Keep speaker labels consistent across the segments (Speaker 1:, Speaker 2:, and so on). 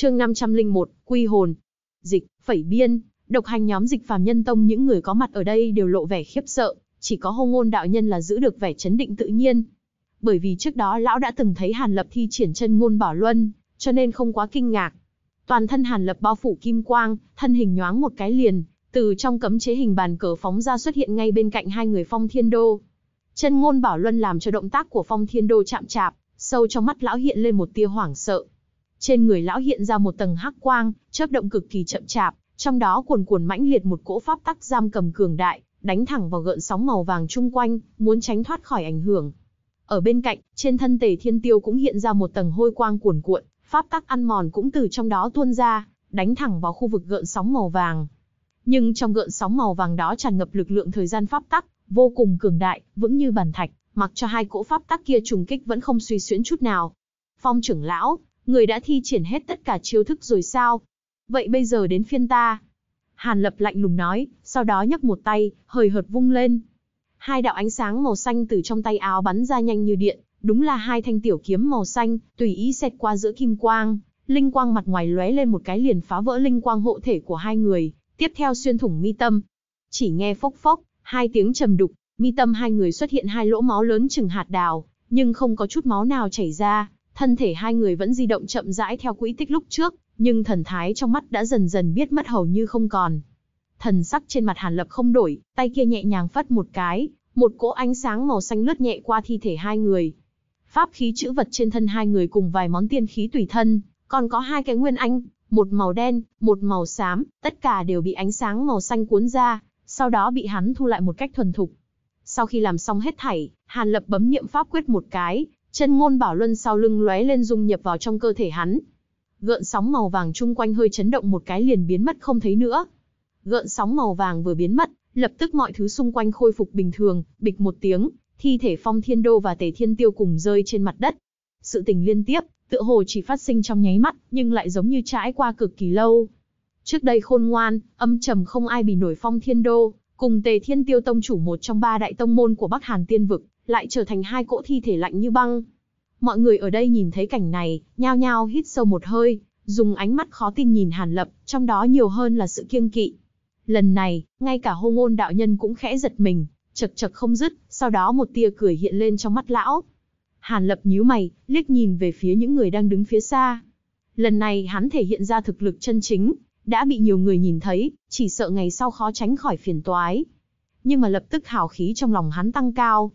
Speaker 1: chương 501, Quy Hồn. Dịch, Phẩy Biên, độc hành nhóm dịch phàm nhân tông những người có mặt ở đây đều lộ vẻ khiếp sợ, chỉ có hô ngôn đạo nhân là giữ được vẻ chấn định tự nhiên. Bởi vì trước đó lão đã từng thấy Hàn Lập thi triển chân ngôn bảo luân, cho nên không quá kinh ngạc. Toàn thân Hàn Lập bao phủ kim quang, thân hình nhoáng một cái liền, từ trong cấm chế hình bàn cờ phóng ra xuất hiện ngay bên cạnh hai người Phong Thiên Đô. Chân ngôn bảo luân làm cho động tác của Phong Thiên Đô chạm chạp, sâu trong mắt lão hiện lên một tia hoảng sợ. Trên người lão hiện ra một tầng hắc quang, chớp động cực kỳ chậm chạp, trong đó cuồn cuộn mãnh liệt một cỗ pháp tắc giam cầm cường đại, đánh thẳng vào gợn sóng màu vàng chung quanh, muốn tránh thoát khỏi ảnh hưởng. Ở bên cạnh, trên thân Tề Thiên Tiêu cũng hiện ra một tầng hôi quang cuồn cuộn, pháp tắc ăn mòn cũng từ trong đó tuôn ra, đánh thẳng vào khu vực gợn sóng màu vàng. Nhưng trong gợn sóng màu vàng đó tràn ngập lực lượng thời gian pháp tắc, vô cùng cường đại, vững như bàn thạch, mặc cho hai cỗ pháp tắc kia trùng kích vẫn không suy xuyễn chút nào. Phong trưởng lão, người đã thi triển hết tất cả chiêu thức rồi sao? Vậy bây giờ đến phiên ta. Hàn lập lạnh lùng nói, sau đó nhấc một tay, hời hợt vung lên. Hai đạo ánh sáng màu xanh từ trong tay áo bắn ra nhanh như điện, đúng là hai thanh tiểu kiếm màu xanh, tùy ý xẹt qua giữa kim quang. Linh quang mặt ngoài lóe lên một cái liền phá vỡ linh quang hộ thể của hai người, tiếp theo xuyên thủng mi tâm. Chỉ nghe phốc phốc, hai tiếng trầm đục, mi tâm hai người xuất hiện hai lỗ máu lớn chừng hạt đào, nhưng không có chút máu nào chảy ra, Thân thể hai người vẫn di động chậm rãi theo quỹ tích lúc trước, nhưng thần thái trong mắt đã dần dần biết mất hầu như không còn. Thần sắc trên mặt Hàn Lập không đổi, tay kia nhẹ nhàng phất một cái, một cỗ ánh sáng màu xanh lướt nhẹ qua thi thể hai người. Pháp khí chữ vật trên thân hai người cùng vài món tiên khí tùy thân, còn có hai cái nguyên anh, một màu đen, một màu xám, tất cả đều bị ánh sáng màu xanh cuốn ra, sau đó bị hắn thu lại một cách thuần thục. Sau khi làm xong hết thảy, Hàn Lập bấm niệm pháp quyết một cái, Chân ngôn bảo luân sau lưng lóe lên dung nhập vào trong cơ thể hắn. Gợn sóng màu vàng chung quanh hơi chấn động một cái liền biến mất không thấy nữa. Gợn sóng màu vàng vừa biến mất, lập tức mọi thứ xung quanh khôi phục bình thường, bịch một tiếng, thi thể Phong Thiên Đô và Tề Thiên Tiêu cùng rơi trên mặt đất. Sự tình liên tiếp, tựa hồ chỉ phát sinh trong nháy mắt, nhưng lại giống như trải qua cực kỳ lâu. Trước đây khôn ngoan, âm trầm không ai bị nổi Phong Thiên Đô, cùng Tề Thiên Tiêu tông chủ một trong ba đại tông môn của Bắc Hàn Tiên vực, lại trở thành hai cỗ thi thể lạnh như băng. Mọi người ở đây nhìn thấy cảnh này, nhao nhao hít sâu một hơi, dùng ánh mắt khó tin nhìn Hàn Lập, trong đó nhiều hơn là sự kiêng kỵ. Lần này, ngay cả hô ngôn đạo nhân cũng khẽ giật mình, chật chật không dứt, sau đó một tia cười hiện lên trong mắt lão. Hàn Lập nhíu mày, liếc nhìn về phía những người đang đứng phía xa. Lần này hắn thể hiện ra thực lực chân chính, đã bị nhiều người nhìn thấy, chỉ sợ ngày sau khó tránh khỏi phiền toái. Nhưng mà lập tức hào khí trong lòng hắn tăng cao,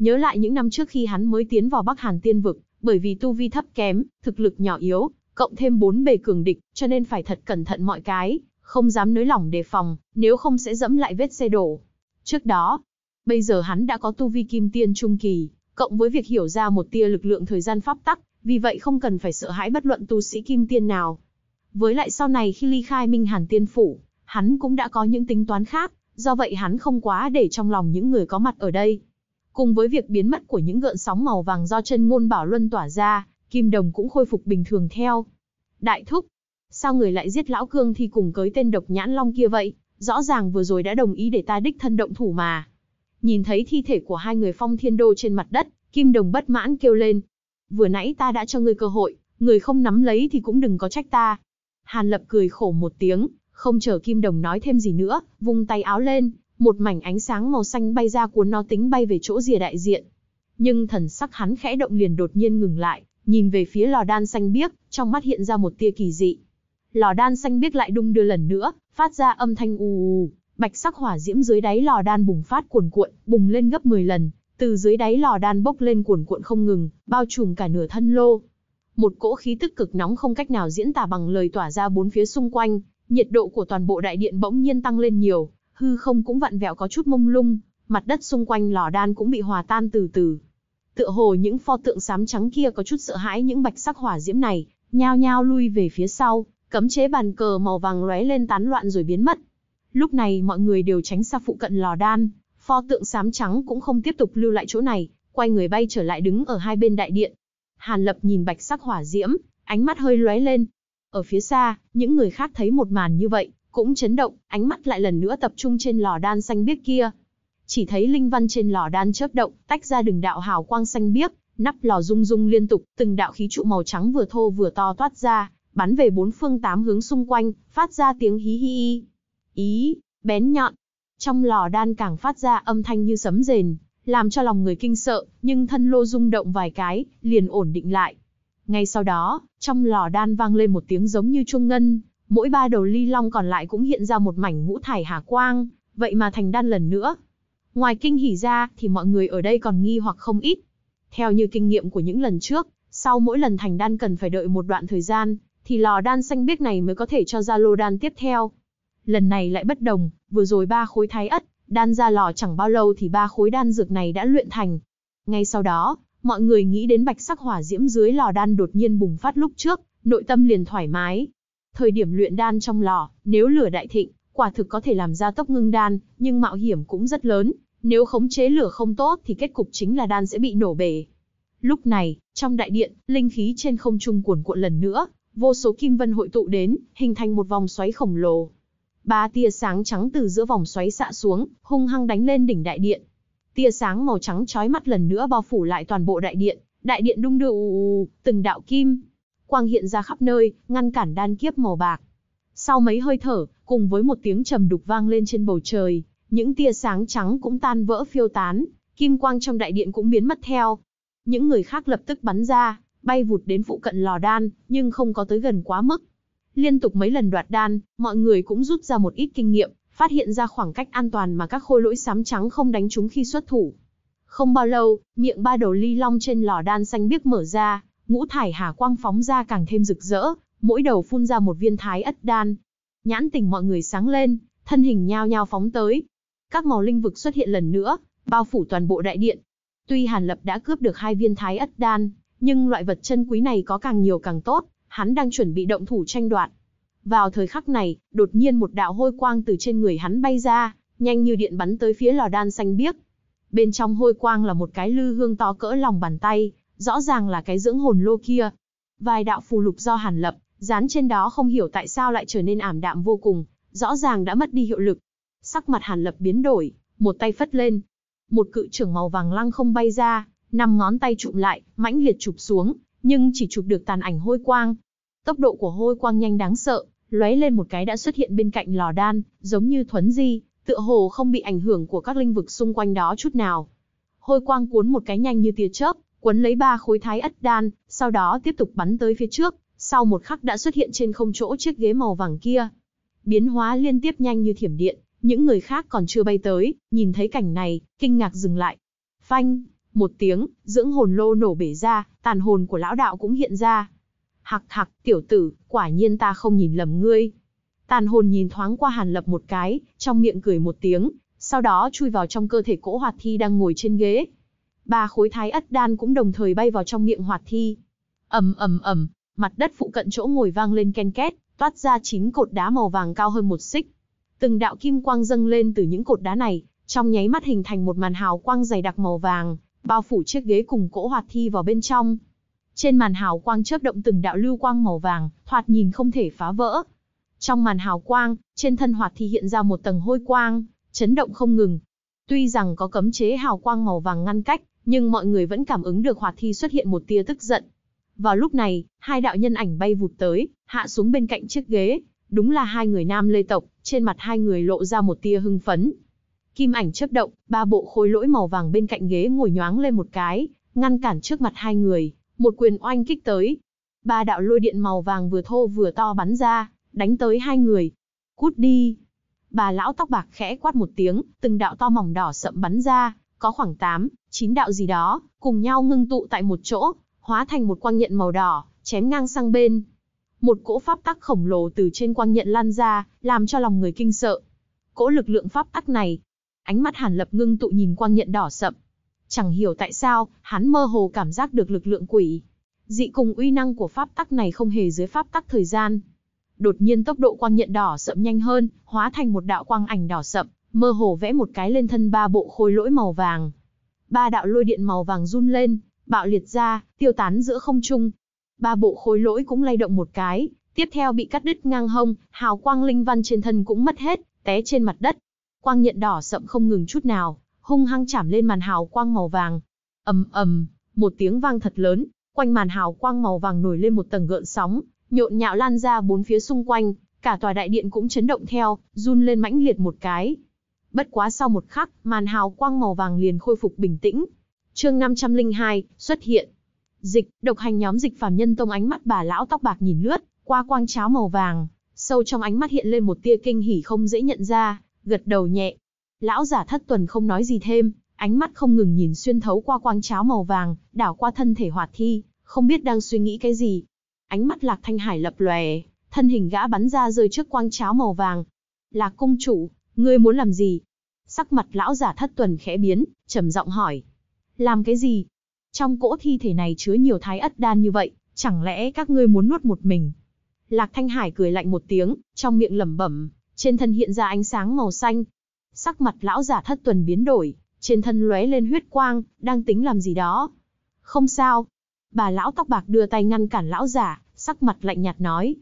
Speaker 1: Nhớ lại những năm trước khi hắn mới tiến vào Bắc Hàn Tiên vực, bởi vì tu vi thấp kém, thực lực nhỏ yếu, cộng thêm bốn bề cường địch, cho nên phải thật cẩn thận mọi cái, không dám nới lỏng đề phòng, nếu không sẽ dẫm lại vết xe đổ. Trước đó, bây giờ hắn đã có tu vi kim tiên trung kỳ, cộng với việc hiểu ra một tia lực lượng thời gian pháp tắc, vì vậy không cần phải sợ hãi bất luận tu sĩ kim tiên nào. Với lại sau này khi ly khai Minh Hàn Tiên Phủ, hắn cũng đã có những tính toán khác, do vậy hắn không quá để trong lòng những người có mặt ở đây. Cùng với việc biến mất của những gợn sóng màu vàng do chân ngôn bảo luân tỏa ra, kim đồng cũng khôi phục bình thường theo. Đại thúc, sao người lại giết lão cương thì cùng cới tên độc nhãn long kia vậy? Rõ ràng vừa rồi đã đồng ý để ta đích thân động thủ mà. Nhìn thấy thi thể của hai người phong thiên đô trên mặt đất, kim đồng bất mãn kêu lên. Vừa nãy ta đã cho ngươi cơ hội, người không nắm lấy thì cũng đừng có trách ta. Hàn lập cười khổ một tiếng, không chờ kim đồng nói thêm gì nữa, vung tay áo lên, một mảnh ánh sáng màu xanh bay ra cuốn nó tính bay về chỗ rìa đại diện. Nhưng thần sắc hắn khẽ động liền đột nhiên ngừng lại, nhìn về phía lò đan xanh biếc, trong mắt hiện ra một tia kỳ dị. Lò đan xanh biếc lại đung đưa lần nữa, phát ra âm thanh ù ù, bạch sắc hỏa diễm dưới đáy lò đan bùng phát cuồn cuộn, bùng lên gấp 10 lần, từ dưới đáy lò đan bốc lên cuồn cuộn không ngừng, bao trùm cả nửa thân lô. Một cỗ khí tức cực nóng không cách nào diễn tả bằng lời tỏa ra bốn phía xung quanh, nhiệt độ của toàn bộ đại điện bỗng nhiên tăng lên nhiều, hư không cũng vặn vẹo có chút mông lung, mặt đất xung quanh lò đan cũng bị hòa tan từ từ. Tựa hồ những pho tượng xám trắng kia có chút sợ hãi những bạch sắc hỏa diễm này, nhao nhao lui về phía sau, cấm chế bàn cờ màu vàng lóe lên tán loạn rồi biến mất. Lúc này mọi người đều tránh xa phụ cận lò đan, pho tượng xám trắng cũng không tiếp tục lưu lại chỗ này, quay người bay trở lại đứng ở hai bên đại điện. Hàn Lập nhìn bạch sắc hỏa diễm, ánh mắt hơi lóe lên. Ở phía xa, những người khác thấy một màn như vậy, cũng chấn động, ánh mắt lại lần nữa tập trung trên lò đan xanh biếc kia. Chỉ thấy linh văn trên lò đan chớp động, tách ra đường đạo hào quang xanh biếc, nắp lò rung rung liên tục, từng đạo khí trụ màu trắng vừa thô vừa to toát ra, bắn về bốn phương tám hướng xung quanh, phát ra tiếng hí hí ý. bén nhọn. Trong lò đan càng phát ra âm thanh như sấm rền, làm cho lòng người kinh sợ, nhưng thân lô rung động vài cái, liền ổn định lại. Ngay sau đó, trong lò đan vang lên một tiếng giống như chuông ngân, mỗi ba đầu ly long còn lại cũng hiện ra một mảnh ngũ thải hà quang, vậy mà thành đan lần nữa. Ngoài kinh hỉ ra thì mọi người ở đây còn nghi hoặc không ít. Theo như kinh nghiệm của những lần trước, sau mỗi lần thành đan cần phải đợi một đoạn thời gian, thì lò đan xanh biếc này mới có thể cho ra lô đan tiếp theo. Lần này lại bất đồng, vừa rồi ba khối thái ất, đan ra lò chẳng bao lâu thì ba khối đan dược này đã luyện thành. Ngay sau đó, mọi người nghĩ đến bạch sắc hỏa diễm dưới lò đan đột nhiên bùng phát lúc trước, nội tâm liền thoải mái, Thời điểm luyện đan trong lò, nếu lửa đại thịnh, quả thực có thể làm ra tốc ngưng đan, nhưng mạo hiểm cũng rất lớn, nếu khống chế lửa không tốt thì kết cục chính là đan sẽ bị nổ bể. Lúc này, trong đại điện, linh khí trên không trung cuồn cuộn lần nữa, vô số kim vân hội tụ đến, hình thành một vòng xoáy khổng lồ. Ba tia sáng trắng từ giữa vòng xoáy xạ xuống, hung hăng đánh lên đỉnh đại điện. Tia sáng màu trắng chói mắt lần nữa bao phủ lại toàn bộ đại điện, đại điện đung đưa ù ù, từng đạo kim, quang hiện ra khắp nơi, ngăn cản đan kiếp màu bạc. Sau mấy hơi thở, cùng với một tiếng trầm đục vang lên trên bầu trời, những tia sáng trắng cũng tan vỡ phiêu tán, kim quang trong đại điện cũng biến mất theo. Những người khác lập tức bắn ra, bay vụt đến phụ cận lò đan, nhưng không có tới gần quá mức. Liên tục mấy lần đoạt đan, mọi người cũng rút ra một ít kinh nghiệm, phát hiện ra khoảng cách an toàn mà các khôi lỗi sám trắng không đánh chúng khi xuất thủ. Không bao lâu, miệng ba đầu ly long trên lò đan xanh biếc mở ra, Ngũ thải hà quang phóng ra càng thêm rực rỡ, mỗi đầu phun ra một viên thái ất đan. Nhãn tình mọi người sáng lên, thân hình nhao nhao phóng tới. Các màu linh vực xuất hiện lần nữa, bao phủ toàn bộ đại điện. Tuy Hàn Lập đã cướp được hai viên thái ất đan, nhưng loại vật chân quý này có càng nhiều càng tốt, hắn đang chuẩn bị động thủ tranh đoạt. Vào thời khắc này, đột nhiên một đạo hôi quang từ trên người hắn bay ra, nhanh như điện bắn tới phía lò đan xanh biếc. Bên trong hôi quang là một cái lư hương to cỡ lòng bàn tay, rõ ràng là cái dưỡng hồn lô kia. Vài đạo phù lục do Hàn lập, dán trên đó không hiểu tại sao lại trở nên ảm đạm vô cùng, rõ ràng đã mất đi hiệu lực. Sắc mặt Hàn lập biến đổi, một tay phất lên. Một cự trưởng màu vàng lăng không bay ra, năm ngón tay chụm lại, mãnh liệt chụp xuống, nhưng chỉ chụp được tàn ảnh hôi quang. Tốc độ của hôi quang nhanh đáng sợ, lóe lên một cái đã xuất hiện bên cạnh lò đan, giống như thuấn di, tựa hồ không bị ảnh hưởng của các linh vực xung quanh đó chút nào. Hôi quang cuốn một cái nhanh như tia chớp, quấn lấy ba khối thái ất đan, sau đó tiếp tục bắn tới phía trước, sau một khắc đã xuất hiện trên không chỗ chiếc ghế màu vàng kia. Biến hóa liên tiếp nhanh như thiểm điện, những người khác còn chưa bay tới, nhìn thấy cảnh này, kinh ngạc dừng lại. Phanh, một tiếng, dưỡng hồn lô nổ bể ra, tàn hồn của lão đạo cũng hiện ra. Hạc Hạc tiểu tử, quả nhiên ta không nhìn lầm ngươi. Tàn hồn nhìn thoáng qua Hàn Lập một cái, trong miệng cười một tiếng, sau đó chui vào trong cơ thể cỗ hoạt thi đang ngồi trên ghế, ba khối thái ất đan cũng đồng thời bay vào trong miệng hoạt thi. Ầm ầm ầm, mặt đất phụ cận chỗ ngồi vang lên ken két, toát ra chín cột đá màu vàng cao hơn một xích. Từng đạo kim quang dâng lên từ những cột đá này, trong nháy mắt hình thành một màn hào quang dày đặc màu vàng, bao phủ chiếc ghế cùng cỗ hoạt thi vào bên trong. Trên màn hào quang chớp động từng đạo lưu quang màu vàng, thoạt nhìn không thể phá vỡ. Trong màn hào quang, trên thân hoạt thi hiện ra một tầng hôi quang, chấn động không ngừng. Tuy rằng có cấm chế hào quang màu vàng ngăn cách, nhưng mọi người vẫn cảm ứng được Hoạt Thi xuất hiện một tia tức giận. Vào lúc này, hai đạo nhân ảnh bay vụt tới, hạ xuống bên cạnh chiếc ghế, đúng là hai người nam lê tộc, trên mặt hai người lộ ra một tia hưng phấn. Kim ảnh chớp động, ba bộ khối lỗi màu vàng bên cạnh ghế ngồi nhoáng lên một cái, ngăn cản trước mặt hai người, một quyền oanh kích tới. Ba đạo lôi điện màu vàng vừa thô vừa to bắn ra, đánh tới hai người. Cút đi! Bà lão tóc bạc khẽ quát một tiếng, từng đạo to mỏng đỏ sậm bắn ra, có khoảng 8, chín đạo gì đó, cùng nhau ngưng tụ tại một chỗ, hóa thành một quang nhận màu đỏ, chém ngang sang bên. Một cỗ pháp tắc khổng lồ từ trên quang nhận lan ra, làm cho lòng người kinh sợ. Cỗ lực lượng pháp tắc này, ánh mắt Hàn Lập ngưng tụ nhìn quang nhận đỏ sậm. Chẳng hiểu tại sao, hắn mơ hồ cảm giác được lực lượng quỷ. Dị cùng uy năng của pháp tắc này không hề dưới pháp tắc thời gian. Đột nhiên tốc độ quang nhận đỏ sậm nhanh hơn, hóa thành một đạo quang ảnh đỏ sậm, mơ hồ vẽ một cái lên thân ba bộ khối lỗi màu vàng, ba đạo lôi điện màu vàng run lên, bạo liệt ra, tiêu tán giữa không trung. Ba bộ khối lỗi cũng lay động một cái, tiếp theo bị cắt đứt ngang hông, hào quang linh văn trên thân cũng mất hết, té trên mặt đất. Quang nhận đỏ sậm không ngừng chút nào, hung hăng chạm lên màn hào quang màu vàng. Ầm ầm, một tiếng vang thật lớn, quanh màn hào quang màu vàng nổi lên một tầng gợn sóng, nhộn nhạo lan ra bốn phía xung quanh, cả tòa đại điện cũng chấn động theo, run lên mãnh liệt một cái, Bất quá sau một khắc, màn hào quang màu vàng liền khôi phục bình tĩnh. Chương 502 xuất hiện. Dịch, độc hành nhóm dịch phàm nhân tông ánh mắt bà lão tóc bạc nhìn lướt, qua quang cháo màu vàng, sâu trong ánh mắt hiện lên một tia kinh hỉ không dễ nhận ra, gật đầu nhẹ. Lão giả thất tuần không nói gì thêm, ánh mắt không ngừng nhìn xuyên thấu qua quang cháo màu vàng, đảo qua thân thể hoạt thi, không biết đang suy nghĩ cái gì. Ánh mắt Lạc Thanh Hải lập lòe, thân hình gã bắn ra rơi trước quang cháo màu vàng. Lạc cung chủ, Ngươi muốn làm gì? Sắc mặt lão giả thất tuần khẽ biến, trầm giọng hỏi. Làm cái gì? Trong cỗ thi thể này chứa nhiều thái ất đan như vậy, chẳng lẽ các ngươi muốn nuốt một mình? Lạc Thanh Hải cười lạnh một tiếng, trong miệng lẩm bẩm, trên thân hiện ra ánh sáng màu xanh. Sắc mặt lão giả thất tuần biến đổi, trên thân lóe lên huyết quang, đang tính làm gì đó. Không sao. Bà lão tóc bạc đưa tay ngăn cản lão giả, sắc mặt lạnh nhạt nói.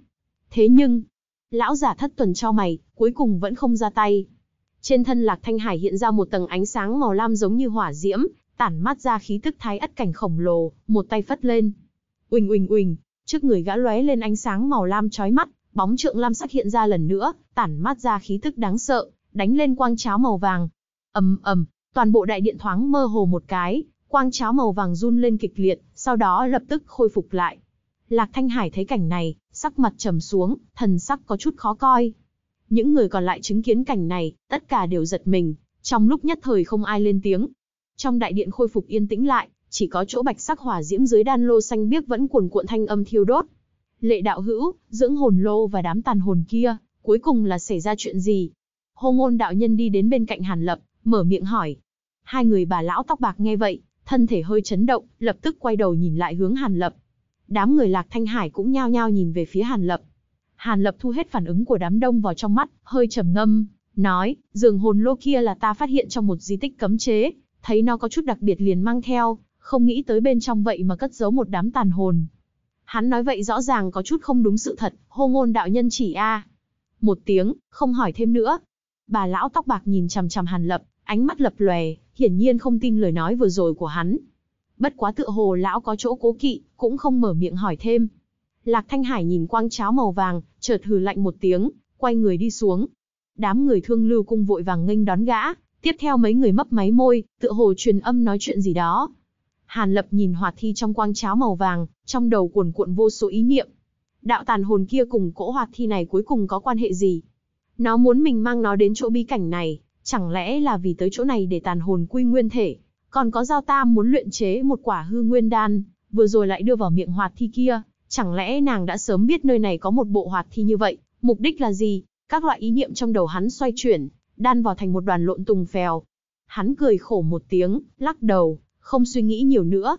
Speaker 1: Thế nhưng, Lão giả thất tuần cho mày, cuối cùng vẫn không ra tay. Trên thân Lạc Thanh Hải hiện ra một tầng ánh sáng màu lam giống như hỏa diễm, tản mát ra khí tức thái ất cảnh khổng lồ, một tay phất lên. Uỳnh uỳnh uỳnh, trước người gã lóe lên ánh sáng màu lam chói mắt, bóng trượng lam sắc hiện ra lần nữa, tản mát ra khí tức đáng sợ, đánh lên quang cháo màu vàng. Ầm ầm, toàn bộ đại điện thoáng mơ hồ một cái, quang cháo màu vàng run lên kịch liệt, sau đó lập tức khôi phục lại. Lạc Thanh Hải thấy cảnh này, sắc mặt trầm xuống, thần sắc có chút khó coi. Những người còn lại chứng kiến cảnh này, tất cả đều giật mình, trong lúc nhất thời không ai lên tiếng. Trong đại điện khôi phục yên tĩnh lại, chỉ có chỗ bạch sắc hỏa diễm dưới đan lô xanh biếc vẫn cuồn cuộn thanh âm thiêu đốt. Lệ đạo hữu, dưỡng hồn lô và đám tàn hồn kia, cuối cùng là xảy ra chuyện gì? Hô ngôn đạo nhân đi đến bên cạnh Hàn Lập, mở miệng hỏi. Hai người bà lão tóc bạc nghe vậy, thân thể hơi chấn động, lập tức quay đầu nhìn lại hướng Hàn Lập, Đám người Lạc Thanh Hải cũng nhao nhao nhìn về phía Hàn Lập. Hàn Lập thu hết phản ứng của đám đông vào trong mắt, hơi trầm ngâm, nói, giường hồn lô kia là ta phát hiện trong một di tích cấm chế, thấy nó có chút đặc biệt liền mang theo, không nghĩ tới bên trong vậy mà cất giấu một đám tàn hồn. Hắn nói vậy rõ ràng có chút không đúng sự thật, hô ngôn đạo nhân chỉ a. Một tiếng, không hỏi thêm nữa. Bà lão tóc bạc nhìn chằm chằm Hàn Lập, ánh mắt lập lòe, hiển nhiên không tin lời nói vừa rồi của hắn bất quá tựa hồ lão có chỗ cố kỵ, cũng không mở miệng hỏi thêm. Lạc Thanh Hải nhìn quang cháo màu vàng, chợt hừ lạnh một tiếng, quay người đi xuống. Đám người thương lưu cung vội vàng nghênh đón gã, tiếp theo mấy người mấp máy môi, tựa hồ truyền âm nói chuyện gì đó. Hàn Lập nhìn hoạt thi trong quang cháo màu vàng, trong đầu cuồn cuộn vô số ý niệm. Đạo tàn hồn kia cùng cỗ hoạt thi này cuối cùng có quan hệ gì? Nó muốn mình mang nó đến chỗ bi cảnh này, chẳng lẽ là vì tới chỗ này để tàn hồn quy nguyên thể, còn có Giao Tam muốn luyện chế một quả hư nguyên đan, vừa rồi lại đưa vào miệng hoạt thi kia, chẳng lẽ nàng đã sớm biết nơi này có một bộ hoạt thi như vậy, mục đích là gì? Các loại ý niệm trong đầu hắn xoay chuyển, đan vào thành một đoàn lộn tùng phèo. Hắn cười khổ một tiếng, lắc đầu, không suy nghĩ nhiều nữa.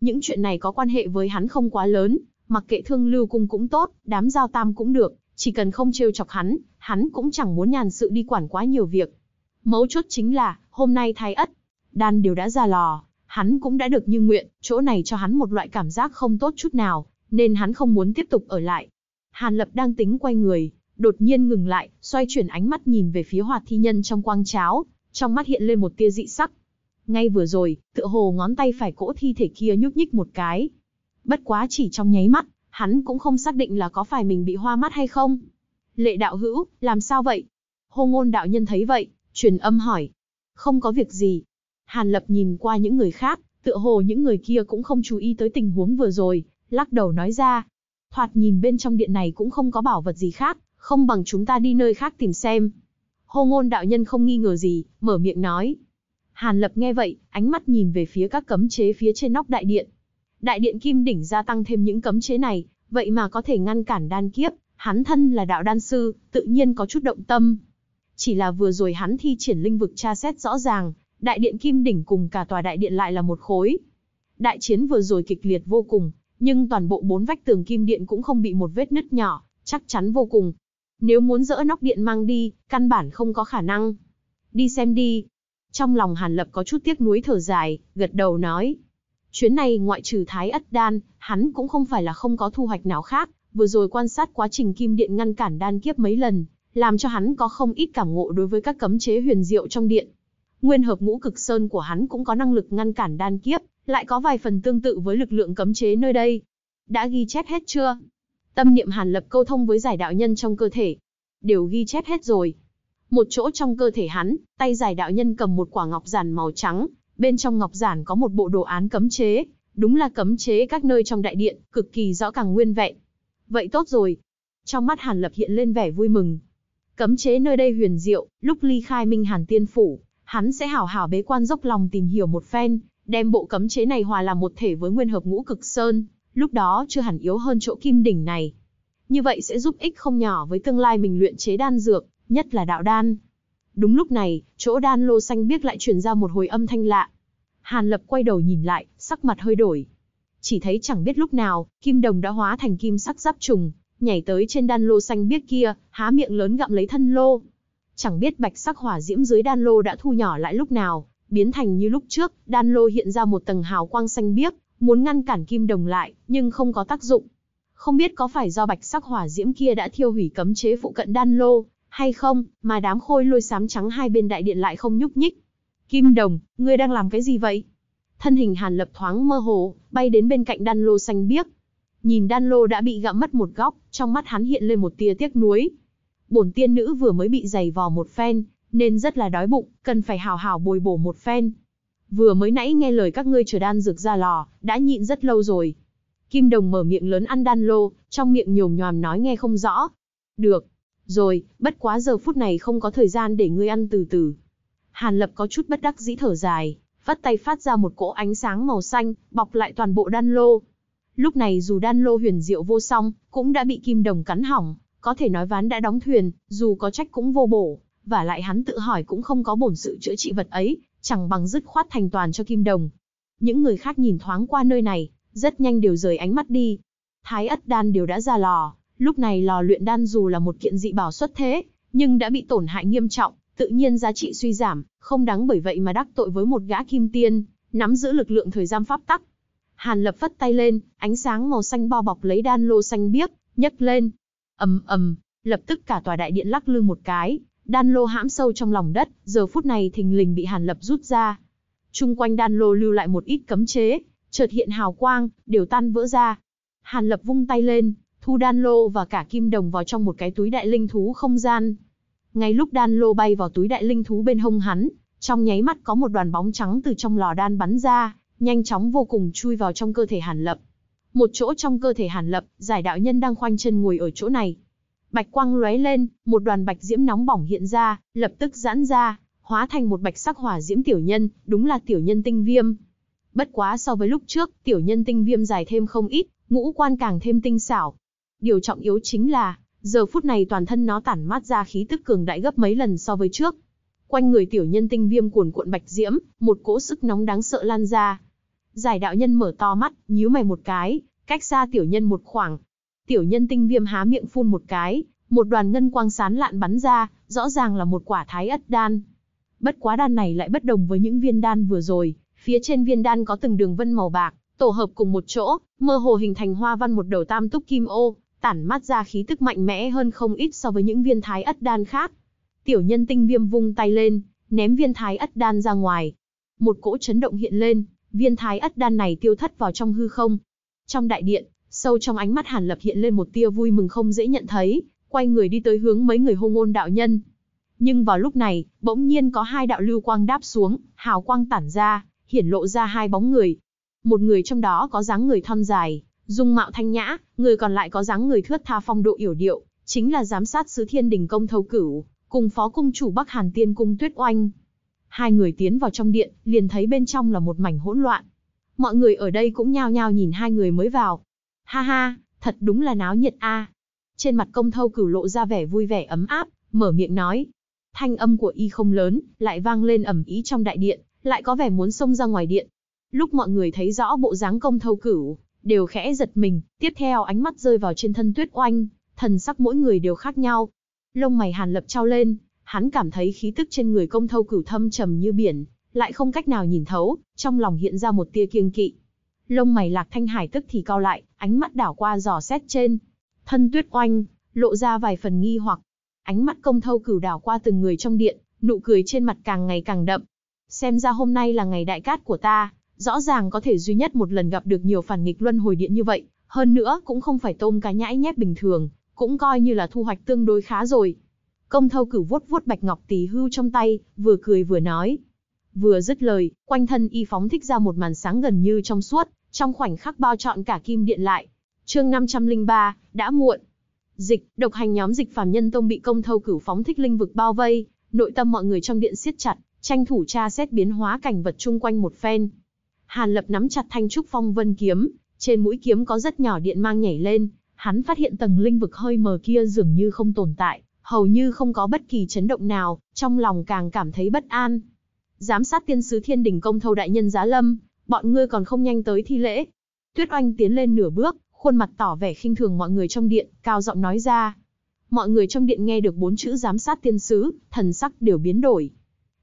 Speaker 1: Những chuyện này có quan hệ với hắn không quá lớn, mặc kệ thương lưu cung cũng tốt, đám giao tam cũng được, chỉ cần không trêu chọc hắn, hắn cũng chẳng muốn nhàn sự đi quản quá nhiều việc. Mấu chốt chính là, hôm nay thái ất, đan đều đã ra lò, hắn cũng đã được như nguyện, chỗ này cho hắn một loại cảm giác không tốt chút nào, nên hắn không muốn tiếp tục ở lại. Hàn Lập đang tính quay người, đột nhiên ngừng lại, xoay chuyển ánh mắt nhìn về phía hoạt thi nhân trong quang cháo, trong mắt hiện lên một tia dị sắc. Ngay vừa rồi, tựa hồ ngón tay phải cỗ thi thể kia nhúc nhích một cái. Bất quá chỉ trong nháy mắt, hắn cũng không xác định là có phải mình bị hoa mắt hay không. Lệ đạo hữu, làm sao vậy? Hô ngôn đạo nhân thấy vậy, truyền âm hỏi. Không có việc gì, Hàn Lập nhìn qua những người khác, tựa hồ những người kia cũng không chú ý tới tình huống vừa rồi, lắc đầu nói ra. Thoạt nhìn bên trong điện này cũng không có bảo vật gì khác, không bằng chúng ta đi nơi khác tìm xem. Hồ ngôn đạo nhân không nghi ngờ gì, mở miệng nói. Hàn Lập nghe vậy, ánh mắt nhìn về phía các cấm chế phía trên nóc đại điện. Đại điện kim đỉnh gia tăng thêm những cấm chế này, vậy mà có thể ngăn cản đan kiếp, hắn thân là đạo đan sư, tự nhiên có chút động tâm. Chỉ là vừa rồi hắn thi triển linh vực tra xét rõ ràng, đại điện kim đỉnh cùng cả tòa đại điện lại là một khối. Đại chiến vừa rồi kịch liệt vô cùng, nhưng toàn bộ bốn vách tường kim điện cũng không bị một vết nứt nhỏ, chắc chắn vô cùng. Nếu muốn dỡ nóc điện mang đi, căn bản không có khả năng. Đi xem đi. Trong lòng Hàn Lập có chút tiếc nuối thở dài, gật đầu nói. Chuyến này ngoại trừ Thái Ất Đan, hắn cũng không phải là không có thu hoạch nào khác, vừa rồi quan sát quá trình kim điện ngăn cản đan kiếp mấy lần, làm cho hắn có không ít cảm ngộ đối với các cấm chế huyền diệu trong điện nguyên hợp ngũ cực sơn của hắn cũng có năng lực ngăn cản đan kiếp, lại có vài phần tương tự với lực lượng cấm chế nơi đây. Đã ghi chép hết chưa? Tâm niệm Hàn Lập câu thông với giải đạo nhân trong cơ thể. Đều ghi chép hết rồi. Một chỗ trong cơ thể hắn, tay giải đạo nhân cầm một quả ngọc giản màu trắng, bên trong ngọc giản có một bộ đồ án cấm chế, đúng là cấm chế các nơi trong đại điện, cực kỳ rõ càng nguyên vẹn. Vậy tốt rồi. Trong mắt Hàn Lập hiện lên vẻ vui mừng. Cấm chế nơi đây huyền diệu, lúc ly khai Minh Hàn Tiên Phủ, hắn sẽ hảo hảo bế quan dốc lòng tìm hiểu một phen, đem bộ cấm chế này hòa làm một thể với nguyên hợp ngũ cực sơn, lúc đó chưa hẳn yếu hơn chỗ kim đỉnh này. Như vậy sẽ giúp ích không nhỏ với tương lai mình luyện chế đan dược, nhất là đạo đan. Đúng lúc này, chỗ đan lô xanh biếc lại truyền ra một hồi âm thanh lạ. Hàn Lập quay đầu nhìn lại, sắc mặt hơi đổi. Chỉ thấy chẳng biết lúc nào, kim đồng đã hóa thành kim sắc giáp trùng, nhảy tới trên đan lô xanh biếc kia, há miệng lớn gặm lấy thân lô. Chẳng biết bạch sắc hỏa diễm dưới đan lô đã thu nhỏ lại lúc nào, biến thành như lúc trước, đan lô hiện ra một tầng hào quang xanh biếc, muốn ngăn cản kim đồng lại, nhưng không có tác dụng. Không biết có phải do bạch sắc hỏa diễm kia đã thiêu hủy cấm chế phụ cận đan lô, hay không, mà đám khôi lôi xám trắng hai bên đại điện lại không nhúc nhích. Kim đồng, ngươi đang làm cái gì vậy? Thân hình hàn lập thoáng mơ hồ, bay đến bên cạnh đan lô xanh biếc. Nhìn đan lô đã bị gặm mất một góc, trong mắt hắn hiện lên một tia tiếc nuối bổn tiên nữ vừa mới bị giày vò một phen, nên rất là đói bụng, cần phải hào hào bồi bổ một phen. Vừa mới nãy nghe lời các ngươi chờ đan dược ra lò, đã nhịn rất lâu rồi. Kim Đồng mở miệng lớn ăn đan lô, trong miệng nhồm nhòm nói nghe không rõ. Được, rồi, bất quá giờ phút này không có thời gian để ngươi ăn từ từ. Hàn Lập có chút bất đắc dĩ thở dài, vắt tay phát ra một cỗ ánh sáng màu xanh, bọc lại toàn bộ đan lô. Lúc này dù đan lô huyền diệu vô song, cũng đã bị kim đồng cắn hỏng, có thể nói ván đã đóng thuyền, dù có trách cũng vô bổ, và lại hắn tự hỏi cũng không có bổn sự chữa trị vật ấy, chẳng bằng dứt khoát thành toàn cho Kim Đồng. Những người khác nhìn thoáng qua nơi này, rất nhanh đều rời ánh mắt đi. Thái ất đan đều đã ra lò, lúc này lò luyện đan dù là một kiện dị bảo xuất thế, nhưng đã bị tổn hại nghiêm trọng, tự nhiên giá trị suy giảm, không đáng bởi vậy mà đắc tội với một gã kim tiên, nắm giữ lực lượng thời gian pháp tắc. Hàn lập phất tay lên, ánh sáng màu xanh bao bọc lấy đan lô xanh biếc, nhấc lên, ầm ầm, lập tức cả tòa đại điện lắc lư một cái, đan lô hãm sâu trong lòng đất, giờ phút này thình lình bị Hàn Lập rút ra. Trung quanh đan lô lưu lại một ít cấm chế, chợt hiện hào quang, đều tan vỡ ra. Hàn Lập vung tay lên, thu đan lô và cả kim đồng vào trong một cái túi đại linh thú không gian. Ngay lúc đan lô bay vào túi đại linh thú bên hông hắn, trong nháy mắt có một đoàn bóng trắng từ trong lò đan bắn ra, nhanh chóng vô cùng chui vào trong cơ thể Hàn Lập. Một chỗ trong cơ thể Hàn Lập, giải đạo nhân đang khoanh chân ngồi ở chỗ này. Bạch quang lóe lên, một đoàn bạch diễm nóng bỏng hiện ra, lập tức giãn ra, hóa thành một bạch sắc hỏa diễm tiểu nhân, đúng là tiểu nhân tinh viêm. Bất quá so với lúc trước, tiểu nhân tinh viêm dài thêm không ít, ngũ quan càng thêm tinh xảo. Điều trọng yếu chính là, giờ phút này toàn thân nó tản mát ra khí tức cường đại gấp mấy lần so với trước. Quanh người tiểu nhân tinh viêm cuồn cuộn bạch diễm, một cỗ sức nóng đáng sợ lan ra, Giải đạo nhân mở to mắt, nhíu mày một cái, cách xa tiểu nhân một khoảng. Tiểu nhân tinh viêm há miệng phun một cái, một đoàn ngân quang sán lạn bắn ra, rõ ràng là một quả thái ất đan. Bất quá đan này lại bất đồng với những viên đan vừa rồi, phía trên viên đan có từng đường vân màu bạc, tổ hợp cùng một chỗ, mơ hồ hình thành hoa văn một đầu tam túc kim ô, tản mát ra khí tức mạnh mẽ hơn không ít so với những viên thái ất đan khác. Tiểu nhân tinh viêm vung tay lên, ném viên thái ất đan ra ngoài. Một cỗ chấn động hiện lên, viên thái ất đan này tiêu thất vào trong hư không. Trong đại điện, sâu trong ánh mắt Hàn Lập hiện lên một tia vui mừng không dễ nhận thấy, quay người đi tới hướng mấy người hung ôn đạo nhân. Nhưng vào lúc này, bỗng nhiên có hai đạo lưu quang đáp xuống, hào quang tản ra, hiển lộ ra hai bóng người. Một người trong đó có dáng người thon dài, dung mạo thanh nhã, người còn lại có dáng người thướt tha phong độ yểu điệu, chính là giám sát sứ Thiên Đình công thâu cửu, cùng phó cung chủ Bắc Hàn Tiên cung Tuyết Oanh. Hai người tiến vào trong điện, liền thấy bên trong là một mảnh hỗn loạn. Mọi người ở đây cũng nhao nhao nhìn hai người mới vào. Ha ha, thật đúng là náo nhiệt a. À. Trên mặt công thâu cửu lộ ra vẻ vui vẻ ấm áp, mở miệng nói. Thanh âm của y không lớn, lại vang lên ầm ý trong đại điện, lại có vẻ muốn xông ra ngoài điện. Lúc mọi người thấy rõ bộ dáng công thâu cửu, đều khẽ giật mình, tiếp theo ánh mắt rơi vào trên thân tuyết oanh, thần sắc mỗi người đều khác nhau. Lông mày hàn lập trao lên, hắn cảm thấy khí tức trên người công thâu cửu thâm trầm như biển, lại không cách nào nhìn thấu, trong lòng hiện ra một tia kiêng kỵ. Lông mày lạc thanh hải tức thì cao lại, ánh mắt đảo qua dò xét trên. Thân tuyết oanh, lộ ra vài phần nghi hoặc. Ánh mắt công thâu cửu đảo qua từng người trong điện, nụ cười trên mặt càng ngày càng đậm. Xem ra hôm nay là ngày đại cát của ta, rõ ràng có thể duy nhất một lần gặp được nhiều phản nghịch luân hồi điện như vậy. Hơn nữa cũng không phải tôm cá nhãi nhép bình thường, cũng coi như là thu hoạch tương đối khá rồi. Công thâu cửu vuốt vuốt bạch ngọc tỳ hưu trong tay, vừa cười vừa nói. Vừa dứt lời, quanh thân y phóng thích ra một màn sáng gần như trong suốt, trong khoảnh khắc bao trọn cả kim điện lại. chương 503, đã muộn. Dịch, độc hành nhóm dịch phàm nhân tông bị công thâu cửu phóng thích linh vực bao vây, nội tâm mọi người trong điện siết chặt, tranh thủ tra xét biến hóa cảnh vật chung quanh một phen. Hàn Lập nắm chặt thanh trúc phong vân kiếm, trên mũi kiếm có rất nhỏ điện mang nhảy lên, hắn phát hiện tầng linh vực hơi mờ kia dường như không tồn tại, hầu như không có bất kỳ chấn động nào, trong lòng càng cảm thấy bất an. Giám sát tiên sứ thiên đỉnh công thâu đại nhân giá lâm, bọn ngươi còn không nhanh tới thi lễ. Tuyết oanh tiến lên nửa bước, khuôn mặt tỏ vẻ khinh thường mọi người trong điện, cao giọng nói ra. Mọi người trong điện nghe được bốn chữ giám sát tiên sứ, thần sắc đều biến đổi.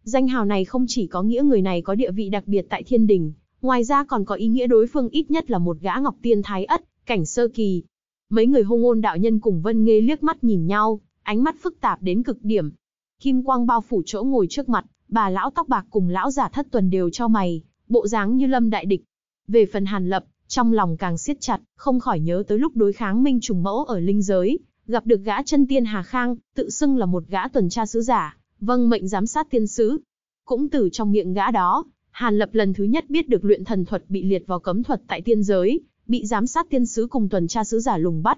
Speaker 1: Danh hào này không chỉ có nghĩa người này có địa vị đặc biệt tại thiên đình, ngoài ra còn có ý nghĩa đối phương ít nhất là một gã ngọc tiên thái ất, cảnh sơ kỳ. Mấy người hung ôn đạo nhân cùng Vân Nghê liếc mắt nhìn nhau, ánh mắt phức tạp đến cực điểm. Kim quang bao phủ chỗ ngồi trước mặt, bà lão tóc bạc cùng lão giả thất tuần đều cho mày, bộ dáng như lâm đại địch. Về phần hàn lập, trong lòng càng siết chặt, không khỏi nhớ tới lúc đối kháng minh trùng mẫu ở linh giới, gặp được gã chân tiên Hà Khang, tự xưng là một gã tuần tra sứ giả, vâng mệnh giám sát tiên sứ. Cũng từ trong miệng gã đó, Hàn Lập lần thứ nhất biết được luyện thần thuật bị liệt vào cấm thuật tại tiên giới, bị giám sát tiên sứ cùng tuần tra sứ giả lùng bắt.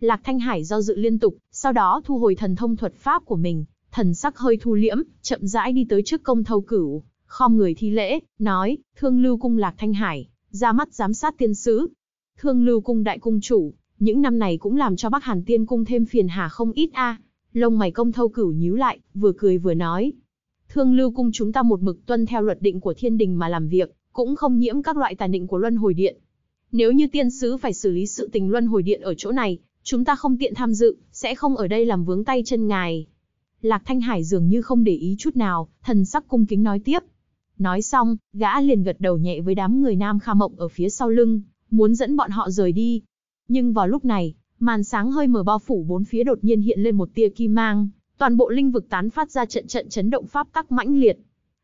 Speaker 1: Lạc Thanh Hải do dự liên tục, sau đó thu hồi thần thông thuật pháp của mình, thần sắc hơi thu liễm, chậm rãi đi tới trước công thâu cửu, khom người thi lễ, nói, thương lưu cung lạc thanh hải, ra mắt giám sát tiên sứ. Thương lưu cung đại cung chủ, những năm này cũng làm cho bắc hàn tiên cung thêm phiền hà không ít a à. Lông mày công thâu cửu nhíu lại, vừa cười vừa nói. Thương lưu cung chúng ta một mực tuân theo luật định của thiên đình mà làm việc, cũng không nhiễm các loại tà định của luân hồi điện. Nếu như tiên sứ phải xử lý sự tình luân hồi điện ở chỗ này, chúng ta không tiện tham dự, sẽ không ở đây làm vướng tay chân ngài. Lạc Thanh Hải dường như không để ý chút nào, thần sắc cung kính nói tiếp. Nói xong, gã liền gật đầu nhẹ với đám người nam kha mộng ở phía sau lưng, muốn dẫn bọn họ rời đi. Nhưng vào lúc này, màn sáng hơi mờ bao phủ bốn phía đột nhiên hiện lên một tia kim mang, toàn bộ linh vực tán phát ra trận trận chấn động pháp tắc mãnh liệt.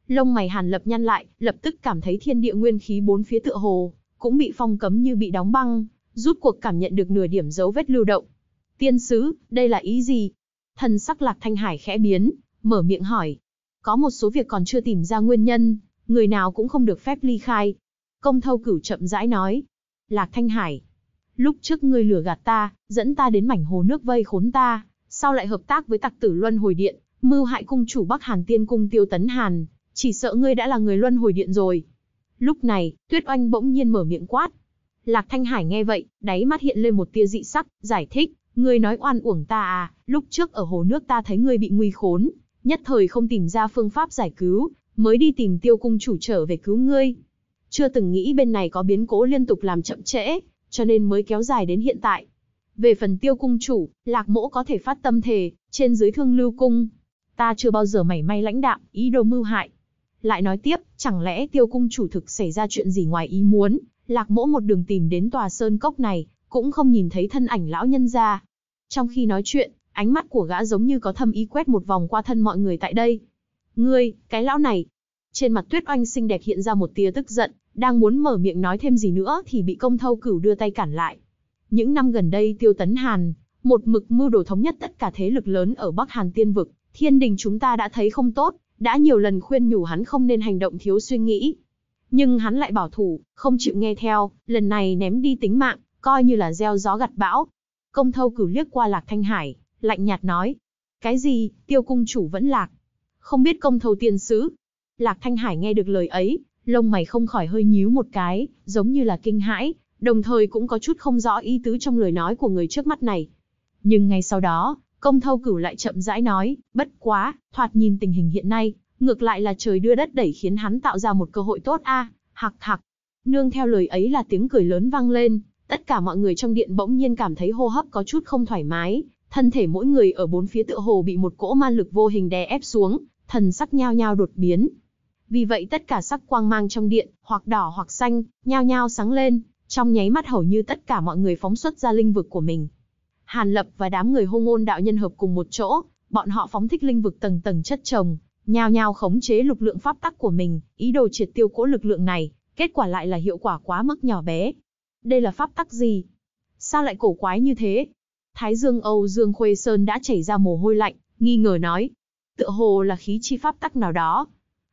Speaker 1: Lông mày Hàn Lập nhăn lại, lập tức cảm thấy thiên địa nguyên khí bốn phía tựa hồ cũng bị phong cấm như bị đóng băng, rút cuộc cảm nhận được nửa điểm dấu vết lưu động. Tiên sứ, đây là ý gì? Thần sắc lạc thanh hải khẽ biến, mở miệng hỏi. Có một số việc còn chưa tìm ra nguyên nhân, người nào cũng không được phép ly khai. Công thâu cửu chậm rãi nói. Lạc thanh hải. Lúc trước ngươi lừa gạt ta, dẫn ta đến mảnh hồ nước vây khốn ta, sau lại hợp tác với tặc tử luân hồi điện, mưu hại cung chủ Bắc Hàn Tiên cung Tiêu Tấn Hàn, chỉ sợ ngươi đã là người luân hồi điện rồi. Lúc này, Tuyết Oanh bỗng nhiên mở miệng quát, Lạc Thanh Hải nghe vậy, đáy mắt hiện lên một tia dị sắc, giải thích, ngươi nói oan uổng ta à, lúc trước ở hồ nước ta thấy ngươi bị nguy khốn, nhất thời không tìm ra phương pháp giải cứu, mới đi tìm tiêu cung chủ trở về cứu ngươi. Chưa từng nghĩ bên này có biến cố liên tục làm chậm trễ, cho nên mới kéo dài đến hiện tại. Về phần tiêu cung chủ, lạc mỗ có thể phát tâm thề, trên dưới thương lưu cung. Ta chưa bao giờ mảy may lãnh đạm, ý đồ mưu hại. Lại nói tiếp, chẳng lẽ tiêu cung chủ thực xảy ra chuyện gì ngoài ý muốn, Lạc mỗ một đường tìm đến tòa sơn cốc này, cũng không nhìn thấy thân ảnh lão nhân ra. Trong khi nói chuyện, ánh mắt của gã giống như có thâm ý quét một vòng qua thân mọi người tại đây. Ngươi, cái lão này. Trên mặt tuyết oanh xinh đẹp hiện ra một tia tức giận, đang muốn mở miệng nói thêm gì nữa thì bị công thâu cửu đưa tay cản lại. Những năm gần đây tiêu tấn Hàn, một mực mưu đồ thống nhất tất cả thế lực lớn ở Bắc Hàn tiên vực, thiên đình chúng ta đã thấy không tốt, đã nhiều lần khuyên nhủ hắn không nên hành động thiếu suy nghĩ, nhưng hắn lại bảo thủ, không chịu nghe theo, lần này ném đi tính mạng, coi như là gieo gió gặt bão. Công thâu cửu liếc qua Lạc Thanh Hải, lạnh nhạt nói. Cái gì, tiêu cung chủ vẫn lạc. Không biết công thâu tiên sứ. Lạc Thanh Hải nghe được lời ấy, lông mày không khỏi hơi nhíu một cái, giống như là kinh hãi, đồng thời cũng có chút không rõ ý tứ trong lời nói của người trước mắt này. Nhưng ngay sau đó, công thâu cửu lại chậm rãi nói, bất quá, thoạt nhìn tình hình hiện nay, Ngược lại là trời đưa đất đẩy khiến hắn tạo ra một cơ hội tốt a, Hạc hặc Nương theo lời ấy là tiếng cười lớn vang lên, tất cả mọi người trong điện bỗng nhiên cảm thấy hô hấp có chút không thoải mái, thân thể mỗi người ở bốn phía tựa hồ bị một cỗ ma lực vô hình đè ép xuống, thần sắc nhao nhao đột biến. Vì vậy tất cả sắc quang mang trong điện, hoặc đỏ hoặc xanh, nhao nhao sáng lên, trong nháy mắt hầu như tất cả mọi người phóng xuất ra linh vực của mình. Hàn Lập và đám người hô ngôn đạo nhân hợp cùng một chỗ, bọn họ phóng thích linh vực tầng tầng chất chồng, nhao nhao khống chế lực lượng pháp tắc của mình, ý đồ triệt tiêu cỗ lực lượng này, kết quả lại là hiệu quả quá mức nhỏ bé. Đây là pháp tắc gì? Sao lại cổ quái như thế? Thái Dương Âu Dương Khuê Sơn đã chảy ra mồ hôi lạnh, nghi ngờ nói. Tựa hồ là khí chi pháp tắc nào đó.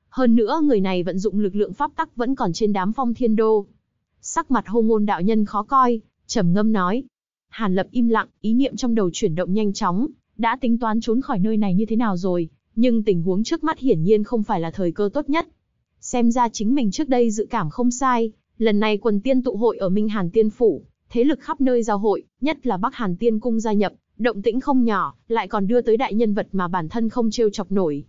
Speaker 1: Hơn nữa người này vận dụng lực lượng pháp tắc vẫn còn trên đám phong thiên đô. Sắc mặt hô ngôn đạo nhân khó coi, trầm ngâm nói. Hàn lập im lặng, ý niệm trong đầu chuyển động nhanh chóng, đã tính toán trốn khỏi nơi này như thế nào rồi, nhưng tình huống trước mắt hiển nhiên không phải là thời cơ tốt nhất. Xem ra chính mình trước đây dự cảm không sai, lần này quần tiên tụ hội ở Minh Hàn Tiên Phủ, thế lực khắp nơi giao hội, nhất là Bắc Hàn Tiên Cung gia nhập, động tĩnh không nhỏ, lại còn đưa tới đại nhân vật mà bản thân không trêu chọc nổi.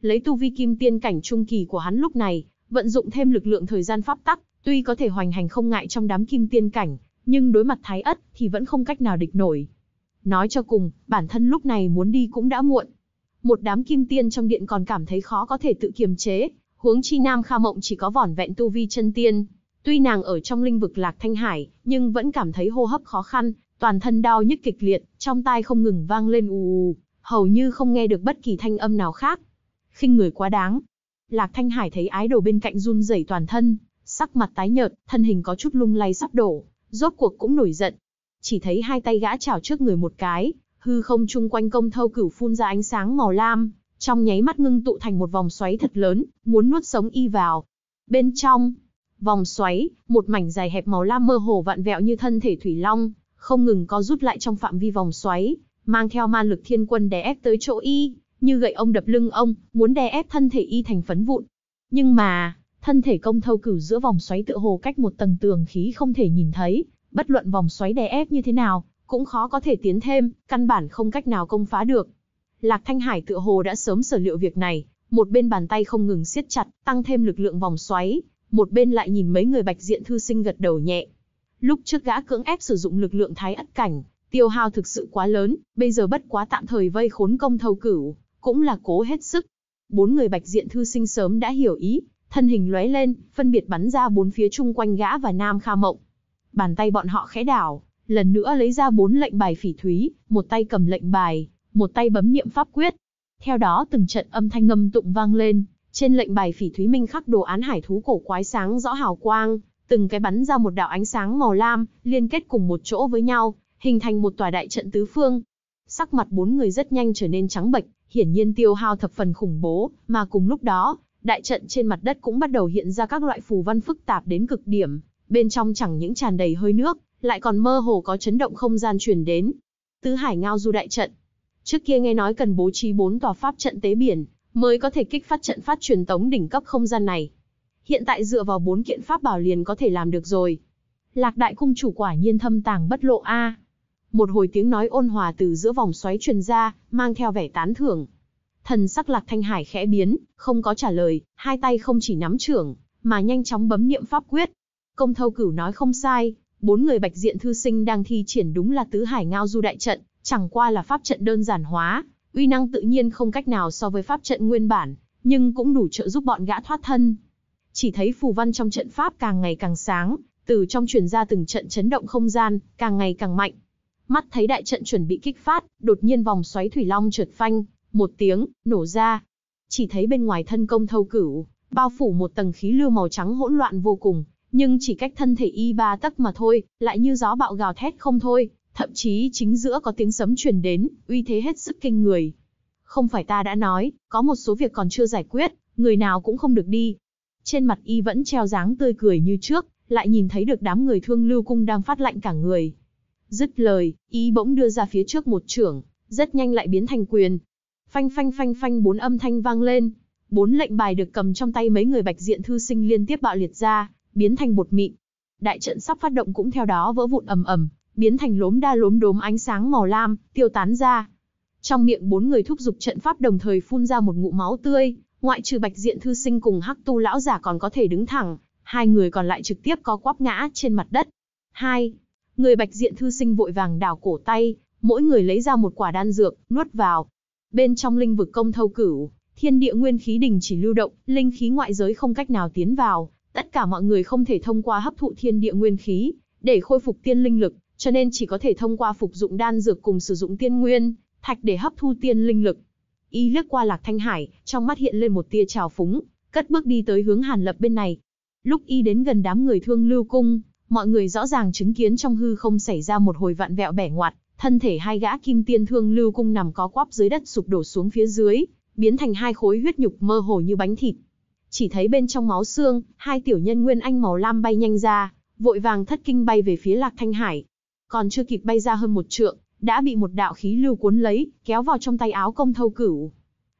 Speaker 1: Lấy tu vi kim tiên cảnh trung kỳ của hắn lúc này, vận dụng thêm lực lượng thời gian pháp tắc, tuy có thể hoành hành không ngại trong đám kim tiên cảnh, nhưng đối mặt thái ất thì vẫn không cách nào địch nổi. Nói cho cùng, bản thân lúc này muốn đi cũng đã muộn, một đám kim tiên trong điện còn cảm thấy khó có thể tự kiềm chế, huống chi Nam Kha Mộng chỉ có vỏn vẹn tu vi chân tiên. Tuy nàng ở trong linh vực lạc thanh hải, nhưng vẫn cảm thấy hô hấp khó khăn, toàn thân đau nhức kịch liệt, trong tai không ngừng vang lên ù ù, hầu như không nghe được bất kỳ thanh âm nào khác. khinh người quá đáng. Lạc Thanh Hải thấy ái đồ bên cạnh run rẩy toàn thân, sắc mặt tái nhợt, thân hình có chút lung lay sắp đổ, rốt cuộc cũng nổi giận. Chỉ thấy hai tay gã chảo trước người một cái, hư không chung quanh công thâu cửu phun ra ánh sáng màu lam, trong nháy mắt ngưng tụ thành một vòng xoáy thật lớn, muốn nuốt sống y vào. Bên trong, vòng xoáy, một mảnh dài hẹp màu lam mơ hồ vạn vẹo như thân thể thủy long, không ngừng co rút lại trong phạm vi vòng xoáy, mang theo ma lực thiên quân đè ép tới chỗ y, như gậy ông đập lưng ông, muốn đè ép thân thể y thành phấn vụn. Nhưng mà, thân thể công thâu cửu giữa vòng xoáy tựa hồ cách một tầng tường khí không thể nhìn thấy, bất luận vòng xoáy đè ép như thế nào, cũng khó có thể tiến thêm, căn bản không cách nào công phá được. Lạc Thanh Hải tựa hồ đã sớm sở liệu việc này, một bên bàn tay không ngừng siết chặt, tăng thêm lực lượng vòng xoáy, một bên lại nhìn mấy người bạch diện thư sinh gật đầu nhẹ. Lúc trước gã cưỡng ép sử dụng lực lượng thái ất cảnh, tiêu hao thực sự quá lớn, bây giờ bất quá tạm thời vây khốn công thâu cửu, cũng là cố hết sức. Bốn người bạch diện thư sinh sớm đã hiểu ý, thân hình lóe lên, phân biệt bắn ra bốn phía chung quanh gã và Nam Kha Mộng. Bàn tay bọn họ khẽ đảo, lần nữa lấy ra bốn lệnh bài phỉ thúy, một tay cầm lệnh bài, một tay bấm niệm pháp quyết. Theo đó từng trận âm thanh ngâm tụng vang lên, trên lệnh bài phỉ thúy minh khắc đồ án hải thú cổ quái sáng rõ hào quang, từng cái bắn ra một đạo ánh sáng màu lam, liên kết cùng một chỗ với nhau, hình thành một tòa đại trận tứ phương. Sắc mặt bốn người rất nhanh trở nên trắng bệch, hiển nhiên tiêu hao thập phần khủng bố, mà cùng lúc đó, đại trận trên mặt đất cũng bắt đầu hiện ra các loại phù văn phức tạp đến cực điểm, bên trong chẳng những tràn đầy hơi nước, lại còn mơ hồ có chấn động không gian truyền đến. Tứ Hải Ngao Du đại trận. Trước kia nghe nói cần bố trí bốn tòa pháp trận tế biển, mới có thể kích phát trận phát truyền tống đỉnh cấp không gian này. Hiện tại dựa vào bốn kiện pháp bảo liền có thể làm được rồi. Lạc đại cung chủ quả nhiên thâm tàng bất lộ a. Một hồi tiếng nói ôn hòa từ giữa vòng xoáy truyền ra, mang theo vẻ tán thưởng. Thần sắc Lạc Thanh Hải khẽ biến, không có trả lời, hai tay không chỉ nắm trưởng, mà nhanh chóng bấm niệm pháp quyết. Công thâu cửu nói không sai, bốn người bạch diện thư sinh đang thi triển đúng là tứ hải ngao du đại trận, chẳng qua là pháp trận đơn giản hóa, uy năng tự nhiên không cách nào so với pháp trận nguyên bản, nhưng cũng đủ trợ giúp bọn gã thoát thân. Chỉ thấy phù văn trong trận pháp càng ngày càng sáng, từ trong truyền ra từng trận chấn động không gian, càng ngày càng mạnh. Mắt thấy đại trận chuẩn bị kích phát, đột nhiên vòng xoáy thủy long trượt phanh, một tiếng, nổ ra. Chỉ thấy bên ngoài thân công thâu cửu, bao phủ một tầng khí lưu màu trắng hỗn loạn vô cùng, nhưng chỉ cách thân thể y ba tấc mà thôi, lại như gió bạo gào thét không thôi, thậm chí chính giữa có tiếng sấm truyền đến, uy thế hết sức kinh người. Không phải ta đã nói, có một số việc còn chưa giải quyết, người nào cũng không được đi. Trên mặt y vẫn treo dáng tươi cười như trước, lại nhìn thấy được đám người thương lưu cung đang phát lạnh cả người. Dứt lời, y bỗng đưa ra phía trước một trưởng, rất nhanh lại biến thành quyền. Phanh phanh phanh phanh bốn âm thanh vang lên, bốn lệnh bài được cầm trong tay mấy người bạch diện thư sinh liên tiếp bạo liệt ra, biến thành bột mịn. Đại trận sắp phát động cũng theo đó vỡ vụn ầm ầm, biến thành lốm đa lốm đốm ánh sáng màu lam, tiêu tán ra. Trong miệng bốn người thúc giục trận pháp đồng thời phun ra một ngụm máu tươi, ngoại trừ Bạch Diện thư sinh cùng Hắc Tu lão giả còn có thể đứng thẳng, hai người còn lại trực tiếp có quắp ngã trên mặt đất. Hai, người Bạch Diện thư sinh vội vàng đảo cổ tay, mỗi người lấy ra một quả đan dược, nuốt vào. Bên trong linh vực công thâu cửu, thiên địa nguyên khí đình chỉ lưu động, linh khí ngoại giới không cách nào tiến vào, Tất cả mọi người không thể thông qua hấp thụ thiên địa nguyên khí, để khôi phục tiên linh lực, cho nên chỉ có thể thông qua phục dụng đan dược cùng sử dụng tiên nguyên, thạch để hấp thu tiên linh lực. Y liếc qua Lạc Thanh Hải, trong mắt hiện lên một tia trào phúng, cất bước đi tới hướng Hàn Lập bên này. Lúc y đến gần đám người thương lưu cung, mọi người rõ ràng chứng kiến trong hư không xảy ra một hồi vạn vẹo bẻ ngoặt, thân thể hai gã kim tiên thương lưu cung nằm có quắp dưới đất sụp đổ xuống phía dưới, biến thành hai khối huyết nhục mơ hồ như bánh thịt. Chỉ thấy bên trong máu xương, hai tiểu nhân nguyên anh màu lam bay nhanh ra, vội vàng thất kinh bay về phía Lạc Thanh Hải. Còn chưa kịp bay ra hơn một trượng, đã bị một đạo khí lưu cuốn lấy, kéo vào trong tay áo công thâu cửu.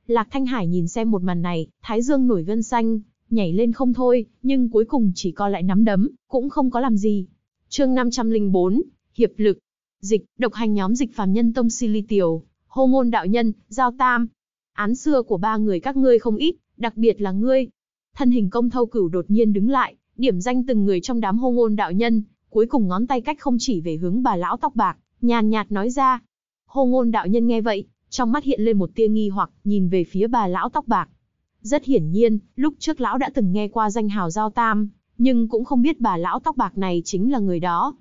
Speaker 1: Lạc Thanh Hải nhìn xem một màn này, thái dương nổi gân xanh, nhảy lên không thôi, nhưng cuối cùng chỉ co lại nắm đấm, cũng không có làm gì. Chương 504, hiệp lực. Dịch, độc hành nhóm dịch phàm nhân tông si tiểu, hô môn đạo nhân, giao tam. Án xưa của ba người các ngươi không ít, đặc biệt là ngươi, thân hình công thâu cửu đột nhiên đứng lại, điểm danh từng người trong đám hô ngôn đạo nhân, cuối cùng ngón tay cách không chỉ về hướng bà lão tóc bạc, nhàn nhạt nói ra. Hô ngôn đạo nhân nghe vậy, trong mắt hiện lên một tia nghi hoặc, nhìn về phía bà lão tóc bạc. Rất hiển nhiên, lúc trước lão đã từng nghe qua danh hào Giao Tam, nhưng cũng không biết bà lão tóc bạc này chính là người đó.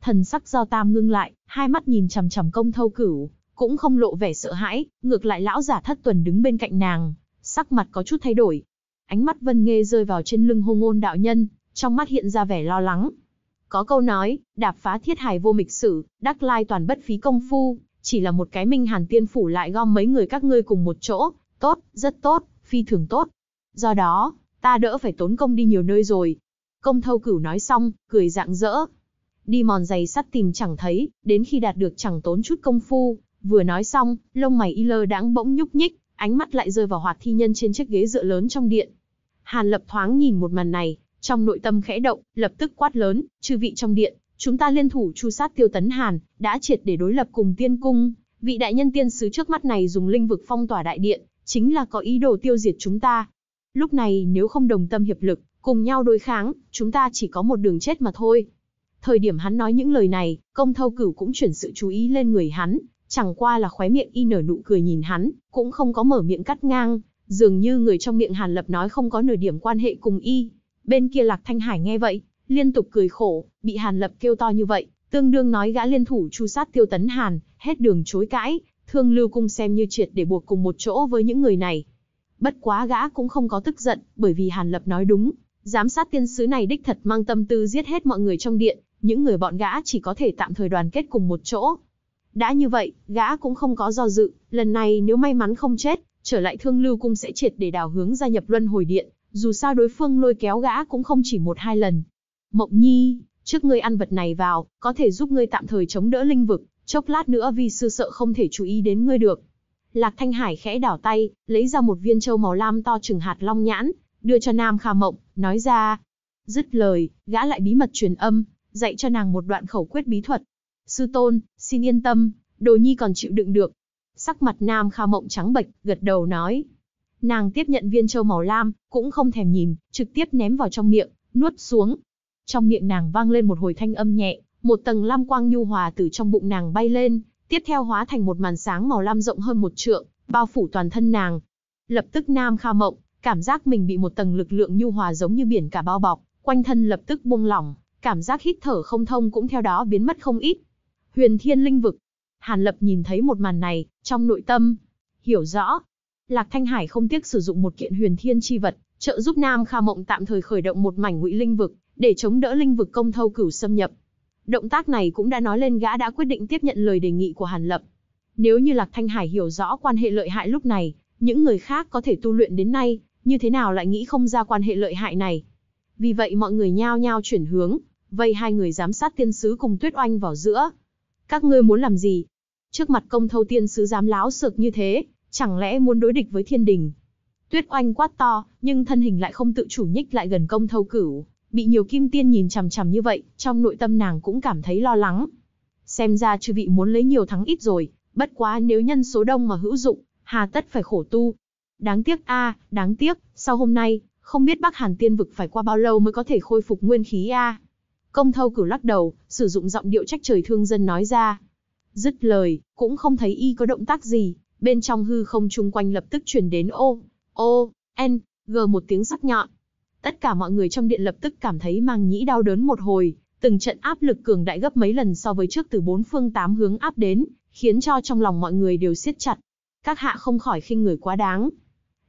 Speaker 1: Thần sắc Giao Tam ngưng lại, hai mắt nhìn chằm chằm công thâu cửu, cũng không lộ vẻ sợ hãi, ngược lại lão giả thất tuần đứng bên cạnh nàng, sắc mặt có chút thay đổi, ánh mắt Vân Nghê rơi vào trên lưng hô ngôn đạo nhân, trong mắt hiện ra vẻ lo lắng. Có câu nói, đạp phá thiết hải vô mịch sử, đắc lai toàn bất phí công phu, chỉ là một cái minh hàn tiên phủ lại gom mấy người các ngươi cùng một chỗ, tốt, rất tốt, phi thường tốt. Do đó, ta đỡ phải tốn công đi nhiều nơi rồi. Công thâu cửu nói xong, cười rạng rỡ. Đi mòn giày sắt tìm chẳng thấy, đến khi đạt được chẳng tốn chút công phu, vừa nói xong, lông mày y lơ đãng bỗng nhúc nhích, ánh mắt lại rơi vào hoạt thi nhân trên chiếc ghế dựa lớn trong điện, Hàn Lập thoáng nhìn một màn này, trong nội tâm khẽ động, lập tức quát lớn, chư vị trong điện, chúng ta liên thủ chu sát tiêu tấn Hàn, đã triệt để đối lập cùng tiên cung. Vị đại nhân tiên sứ trước mắt này dùng linh vực phong tỏa đại điện, chính là có ý đồ tiêu diệt chúng ta. Lúc này nếu không đồng tâm hiệp lực, cùng nhau đối kháng, chúng ta chỉ có một đường chết mà thôi. Thời điểm hắn nói những lời này, công thâu cửu cũng chuyển sự chú ý lên người hắn, chẳng qua là khóe miệng y nở nụ cười nhìn hắn, cũng không có mở miệng cắt ngang, Dường như người trong miệng Hàn Lập nói không có nửa điểm quan hệ cùng y. Bên kia Lạc Thanh Hải nghe vậy, liên tục cười khổ, bị Hàn Lập kêu to như vậy, tương đương nói gã liên thủ chu sát tiêu tấn Hàn, hết đường chối cãi, thương lưu cung xem như triệt để buộc cùng một chỗ với những người này. Bất quá gã cũng không có tức giận, bởi vì Hàn Lập nói đúng, giám sát tiên sứ này đích thật mang tâm tư giết hết mọi người trong điện, những người bọn gã chỉ có thể tạm thời đoàn kết cùng một chỗ. Đã như vậy, gã cũng không có do dự, lần này nếu may mắn không chết, trở lại Thương Lưu cung sẽ triệt để đào hướng gia nhập Luân Hồi Điện, dù sao đối phương lôi kéo gã cũng không chỉ một hai lần. Mộng Nhi, trước ngươi ăn vật này vào, có thể giúp ngươi tạm thời chống đỡ linh vực, chốc lát nữa vì sư sợ không thể chú ý đến ngươi được. Lạc Thanh Hải khẽ đảo tay, lấy ra một viên châu màu lam to chừng hạt long nhãn, đưa cho Nam Kha Mộng, nói ra. Dứt lời, gã lại bí mật truyền âm, dạy cho nàng một đoạn khẩu quyết bí thuật. Sư tôn, xin yên tâm, đồ nhi còn chịu đựng được, Sắc mặt Nam Kha Mộng trắng bệch, gật đầu nói. Nàng tiếp nhận viên châu màu lam, cũng không thèm nhìn, trực tiếp ném vào trong miệng, nuốt xuống. Trong miệng nàng vang lên một hồi thanh âm nhẹ, một tầng lam quang nhu hòa từ trong bụng nàng bay lên, tiếp theo hóa thành một màn sáng màu lam rộng hơn một trượng, bao phủ toàn thân nàng. Lập tức Nam Kha Mộng, cảm giác mình bị một tầng lực lượng nhu hòa giống như biển cả bao bọc, quanh thân lập tức buông lỏng, cảm giác hít thở không thông cũng theo đó biến mất không ít. Huyền Thiên Linh Vực, Hàn Lập nhìn thấy một màn này, trong nội tâm, hiểu rõ. Lạc Thanh Hải không tiếc sử dụng một kiện huyền thiên chi vật, trợ giúp Nam Kha Mộng tạm thời khởi động một mảnh ngụy linh vực, để chống đỡ linh vực công thâu cửu xâm nhập. Động tác này cũng đã nói lên gã đã quyết định tiếp nhận lời đề nghị của Hàn Lập. Nếu như Lạc Thanh Hải hiểu rõ quan hệ lợi hại lúc này, những người khác có thể tu luyện đến nay, như thế nào lại nghĩ không ra quan hệ lợi hại này. Vì vậy mọi người nhao nhao chuyển hướng, vây hai người giám sát tiên sứ cùng Tuyết Oanh vào giữa, các ngươi muốn làm gì? Trước mặt công thâu tiên sứ dám láo sược như thế, chẳng lẽ muốn đối địch với thiên đình? Tuyết oanh quát to, nhưng thân hình lại không tự chủ nhích lại gần công thâu cửu. Bị nhiều kim tiên nhìn chằm chằm như vậy, trong nội tâm nàng cũng cảm thấy lo lắng. Xem ra chư vị muốn lấy nhiều thắng ít rồi, bất quá nếu nhân số đông mà hữu dụng, hà tất phải khổ tu. Đáng tiếc a, đáng tiếc, sau hôm nay, không biết Bắc Hàn tiên vực phải qua bao lâu mới có thể khôi phục nguyên khí a. Công thâu cửu lắc đầu, sử dụng giọng điệu trách trời thương dân nói ra. Dứt lời, cũng không thấy y có động tác gì, bên trong hư không chung quanh lập tức truyền đến ô, ô, n, g một tiếng sắc nhọn. Tất cả mọi người trong điện lập tức cảm thấy mang nhĩ đau đớn một hồi, từng trận áp lực cường đại gấp mấy lần so với trước từ bốn phương tám hướng áp đến, khiến cho trong lòng mọi người đều siết chặt. Các hạ không khỏi khinh người quá đáng.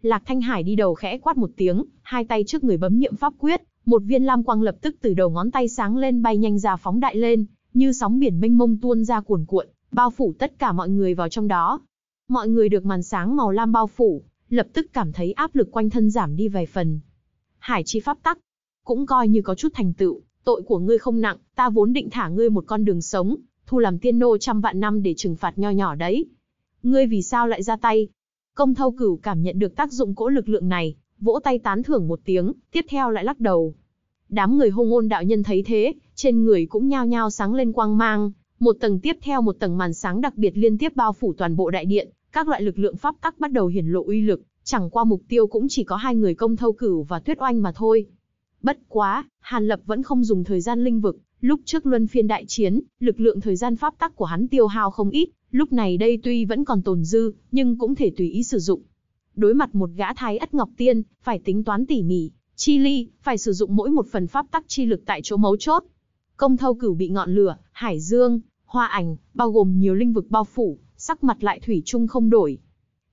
Speaker 1: Lạc Thanh Hải đi đầu khẽ quát một tiếng, hai tay trước người bấm niệm pháp quyết, một viên lam quang lập tức từ đầu ngón tay sáng lên bay nhanh ra phóng đại lên, như sóng biển mênh mông tuôn ra cuồn cuộn, bao phủ tất cả mọi người vào trong đó. Mọi người được màn sáng màu lam bao phủ, lập tức cảm thấy áp lực quanh thân giảm đi vài phần. Hải chi pháp tắc, cũng coi như có chút thành tựu, tội của ngươi không nặng, ta vốn định thả ngươi một con đường sống, thu làm tiên nô trăm vạn năm để trừng phạt nho nhỏ đấy. Ngươi vì sao lại ra tay? Công thâu cửu cảm nhận được tác dụng cỗ lực lượng này, vỗ tay tán thưởng một tiếng, tiếp theo lại lắc đầu. Đám người hô ngôn đạo nhân thấy thế, trên người cũng nhao nhao sáng lên quang mang, một tầng tiếp theo một tầng màn sáng đặc biệt liên tiếp bao phủ toàn bộ đại điện, các loại lực lượng pháp tắc bắt đầu hiển lộ uy lực, chẳng qua mục tiêu cũng chỉ có hai người công thâu cửu và tuyết oanh mà thôi. Bất quá, Hàn Lập vẫn không dùng thời gian linh vực, lúc trước luân phiên đại chiến, lực lượng thời gian pháp tắc của hắn tiêu hao không ít, lúc này đây tuy vẫn còn tồn dư, nhưng cũng thể tùy ý sử dụng, đối mặt một gã thái ất ngọc tiên, phải tính toán tỉ mỉ, chi ly, phải sử dụng mỗi một phần pháp tắc chi lực tại chỗ mấu chốt. Công thâu cửu bị ngọn lửa, hải dương, hoa ảnh, bao gồm nhiều linh vực bao phủ, sắc mặt lại thủy chung không đổi.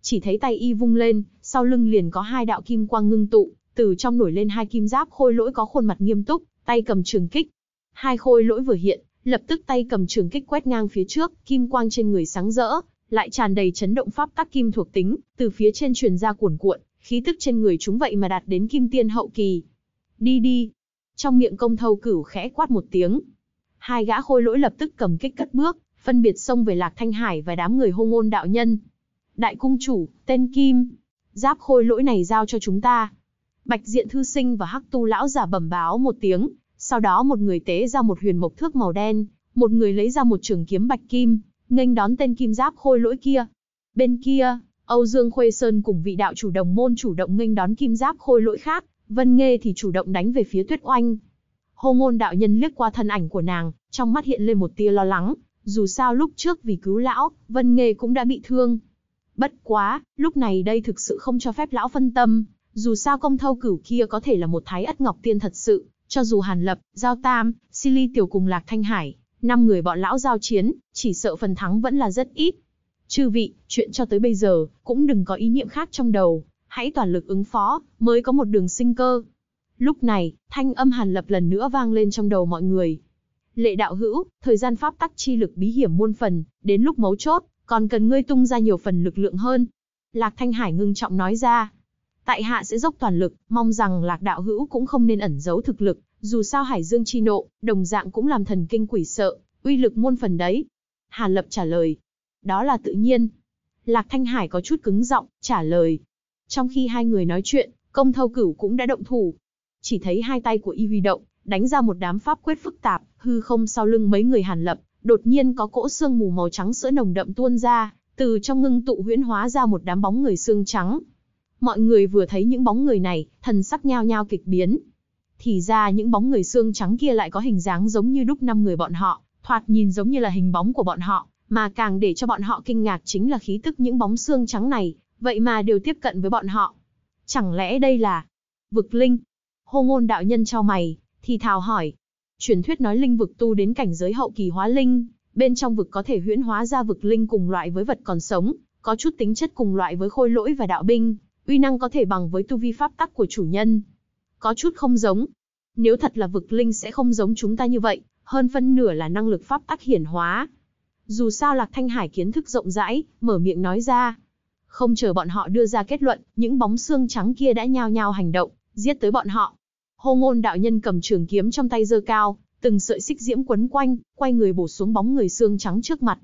Speaker 1: Chỉ thấy tay y vung lên, sau lưng liền có hai đạo kim quang ngưng tụ, từ trong nổi lên hai kim giáp khôi lỗi có khuôn mặt nghiêm túc, tay cầm trường kích. Hai khôi lỗi vừa hiện, lập tức tay cầm trường kích quét ngang phía trước, kim quang trên người sáng rỡ, lại tràn đầy chấn động pháp tắc kim thuộc tính, từ phía trên truyền ra cuồn cuộn, khí tức trên người chúng vậy mà đạt đến kim tiên hậu kỳ. Đi đi. Trong miệng công thâu cửu khẽ quát một tiếng. Hai gã khôi lỗi lập tức cầm kích cất bước, phân biệt xông về Lạc Thanh Hải và đám người hung ngôn đạo nhân. Đại cung chủ, tên Kim, giáp khôi lỗi này giao cho chúng ta. Bạch diện thư sinh và hắc tu lão giả bẩm báo một tiếng, sau đó một người tế ra một huyền mộc thước màu đen, một người lấy ra một trường kiếm bạch kim, nghênh đón tên kim giáp khôi lỗi kia. Bên kia, Âu Dương Khuê Sơn cùng vị đạo chủ đồng môn chủ động nghênh đón kim giáp khôi lỗi khác, Vân Nghê thì chủ động đánh về phía Tuyết Oanh. Hồ ngôn đạo nhân liếc qua thân ảnh của nàng, trong mắt hiện lên một tia lo lắng, dù sao lúc trước vì cứu lão, Vân Nghê cũng đã bị thương. Bất quá, lúc này đây thực sự không cho phép lão phân tâm, dù sao công thâu cửu kia có thể là một thái ất ngọc tiên thật sự, cho dù Hàn Lập, Giao Tam, Silly Tiểu cùng Lạc Thanh Hải, năm người bọn lão giao chiến, chỉ sợ phần thắng vẫn là rất ít. Chư vị, chuyện cho tới bây giờ, cũng đừng có ý niệm khác trong đầu, hãy toàn lực ứng phó, mới có một đường sinh cơ. Lúc này, thanh âm hàn lập lần nữa vang lên trong đầu mọi người. Lệ đạo hữu, thời gian pháp tắc chi lực bí hiểm muôn phần, đến lúc mấu chốt, còn cần ngươi tung ra nhiều phần lực lượng hơn. Lạc Thanh Hải ngưng trọng nói ra. Tại hạ sẽ dốc toàn lực, mong rằng Lạc đạo hữu cũng không nên ẩn giấu thực lực, dù sao Hải Dương chi nộ, đồng dạng cũng làm thần kinh quỷ sợ, uy lực muôn phần đấy. Hàn Lập trả lời. Đó là tự nhiên. Lạc Thanh Hải có chút cứng giọng trả lời. Trong khi hai người nói chuyện, công thâu cửu cũng đã động thủ. Chỉ thấy hai tay của y huy động, đánh ra một đám pháp quyết phức tạp, hư không sau lưng mấy người Hàn Lập, đột nhiên có cỗ xương mù màu trắng sữa nồng đậm tuôn ra, từ trong ngưng tụ huyễn hóa ra một đám bóng người xương trắng. Mọi người vừa thấy những bóng người này, thần sắc nhao nhao kịch biến, thì ra những bóng người xương trắng kia lại có hình dáng giống như đúc năm người bọn họ, thoạt nhìn giống như là hình bóng của bọn họ, mà càng để cho bọn họ kinh ngạc chính là khí tức những bóng xương trắng này, vậy mà đều tiếp cận với bọn họ. Chẳng lẽ đây là vực linh? Hô ngôn đạo nhân trao mày, thì thào hỏi. Truyền thuyết nói linh vực tu đến cảnh giới hậu kỳ hóa linh, bên trong vực có thể huyễn hóa ra vực linh cùng loại với vật còn sống, có chút tính chất cùng loại với khôi lỗi và đạo binh, uy năng có thể bằng với tu vi pháp tắc của chủ nhân, có chút không giống. Nếu thật là vực linh sẽ không giống chúng ta như vậy, hơn phân nửa là năng lực pháp tắc hiển hóa. Dù sao Lạc Thanh Hải kiến thức rộng rãi, mở miệng nói ra. Không chờ bọn họ đưa ra kết luận, những bóng xương trắng kia đã nhao nhao hành động, giết tới bọn họ. Hô ngôn đạo nhân cầm trường kiếm trong tay giơ cao, từng sợi xích diễm quấn quanh, quay người bổ xuống bóng người xương trắng trước mặt.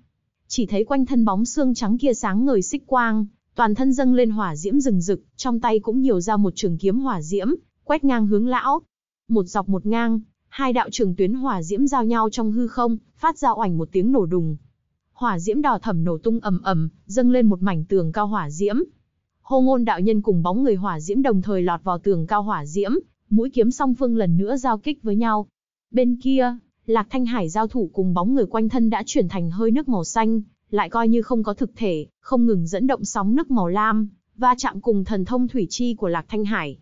Speaker 1: Chỉ thấy quanh thân bóng xương trắng kia sáng ngời xích quang, toàn thân dâng lên hỏa diễm rừng rực, trong tay cũng nhiều ra một trường kiếm hỏa diễm, quét ngang hướng lão. Một dọc một ngang, hai đạo trường tuyến hỏa diễm giao nhau trong hư không, phát ra oảnh một tiếng nổ đùng. Hỏa diễm đỏ thẩm nổ tung ầm ầm, dâng lên một mảnh tường cao hỏa diễm. Hồ ngôn đạo nhân cùng bóng người hỏa diễm đồng thời lọt vào tường cao hỏa diễm, mũi kiếm song phương lần nữa giao kích với nhau. Bên kia, Lạc Thanh Hải giao thủ cùng bóng người quanh thân đã chuyển thành hơi nước màu xanh, lại coi như không có thực thể, không ngừng dẫn động sóng nước màu lam, va chạm cùng thần thông thủy chi của Lạc Thanh Hải.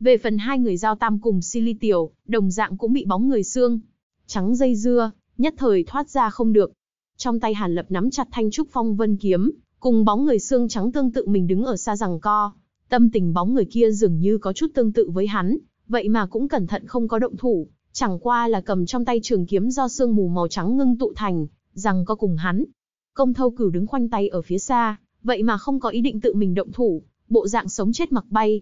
Speaker 1: Về phần hai người giao tam cùng Silly Tiểu, đồng dạng cũng bị bóng người xương. Trắng dây dưa, nhất thời thoát ra không được. Trong tay Hàn Lập nắm chặt thanh trúc phong vân kiếm, cùng bóng người xương trắng tương tự mình đứng ở xa rằng co. Tâm tình bóng người kia dường như có chút tương tự với hắn, vậy mà cũng cẩn thận không có động thủ, chẳng qua là cầm trong tay trường kiếm do sương mù màu trắng ngưng tụ thành, rằng có cùng hắn. Công thâu cửu đứng khoanh tay ở phía xa, vậy mà không có ý định tự mình động thủ, bộ dạng sống chết mặc bay,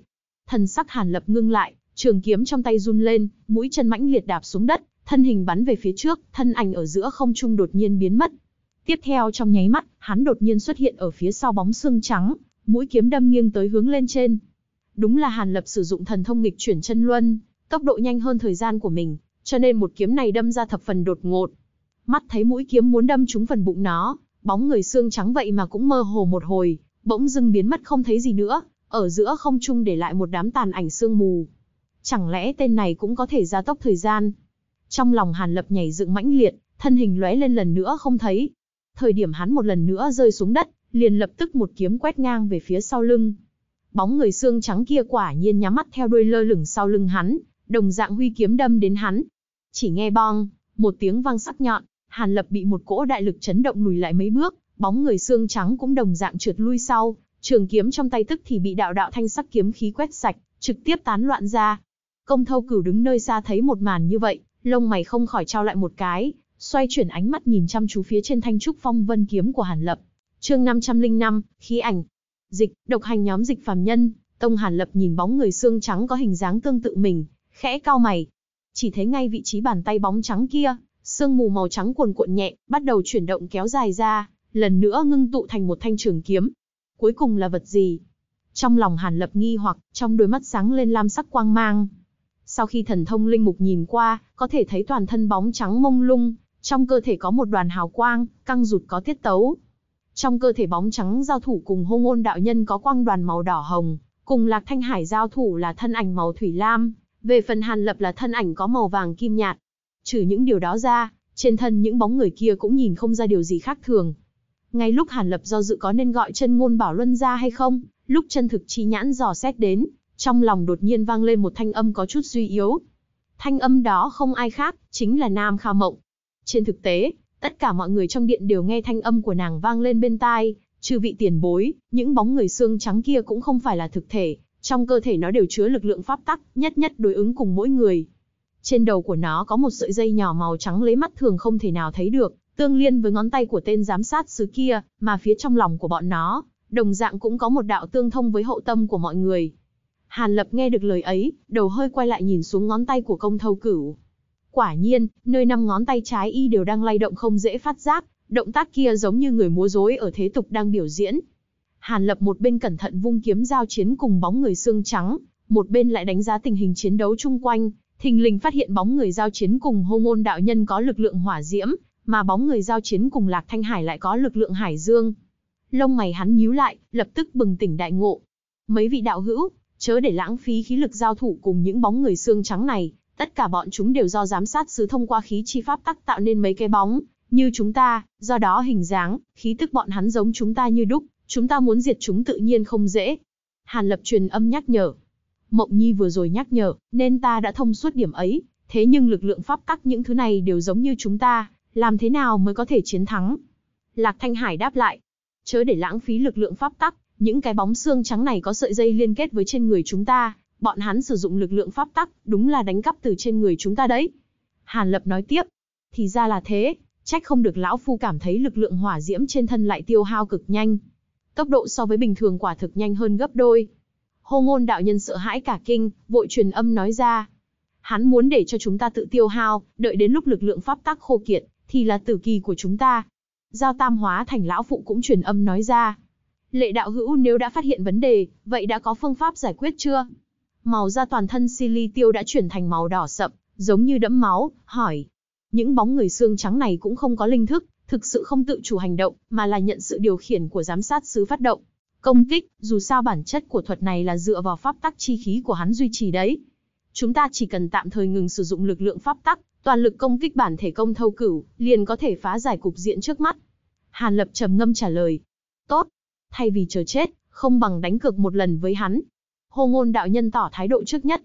Speaker 1: thần sắc Hàn Lập ngưng lại, trường kiếm trong tay run lên, mũi chân mãnh liệt đạp xuống đất, thân hình bắn về phía trước, thân ảnh ở giữa không trung đột nhiên biến mất. Tiếp theo trong nháy mắt, hắn đột nhiên xuất hiện ở phía sau bóng xương trắng, mũi kiếm đâm nghiêng tới hướng lên trên. Đúng là Hàn Lập sử dụng thần thông nghịch chuyển chân luân, tốc độ nhanh hơn thời gian của mình, cho nên một kiếm này đâm ra thập phần đột ngột. Mắt thấy mũi kiếm muốn đâm trúng phần bụng nó, bóng người xương trắng vậy mà cũng mơ hồ một hồi, bỗng dưng biến mất không thấy gì nữa, ở giữa không trung để lại một đám tàn ảnh sương mù. Chẳng lẽ tên này cũng có thể gia tốc thời gian? Trong lòng Hàn Lập nhảy dựng mãnh liệt, thân hình lóe lên lần nữa không thấy. Thời điểm hắn một lần nữa rơi xuống đất, liền lập tức một kiếm quét ngang về phía sau lưng. Bóng người xương trắng kia quả nhiên nhắm mắt theo đuôi lơ lửng sau lưng hắn, đồng dạng huy kiếm đâm đến hắn. Chỉ nghe bong, một tiếng vang sắc nhọn, Hàn Lập bị một cỗ đại lực chấn động lùi lại mấy bước, bóng người xương trắng cũng đồng dạng trượt lui sau, Trường kiếm trong tay tức thì bị đạo đạo thanh sắc kiếm khí quét sạch, trực tiếp tán loạn ra. Công thâu cửu đứng nơi xa thấy một màn như vậy, lông mày không khỏi trao lại một cái, xoay chuyển ánh mắt nhìn chăm chú phía trên thanh trúc phong vân kiếm của Hàn Lập. Chương 505, khí ảnh. Dịch, độc hành nhóm dịch phàm nhân, Tông Hàn Lập nhìn bóng người xương trắng có hình dáng tương tự mình, khẽ cao mày. Chỉ thấy ngay vị trí bàn tay bóng trắng kia, sương mù màu trắng cuồn cuộn nhẹ, bắt đầu chuyển động kéo dài ra, lần nữa ngưng tụ thành một thanh trường kiếm, cuối cùng là vật gì? Trong lòng Hàn Lập nghi hoặc, trong đôi mắt sáng lên lam sắc quang mang. Sau khi thần thông linh mục nhìn qua, có thể thấy toàn thân bóng trắng mông lung, trong cơ thể có một đoàn hào quang, căng rụt có tiết tấu. Trong cơ thể bóng trắng giao thủ cùng hô ngôn đạo nhân có quang đoàn màu đỏ hồng, cùng Lạc Thanh Hải giao thủ là thân ảnh màu thủy lam, về phần Hàn Lập là thân ảnh có màu vàng kim nhạt. Trừ những điều đó ra, trên thân những bóng người kia cũng nhìn không ra điều gì khác thường, ngay lúc Hàn Lập do dự có nên gọi chân ngôn bảo luân ra hay không, lúc chân thực trí nhãn dò xét đến, trong lòng đột nhiên vang lên một thanh âm có chút suy yếu. Thanh âm đó không ai khác, chính là Nam Kha Mộng. Trên thực tế, tất cả mọi người trong điện đều nghe thanh âm của nàng vang lên bên tai, trừ vị tiền bối, những bóng người xương trắng kia cũng không phải là thực thể, trong cơ thể nó đều chứa lực lượng pháp tắc, nhất nhất đối ứng cùng mỗi người. Trên đầu của nó có một sợi dây nhỏ màu trắng lấy mắt thường không thể nào thấy được, tương liên với ngón tay của tên giám sát xứ kia, mà phía trong lòng của bọn nó, đồng dạng cũng có một đạo tương thông với hậu tâm của mọi người. Hàn Lập nghe được lời ấy, đầu hơi quay lại nhìn xuống ngón tay của công thâu cửu. Quả nhiên, nơi năm ngón tay trái y đều đang lay động không dễ phát giác, động tác kia giống như người múa rối ở thế tục đang biểu diễn. Hàn Lập một bên cẩn thận vung kiếm giao chiến cùng bóng người xương trắng, một bên lại đánh giá tình hình chiến đấu chung quanh, thình lình phát hiện bóng người giao chiến cùng hô môn đạo nhân có lực lượng hỏa diễm, mà bóng người giao chiến cùng Lạc Thanh Hải lại có lực lượng hải dương. Lông mày hắn nhíu lại, lập tức bừng tỉnh đại ngộ. Mấy vị đạo hữu, chớ để lãng phí khí lực giao thủ cùng những bóng người xương trắng này, tất cả bọn chúng đều do giám sát sứ thông qua khí chi pháp tắc tạo nên mấy cái bóng, như chúng ta, do đó hình dáng, khí tức bọn hắn giống chúng ta như đúc, chúng ta muốn diệt chúng tự nhiên không dễ. Hàn lập truyền âm nhắc nhở. Mộng Nhi vừa rồi nhắc nhở, nên ta đã thông suốt điểm ấy, thế nhưng lực lượng pháp tắc những thứ này đều giống như chúng ta, làm thế nào mới có thể chiến thắng? Lạc Thanh Hải đáp lại. Chớ để lãng phí lực lượng pháp tắc, những cái bóng xương trắng này có sợi dây liên kết với trên người chúng ta, bọn hắn sử dụng lực lượng pháp tắc, đúng là đánh cắp từ trên người chúng ta đấy. Hàn Lập nói tiếp. Thì ra là thế, trách không được lão phu cảm thấy lực lượng hỏa diễm trên thân lại tiêu hao cực nhanh. Tốc độ so với bình thường quả thực nhanh hơn gấp đôi. Hô ngôn đạo nhân sợ hãi cả kinh, vội truyền âm nói ra. Hắn muốn để cho chúng ta tự tiêu hao, đợi đến lúc lực lượng pháp tắc khô kiệt, thì là tử kỳ của chúng ta. Giao tam hóa thành lão phụ cũng truyền âm nói ra. Lệ đạo hữu nếu đã phát hiện vấn đề, vậy đã có phương pháp giải quyết chưa? Màu da toàn thân Silly Tiêu đã chuyển thành màu đỏ sậm, giống như đẫm máu, hỏi. Những bóng người xương trắng này cũng không có linh thức, thực sự không tự chủ hành động, mà là nhận sự điều khiển của giám sát sứ phát động. Công kích, dù sao bản chất của thuật này là dựa vào pháp tắc chi khí của hắn duy trì đấy chúng ta chỉ cần tạm thời ngừng sử dụng lực lượng pháp tắc, toàn lực công kích bản thể công thâu cửu, liền có thể phá giải cục diện trước mắt. Hàn Lập trầm ngâm trả lời. Tốt. Thay vì chờ chết, không bằng đánh cược một lần với hắn. Hồ ngôn đạo nhân tỏ thái độ trước nhất.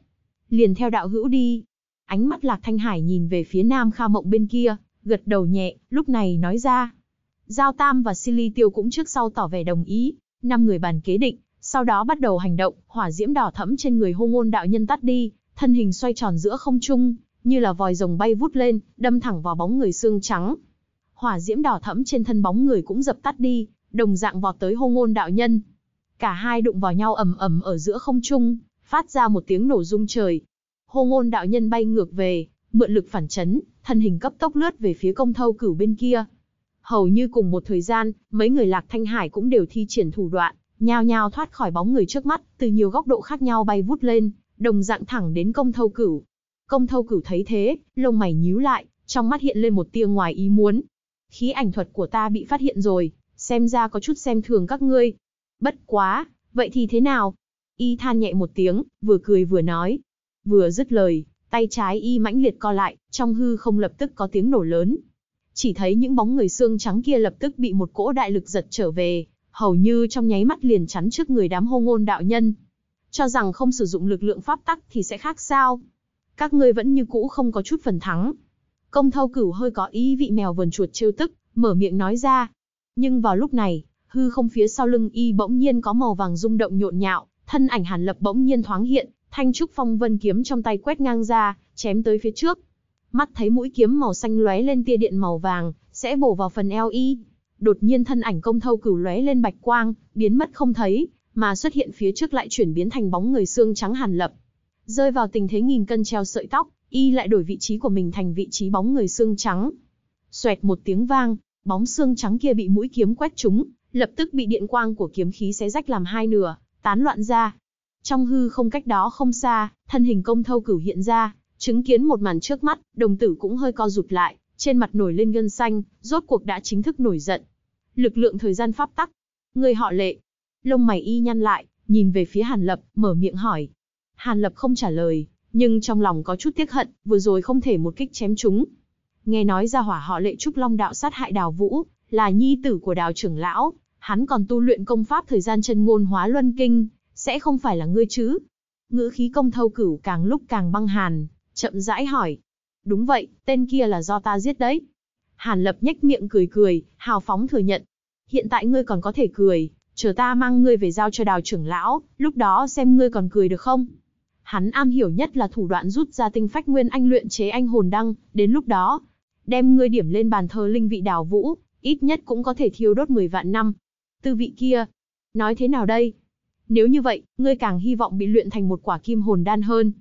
Speaker 1: Liền theo đạo hữu đi. Ánh mắt Lạc Thanh Hải nhìn về phía nam kha mộng bên kia, gật đầu nhẹ, lúc này nói ra. Giao Tam và Silly Tiêu cũng trước sau tỏ vẻ đồng ý. Năm người bàn kế định, sau đó bắt đầu hành động, hỏa diễm đỏ thẫm trên người hô ngôn đạo nhân tắt đi, thân hình xoay tròn giữa không trung, như là vòi rồng bay vút lên, đâm thẳng vào bóng người xương trắng. Hỏa diễm đỏ thẫm trên thân bóng người cũng dập tắt đi, đồng dạng vọt tới hô ngôn đạo nhân. Cả hai đụng vào nhau ầm ầm ở giữa không trung, phát ra một tiếng nổ rung trời. Hô ngôn đạo nhân bay ngược về, mượn lực phản chấn, thân hình cấp tốc lướt về phía công thâu cửu bên kia. Hầu như cùng một thời gian, mấy người lạc thanh hải cũng đều thi triển thủ đoạn, nhao nhao thoát khỏi bóng người trước mắt, từ nhiều góc độ khác nhau bay vút lên, đồng dạng thẳng đến công thâu cửu. Công thâu cửu thấy thế, lông mày nhíu lại, trong mắt hiện lên một tia ngoài ý muốn. Khí ảnh thuật của ta bị phát hiện rồi, xem ra có chút xem thường các ngươi. Bất quá, vậy thì thế nào? Y than nhẹ một tiếng, vừa cười vừa nói. Vừa dứt lời, tay trái y mãnh liệt co lại, trong hư không lập tức có tiếng nổ lớn. Chỉ thấy những bóng người xương trắng kia lập tức bị một cỗ đại lực giật trở về, hầu như trong nháy mắt liền chắn trước người đám hô ngôn đạo nhân cho rằng không sử dụng lực lượng pháp tắc thì sẽ khác sao. Các ngươi vẫn như cũ không có chút phần thắng. Công thâu cửu hơi có ý vị mèo vườn chuột trêu tức, mở miệng nói ra. Nhưng vào lúc này, hư không phía sau lưng y bỗng nhiên có màu vàng rung động nhộn nhạo, thân ảnh hàn lập bỗng nhiên thoáng hiện, thanh trúc phong vân kiếm trong tay quét ngang ra, chém tới phía trước. Mắt thấy mũi kiếm màu xanh lóe lên tia điện màu vàng, sẽ bổ vào phần eo y. Đột nhiên thân ảnh công thâu cửu lóe lên bạch quang, biến mất không thấy, mà xuất hiện phía trước lại chuyển biến thành bóng người xương trắng hàn lập. Rơi vào tình thế nghìn cân treo sợi tóc, y lại đổi vị trí của mình thành vị trí bóng người xương trắng. Xoẹt một tiếng vang, bóng xương trắng kia bị mũi kiếm quét trúng, lập tức bị điện quang của kiếm khí xé rách làm hai nửa, tán loạn ra. Trong hư không cách đó không xa, thân hình công thâu cửu hiện ra, chứng kiến một màn trước mắt, đồng tử cũng hơi co rụt lại, trên mặt nổi lên gân xanh, rốt cuộc đã chính thức nổi giận. Lực lượng thời gian pháp tắc, người họ lệ, Lông mày y nhăn lại, nhìn về phía Hàn Lập, mở miệng hỏi. Hàn Lập không trả lời, nhưng trong lòng có chút tiếc hận, vừa rồi không thể một kích chém chúng. Nghe nói ra hỏa họ lệ trúc long đạo sát hại đào vũ, là nhi tử của đào trưởng lão, hắn còn tu luyện công pháp thời gian chân ngôn hóa luân kinh, sẽ không phải là ngươi chứ? Ngữ khí công thâu cửu càng lúc càng băng hàn, chậm rãi hỏi. Đúng vậy, tên kia là do ta giết đấy. Hàn lập nhếch miệng cười cười, hào phóng thừa nhận. Hiện tại ngươi còn có thể cười, Chờ ta mang ngươi về giao cho đào trưởng lão, lúc đó xem ngươi còn cười được không? Hắn am hiểu nhất là thủ đoạn rút ra tinh phách nguyên anh luyện chế anh hồn đăng, đến lúc đó, đem ngươi điểm lên bàn thờ linh vị đào vũ, ít nhất cũng có thể thiêu đốt 10 vạn năm. Tư vị kia, nói thế nào đây? Nếu như vậy, ngươi càng hy vọng bị luyện thành một quả kim hồn đan hơn.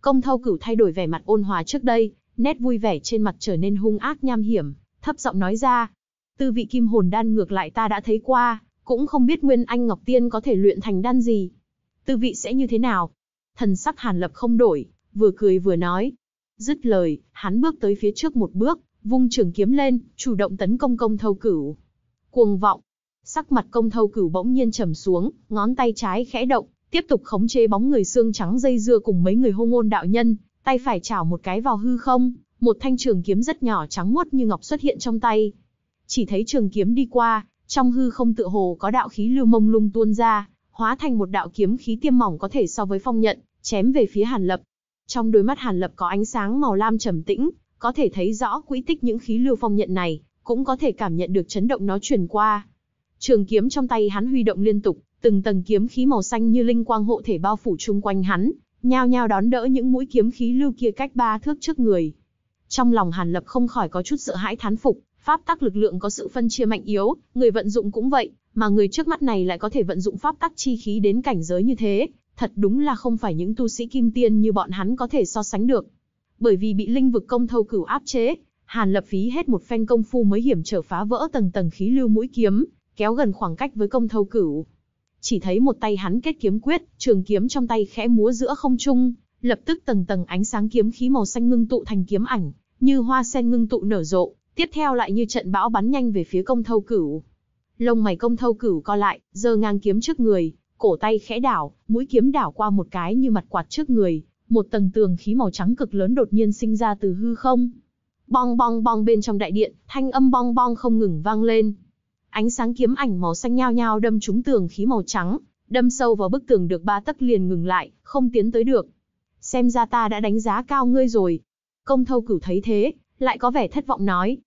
Speaker 1: Công thâu cửu thay đổi vẻ mặt ôn hòa trước đây, nét vui vẻ trên mặt trở nên hung ác nham hiểm, thấp giọng nói ra. Tư vị kim hồn đan ngược lại ta đã thấy qua, cũng không biết Nguyên Anh Ngọc Tiên có thể luyện thành đan gì. Tư vị sẽ như thế nào? Thần sắc Hàn Lập không đổi, vừa cười vừa nói. Dứt lời, hắn bước tới phía trước một bước, vung trường kiếm lên, chủ động tấn công công thâu cửu. Cuồng vọng, sắc mặt công thâu cửu bỗng nhiên trầm xuống, ngón tay trái khẽ động, tiếp tục khống chế bóng người xương trắng dây dưa cùng mấy người hô ngôn đạo nhân, tay phải chảo một cái vào hư không, một thanh trường kiếm rất nhỏ trắng muốt như ngọc xuất hiện trong tay. Chỉ thấy trường kiếm đi qua, trong hư không tựa hồ có đạo khí lưu mông lung tuôn ra, hóa thành một đạo kiếm khí tiêm mỏng có thể so với phong nhận, chém về phía Hàn Lập. Trong đôi mắt Hàn Lập có ánh sáng màu lam trầm tĩnh, có thể thấy rõ quỹ tích những khí lưu phong nhận này, cũng có thể cảm nhận được chấn động nó truyền qua. Trường kiếm trong tay hắn huy động liên tục, từng tầng kiếm khí màu xanh như linh quang hộ thể bao phủ chung quanh hắn, nhao nhao đón đỡ những mũi kiếm khí lưu kia cách ba thước trước người. Trong lòng Hàn Lập không khỏi có chút sợ hãi thán phục, Pháp tắc lực lượng có sự phân chia mạnh yếu, người vận dụng cũng vậy, mà người trước mắt này lại có thể vận dụng pháp tắc chi khí đến cảnh giới như thế, thật đúng là không phải những tu sĩ kim tiên như bọn hắn có thể so sánh được. Bởi vì bị linh vực công thâu cửu áp chế, Hàn Lập phí hết một phen công phu mới hiểm trở phá vỡ tầng tầng khí lưu mũi kiếm, kéo gần khoảng cách với công thâu cửu. Chỉ thấy một tay hắn kết kiếm quyết, trường kiếm trong tay khẽ múa giữa không trung, lập tức tầng tầng ánh sáng kiếm khí màu xanh ngưng tụ thành kiếm ảnh, như hoa sen ngưng tụ nở rộ, Tiếp theo lại như trận bão bắn nhanh về phía công thâu cửu. Lông mày công thâu cửu co lại, giơ ngang kiếm trước người, cổ tay khẽ đảo, mũi kiếm đảo qua một cái như mặt quạt trước người, một tầng tường khí màu trắng cực lớn đột nhiên sinh ra từ hư không. Bong bong bong bên trong đại điện, thanh âm bong bong không ngừng vang lên. Ánh sáng kiếm ảnh màu xanh nhao nhao đâm trúng tường khí màu trắng, đâm sâu vào bức tường được ba tấc liền ngừng lại, không tiến tới được. Xem ra ta đã đánh giá cao ngươi rồi. Công thâu cửu thấy thế, lại có vẻ thất vọng nói.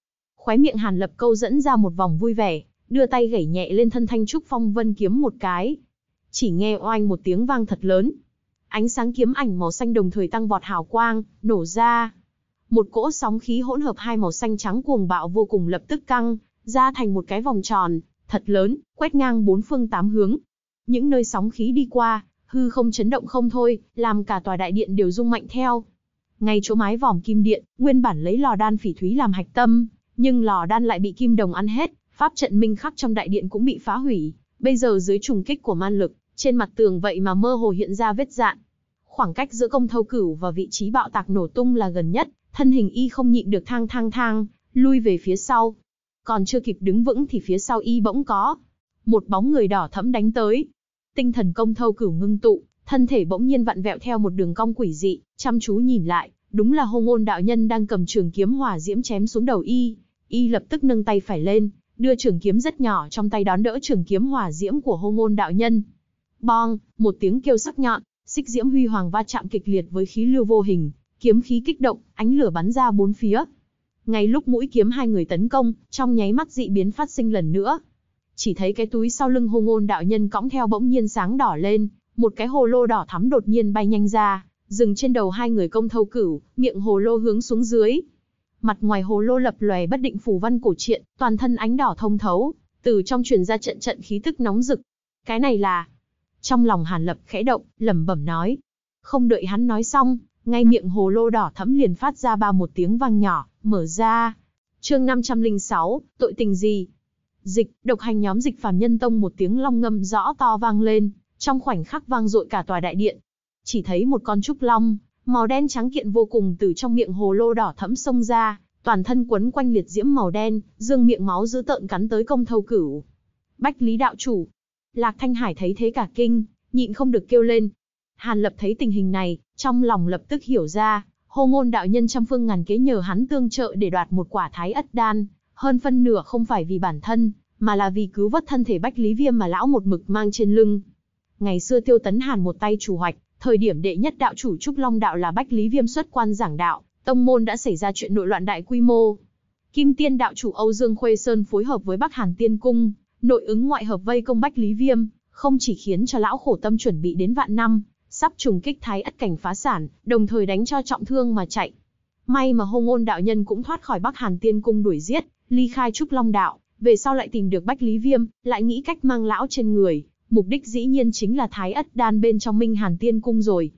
Speaker 1: Khóe miệng Hàn Lập câu dẫn ra một vòng vui vẻ, đưa tay gẩy nhẹ lên thân thanh trúc phong vân kiếm một cái. Chỉ nghe oanh một tiếng vang thật lớn. Ánh sáng kiếm ảnh màu xanh đồng thời tăng vọt hào quang, nổ ra. Một cỗ sóng khí hỗn hợp hai màu xanh trắng cuồng bạo vô cùng lập tức căng, ra thành một cái vòng tròn, thật lớn, quét ngang bốn phương tám hướng. Những nơi sóng khí đi qua, hư không chấn động không thôi, làm cả tòa đại điện đều rung mạnh theo. Ngay chỗ mái vòm kim điện, nguyên bản lấy lò đan phỉ thúy làm hạch tâm, nhưng lò đan lại bị kim đồng ăn hết, pháp trận minh khắc trong đại điện cũng bị phá hủy. Bây giờ dưới trùng kích của man lực, trên mặt tường vậy mà mơ hồ hiện ra vết dạn. Khoảng cách giữa công thâu cửu và vị trí bạo tạc nổ tung là gần nhất, thân hình y không nhịn được thang thang thang, lui về phía sau. Còn chưa kịp đứng vững thì phía sau y bỗng có. Một bóng người đỏ thẫm đánh tới. Tinh thần công thâu cửu ngưng tụ, thân thể bỗng nhiên vặn vẹo theo một đường cong quỷ dị, chăm chú nhìn lại, đúng là hô ngôn đạo nhân đang cầm trường kiếm hỏa diễm chém xuống đầu y y lập tức nâng tay phải lên, đưa trường kiếm rất nhỏ trong tay đón đỡ trường kiếm hỏa diễm của hô ngôn đạo nhân. Bong, một tiếng kêu sắc nhọn, xích diễm huy hoàng va chạm kịch liệt với khí lưu vô hình, kiếm khí kích động, ánh lửa bắn ra bốn phía. Ngay lúc mũi kiếm hai người tấn công, trong nháy mắt dị biến phát sinh lần nữa. Chỉ thấy cái túi sau lưng hô ngôn đạo nhân cõng theo bỗng nhiên sáng đỏ lên, một cái hồ lô đỏ thắm đột nhiên bay nhanh ra, dừng trên đầu hai người công thâu cửu, miệng hồ lô hướng xuống dưới mặt ngoài hồ lô lập lòe bất định phù văn cổ truyện, toàn thân ánh đỏ thông thấu, từ trong truyền ra trận trận khí tức nóng rực. Cái này là Trong lòng Hàn Lập khẽ động, lẩm bẩm nói. Không đợi hắn nói xong, ngay miệng hồ lô đỏ thẫm liền phát ra ba một tiếng vang nhỏ, mở ra. Chương 506, tội tình gì? Dịch, độc hành nhóm dịch phàm nhân tông một tiếng long ngâm rõ to vang lên, trong khoảnh khắc vang dội cả tòa đại điện. Chỉ thấy một con trúc long, Màu đen trắng kiện vô cùng từ trong miệng hồ lô đỏ thẫm sông ra, toàn thân quấn quanh liệt diễm màu đen, dương miệng máu dữ tợn cắn tới công thâu cửu. Bách Lý đạo chủ. Lạc Thanh Hải thấy thế cả kinh, nhịn không được kêu lên. Hàn Lập thấy tình hình này, trong lòng lập tức hiểu ra, hô ngôn đạo nhân trăm phương ngàn kế nhờ hắn tương trợ để đoạt một quả thái ất đan, hơn phân nửa không phải vì bản thân, mà là vì cứu vớt thân thể Bách Lý Viêm mà lão một mực mang trên lưng. Ngày xưa tiêu tấn hàn một tay chủ hoạch, Thời điểm đệ nhất đạo chủ Trúc Long đạo là Bách Lý Viêm xuất quan giảng đạo, tông môn đã xảy ra chuyện nội loạn đại quy mô. Kim Tiên đạo chủ Âu Dương Khuê Sơn phối hợp với Bắc Hàn Tiên Cung, nội ứng ngoại hợp vây công Bách Lý Viêm, không chỉ khiến cho lão khổ tâm chuẩn bị đến vạn năm, sắp trùng kích thái ất cảnh phá sản, đồng thời đánh cho trọng thương mà chạy. May mà hô ngôn đạo nhân cũng thoát khỏi Bắc Hàn Tiên Cung đuổi giết, ly khai Trúc Long đạo, về sau lại tìm được Bách Lý Viêm, lại nghĩ cách mang lão trên người, mục đích dĩ nhiên chính là thái ất đan bên trong minh hàn tiên cung rồi.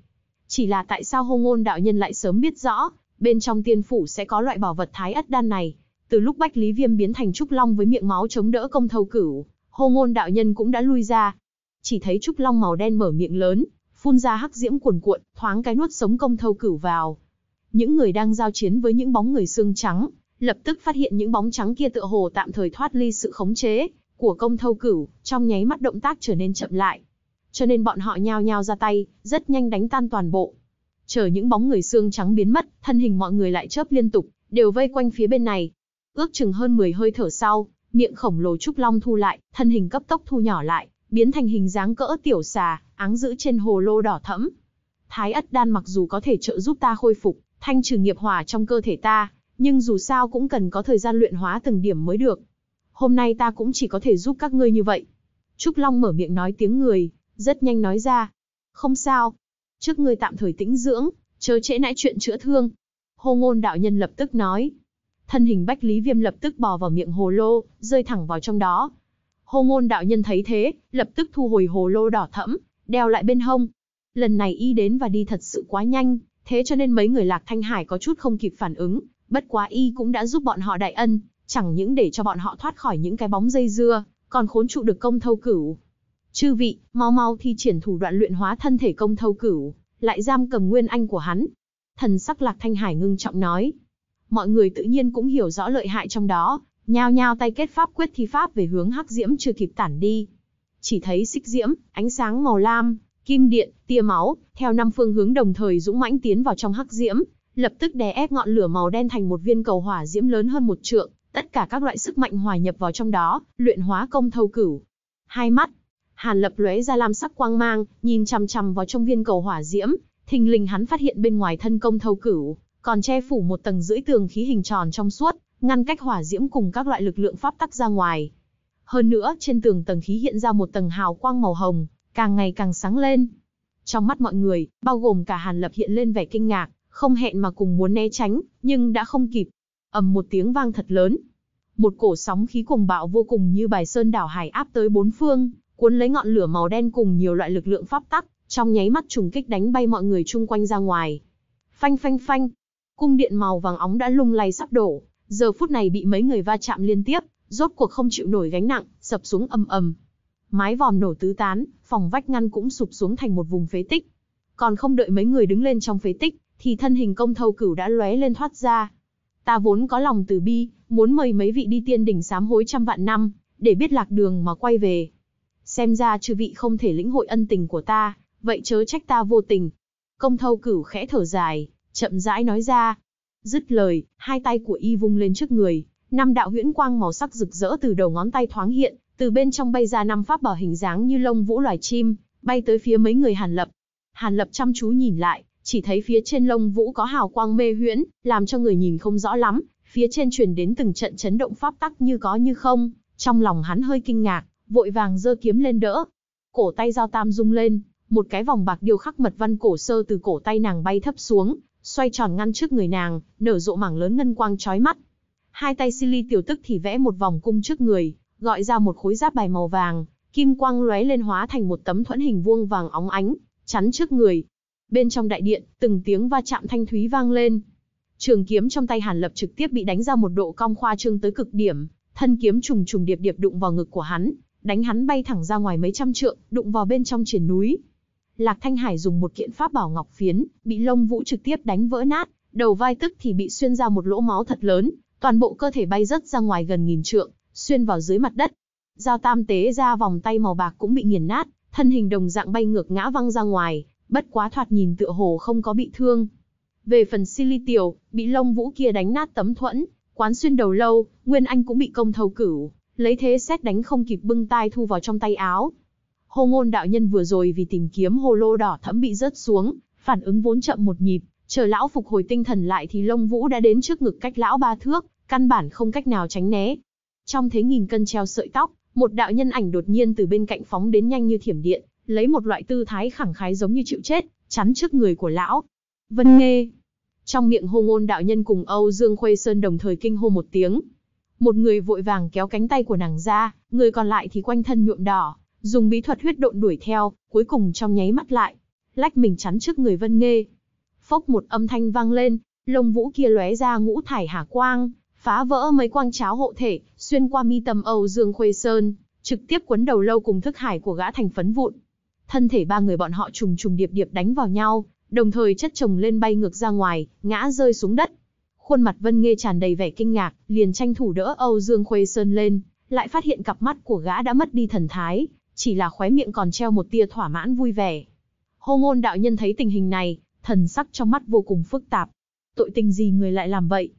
Speaker 1: Chỉ là tại sao hô ngôn đạo nhân lại sớm biết rõ, bên trong tiên phủ sẽ có loại bảo vật thái ất đan này. Từ lúc Bách Lý Viêm biến thành Trúc Long với miệng máu chống đỡ công thâu cửu, hô ngôn đạo nhân cũng đã lui ra. Chỉ thấy Trúc Long màu đen mở miệng lớn, phun ra hắc diễm cuồn cuộn, thoáng cái nuốt sống công thâu cửu vào. Những người đang giao chiến với những bóng người xương trắng, lập tức phát hiện những bóng trắng kia tựa hồ tạm thời thoát ly sự khống chế, của công thâu cửu, trong nháy mắt động tác trở nên chậm lại. Cho nên bọn họ nhao nhao ra tay, rất nhanh đánh tan toàn bộ. Chờ những bóng người xương trắng biến mất, thân hình mọi người lại chớp liên tục, đều vây quanh phía bên này. Ước chừng hơn 10 hơi thở sau, miệng khổng lồ trúc long thu lại, thân hình cấp tốc thu nhỏ lại, biến thành hình dáng cỡ tiểu xà, áng giữ trên hồ lô đỏ thẫm. Thái ất đan mặc dù có thể trợ giúp ta khôi phục, thanh trừ nghiệp hỏa trong cơ thể ta, nhưng dù sao cũng cần có thời gian luyện hóa từng điểm mới được hôm nay ta cũng chỉ có thể giúp các ngươi như vậy. Trúc Long mở miệng nói tiếng người, rất nhanh nói ra. Không sao. Trước ngươi tạm thời tĩnh dưỡng, chờ trễ nãy chuyện chữa thương. Hồ ngôn đạo nhân lập tức nói. Thân hình Bách Lý Viêm lập tức bò vào miệng hồ lô, rơi thẳng vào trong đó. Hồ ngôn đạo nhân thấy thế, lập tức thu hồi hồ lô đỏ thẫm, đeo lại bên hông. Lần này y đến và đi thật sự quá nhanh, thế cho nên mấy người Lạc Thanh Hải có chút không kịp phản ứng, bất quá y cũng đã giúp bọn họ đại ân, chẳng những để cho bọn họ thoát khỏi những cái bóng dây dưa, còn khốn trụ được công thâu cửu. Chư vị, mau mau thi triển thủ đoạn luyện hóa thân thể công thâu cửu, lại giam cầm nguyên anh của hắn. Thần sắc lạc thanh hải ngưng trọng nói. Mọi người tự nhiên cũng hiểu rõ lợi hại trong đó, nhao nhao tay kết pháp quyết thi pháp về hướng hắc diễm chưa kịp tản đi. Chỉ thấy xích diễm, ánh sáng màu lam, kim điện, tia máu, theo năm phương hướng đồng thời dũng mãnh tiến vào trong hắc diễm, lập tức đè ép ngọn lửa màu đen thành một viên cầu hỏa diễm lớn hơn một trượng, Tất cả các loại sức mạnh hòa nhập vào trong đó, luyện hóa công thâu cửu. Hai mắt, Hàn Lập lóe ra lam sắc quang mang, nhìn chằm chằm vào trong viên cầu hỏa diễm, thình lình hắn phát hiện bên ngoài thân công thâu cửu, còn che phủ một tầng rưỡi tường khí hình tròn trong suốt, ngăn cách hỏa diễm cùng các loại lực lượng pháp tắc ra ngoài. Hơn nữa, trên tường tầng khí hiện ra một tầng hào quang màu hồng, càng ngày càng sáng lên. Trong mắt mọi người, bao gồm cả Hàn Lập hiện lên vẻ kinh ngạc, không hẹn mà cùng muốn né tránh, nhưng đã không kịp, ầm một tiếng vang thật lớn. Một cổ sóng khí cùng bạo vô cùng như bài sơn đảo hải áp tới bốn phương, cuốn lấy ngọn lửa màu đen cùng nhiều loại lực lượng pháp tắc, trong nháy mắt trùng kích đánh bay mọi người chung quanh ra ngoài. Phanh phanh phanh, cung điện màu vàng óng đã lung lay sắp đổ, giờ phút này bị mấy người va chạm liên tiếp, rốt cuộc không chịu nổi gánh nặng, sập xuống ầm ầm. Mái vòm nổ tứ tán, phòng vách ngăn cũng sụp xuống thành một vùng phế tích. Còn không đợi mấy người đứng lên trong phế tích, thì thân hình công thâu cửu đã lóe lên thoát ra, Ta vốn có lòng từ bi, muốn mời mấy vị đi tiên đỉnh sám hối trăm vạn năm, để biết lạc đường mà quay về. Xem ra chư vị không thể lĩnh hội ân tình của ta, vậy chớ trách ta vô tình. Công thâu cửu khẽ thở dài, chậm rãi nói ra. Dứt lời, hai tay của y vung lên trước người, năm đạo huyễn quang màu sắc rực rỡ từ đầu ngón tay thoáng hiện, từ bên trong bay ra năm pháp bảo hình dáng như lông vũ loài chim, bay tới phía mấy người Hàn Lập. Hàn Lập chăm chú nhìn lại, chỉ thấy phía trên lông vũ có hào quang mê huyễn, làm cho người nhìn không rõ lắm, phía trên truyền đến từng trận chấn động pháp tắc như có như không, trong lòng hắn hơi kinh ngạc, vội vàng giơ kiếm lên đỡ. Cổ tay giao tam rung lên, một cái vòng bạc điêu khắc mật văn cổ sơ từ cổ tay nàng bay thấp xuống, xoay tròn ngăn trước người nàng, nở rộ mảng lớn ngân quang chói mắt. Hai tay Silly tiểu tức thì vẽ một vòng cung trước người, gọi ra một khối giáp bài màu vàng, kim quang lóe lên hóa thành một tấm thuẫn hình vuông vàng óng ánh, chắn trước người, Bên trong đại điện, từng tiếng va chạm thanh thúy vang lên. Trường kiếm trong tay Hàn Lập trực tiếp bị đánh ra một độ cong khoa trương tới cực điểm, thân kiếm trùng trùng điệp điệp đụng vào ngực của hắn, đánh hắn bay thẳng ra ngoài mấy trăm trượng, đụng vào bên trong triển núi. Lạc Thanh Hải dùng một kiện pháp bảo ngọc phiến, bị lông vũ trực tiếp đánh vỡ nát, đầu vai tức thì bị xuyên ra một lỗ máu thật lớn, toàn bộ cơ thể bay rất ra ngoài gần nghìn trượng, xuyên vào dưới mặt đất. Giao tam tế ra vòng tay màu bạc cũng bị nghiền nát, thân hình đồng dạng bay ngược ngã văng ra ngoài, bất quá thoạt nhìn tựa hồ không có bị thương. Về phần si ly tiểu, bị lông vũ kia đánh nát tấm thuẫn, quán xuyên đầu lâu, Nguyên Anh cũng bị công thầu cửu, lấy thế xét đánh không kịp bưng tai thu vào trong tay áo. Hồ ngôn đạo nhân vừa rồi vì tìm kiếm hồ lô đỏ thẫm bị rớt xuống, phản ứng vốn chậm một nhịp, chờ lão phục hồi tinh thần lại thì lông vũ đã đến trước ngực cách lão ba thước, căn bản không cách nào tránh né. Trong thế nghìn cân treo sợi tóc, một đạo nhân ảnh đột nhiên từ bên cạnh phóng đến nhanh như thiểm điện, lấy một loại tư thái khẳng khái giống như chịu chết, chắn trước người của lão. Vân Nghe Trong miệng hô ngôn đạo nhân cùng Âu Dương Khuê Sơn đồng thời kinh hô một tiếng. Một người vội vàng kéo cánh tay của nàng ra, người còn lại thì quanh thân nhuộm đỏ, dùng bí thuật huyết độn đuổi theo, cuối cùng trong nháy mắt lại, lách mình chắn trước người Vân Nghe Phốc một âm thanh vang lên, lông vũ kia lóe ra ngũ thải hà quang, phá vỡ mấy quang cháo hộ thể, xuyên qua mi tâm Âu Dương Khuê Sơn, trực tiếp quấn đầu lâu cùng thức hải của gã thành phấn vụn thân thể ba người bọn họ trùng trùng điệp điệp đánh vào nhau, đồng thời chất chồng lên bay ngược ra ngoài, ngã rơi xuống đất. Khuôn mặt Vân Nghê tràn đầy vẻ kinh ngạc, liền tranh thủ đỡ Âu Dương Khuê Sơn lên, lại phát hiện cặp mắt của gã đã mất đi thần thái, chỉ là khóe miệng còn treo một tia thỏa mãn vui vẻ. Hô ngôn đạo nhân thấy tình hình này, thần sắc trong mắt vô cùng phức tạp. Tội tình gì người lại làm vậy?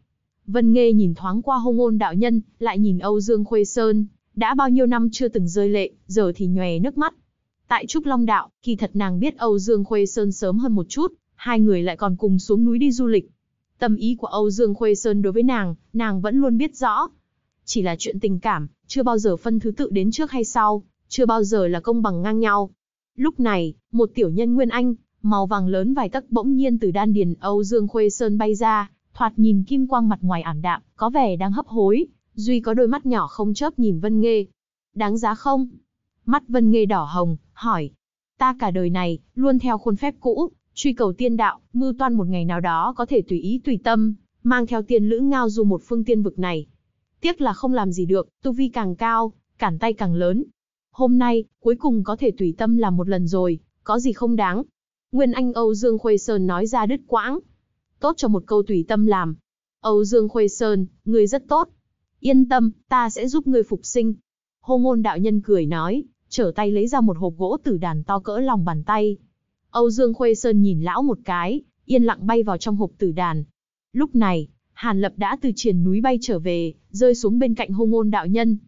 Speaker 1: Vân Nghê nhìn thoáng qua hô ngôn đạo nhân, lại nhìn Âu Dương Khuê Sơn, đã bao nhiêu năm chưa từng rơi lệ, giờ thì nhòe nước mắt. Tại Trúc Long Đạo, kỳ thật nàng biết Âu Dương Khuê Sơn sớm hơn một chút, hai người lại còn cùng xuống núi đi du lịch. Tâm ý của Âu Dương Khuê Sơn đối với nàng, nàng vẫn luôn biết rõ. Chỉ là chuyện tình cảm, chưa bao giờ phân thứ tự đến trước hay sau, chưa bao giờ là công bằng ngang nhau. Lúc này, một tiểu nhân Nguyên Anh, màu vàng lớn vài tấc bỗng nhiên từ đan điền Âu Dương Khuê Sơn bay ra, thoạt nhìn kim quang mặt ngoài ảm đạm, có vẻ đang hấp hối, duy có đôi mắt nhỏ không chớp nhìn Vân Nghê. Đáng giá không? Mắt Vân Nghê đỏ hồng, hỏi. Ta cả đời này, luôn theo khuôn phép cũ, truy cầu tiên đạo, mưu toan một ngày nào đó có thể tùy ý tùy tâm, mang theo tiên lữ ngao du một phương tiên vực này. Tiếc là không làm gì được, tu vi càng cao, cản tay càng lớn. Hôm nay, cuối cùng có thể tùy tâm làm một lần rồi, có gì không đáng. Nguyên Anh Âu Dương Khuê Sơn nói ra đứt quãng. Tốt cho một câu tùy tâm làm. Âu Dương Khuê Sơn, người rất tốt. Yên tâm, ta sẽ giúp ngươi phục sinh. Hô ngôn đạo nhân cười nói trở tay lấy ra một hộp gỗ tử đàn to cỡ lòng bàn tay. Âu Dương Khuê Sơn nhìn lão một cái, yên lặng bay vào trong hộp tử đàn. Lúc này, Hàn Lập đã từ triền núi bay trở về, rơi xuống bên cạnh hô ngôn đạo nhân.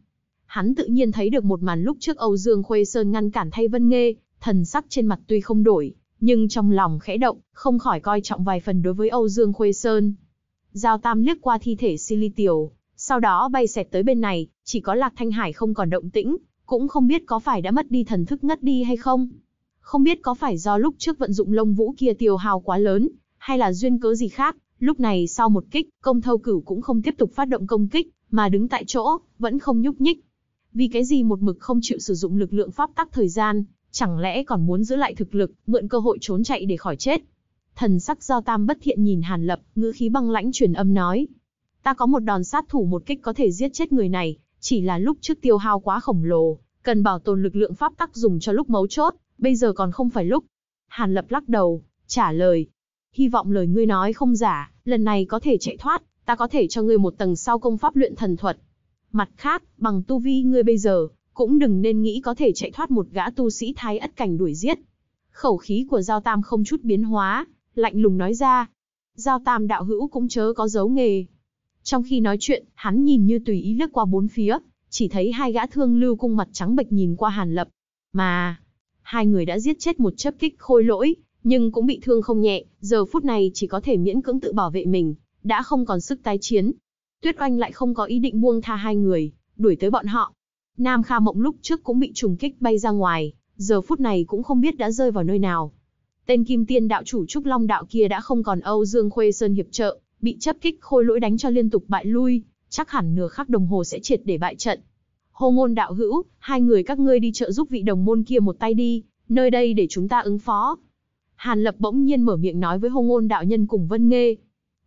Speaker 1: Hắn tự nhiên thấy được một màn lúc trước Âu Dương Khuê Sơn ngăn cản thay Vân Nghê, thần sắc trên mặt tuy không đổi, nhưng trong lòng khẽ động, không khỏi coi trọng vài phần đối với Âu Dương Khuê Sơn. Giao Tam liếc qua thi thể Silly Tiểu, sau đó bay xẹt tới bên này, chỉ có Lạc Thanh Hải không còn động tĩnh, cũng không biết có phải đã mất đi thần thức ngất đi hay không. Không biết có phải do lúc trước vận dụng lông vũ kia tiêu hào quá lớn, hay là duyên cớ gì khác, lúc này sau một kích, công thâu cửu cũng không tiếp tục phát động công kích, mà đứng tại chỗ, vẫn không nhúc nhích. Vì cái gì một mực không chịu sử dụng lực lượng pháp tắc thời gian, chẳng lẽ còn muốn giữ lại thực lực, mượn cơ hội trốn chạy để khỏi chết. Thần sắc do tam bất thiện nhìn Hàn Lập, ngữ khí băng lãnh truyền âm nói. Ta có một đòn sát thủ một kích có thể giết chết người này, chỉ là lúc trước tiêu hao quá khổng lồ, cần bảo tồn lực lượng pháp tắc dùng cho lúc mấu chốt, bây giờ còn không phải lúc. Hàn Lập lắc đầu, trả lời. Hy vọng lời ngươi nói không giả, lần này có thể chạy thoát, ta có thể cho ngươi một tầng sau công pháp luyện thần thuật. Mặt khác, bằng tu vi ngươi bây giờ, cũng đừng nên nghĩ có thể chạy thoát một gã tu sĩ thái ất cảnh đuổi giết. Khẩu khí của Giao Tam không chút biến hóa, lạnh lùng nói ra. Giao Tam đạo hữu cũng chớ có giấu nghề, trong khi nói chuyện, hắn nhìn như tùy ý lướt qua bốn phía, chỉ thấy hai gã thương lưu cung mặt trắng bệch nhìn qua Hàn Lập. Mà, hai người đã giết chết một chấp kích khôi lỗi, nhưng cũng bị thương không nhẹ, giờ phút này chỉ có thể miễn cưỡng tự bảo vệ mình, đã không còn sức tái chiến. Tuyết Oanh lại không có ý định buông tha hai người, đuổi tới bọn họ. Nam Kha Mộng lúc trước cũng bị trùng kích bay ra ngoài, giờ phút này cũng không biết đã rơi vào nơi nào. Tên Kim Tiên đạo chủ Trúc Long đạo kia đã không còn Âu Dương Khuê Sơn hiệp trợ, bị chấp kích khôi lỗi đánh cho liên tục bại lui, chắc hẳn nửa khắc đồng hồ sẽ triệt để bại trận. Hồ ngôn đạo hữu, hai người các ngươi đi trợ giúp vị đồng môn kia một tay đi, nơi đây để chúng ta ứng phó. Hàn Lập bỗng nhiên mở miệng nói với Hồ ngôn đạo nhân cùng Vân Nghê.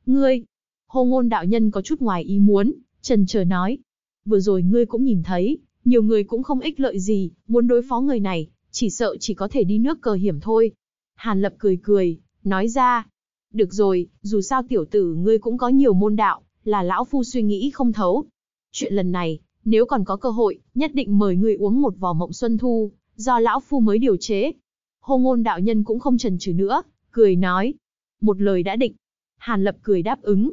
Speaker 1: Ngươi, Hồ ngôn đạo nhân có chút ngoài ý muốn, trần chờ nói. Vừa rồi ngươi cũng nhìn thấy, nhiều người cũng không ích lợi gì, muốn đối phó người này, chỉ sợ chỉ có thể đi nước cờ hiểm thôi. Hàn Lập cười cười, nói ra, được rồi, dù sao tiểu tử ngươi cũng có nhiều môn đạo, là lão phu suy nghĩ không thấu. Chuyện lần này, nếu còn có cơ hội, nhất định mời ngươi uống một vò mộng xuân thu, do lão phu mới điều chế. Hô ngôn đạo nhân cũng không chần chừ nữa, cười nói. Một lời đã định. Hàn lập cười đáp ứng.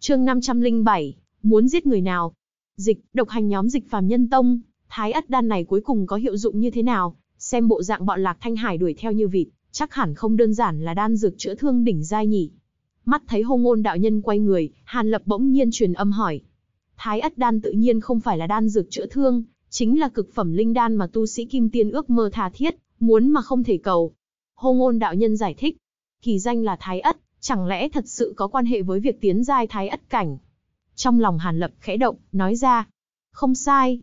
Speaker 1: chương 507, muốn giết người nào? Dịch, độc hành nhóm dịch phàm nhân tông, thái ất đan này cuối cùng có hiệu dụng như thế nào? Xem bộ dạng bọn lạc thanh hải đuổi theo như vịt, chắc hẳn không đơn giản là đan dược chữa thương đỉnh giai nhỉ. Mắt thấy hô ngôn đạo nhân quay người, Hàn Lập bỗng nhiên truyền âm hỏi. Thái ất đan tự nhiên không phải là đan dược chữa thương, chính là cực phẩm linh đan mà tu sĩ kim tiên ước mơ tha thiết, muốn mà không thể cầu. Hô ngôn đạo nhân giải thích, kỳ danh là Thái ất, chẳng lẽ thật sự có quan hệ với việc tiến giai Thái ất cảnh? Trong lòng Hàn Lập khẽ động, nói ra, không sai.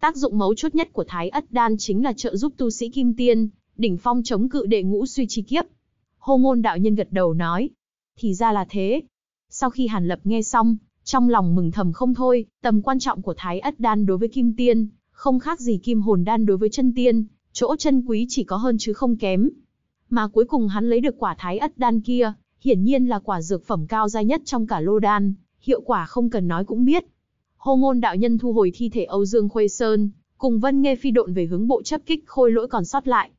Speaker 1: Tác dụng mấu chốt nhất của Thái ất đan chính là trợ giúp tu sĩ kim tiên, đỉnh phong chống cự đệ ngũ suy chi kiếp. Hô ngôn đạo nhân gật đầu nói, thì ra là thế. Sau khi Hàn Lập nghe xong, trong lòng mừng thầm không thôi, tầm quan trọng của Thái Ất Đan đối với Kim Tiên, không khác gì Kim Hồn Đan đối với chân Tiên, chỗ chân quý chỉ có hơn chứ không kém. Mà cuối cùng hắn lấy được quả Thái Ất Đan kia, hiển nhiên là quả dược phẩm cao giai nhất trong cả lô đan, hiệu quả không cần nói cũng biết. Hô ngôn đạo nhân thu hồi thi thể Âu Dương Khuê Sơn, cùng Vân nghe Phi độn về hướng bộ chấp kích khôi lỗi còn sót lại.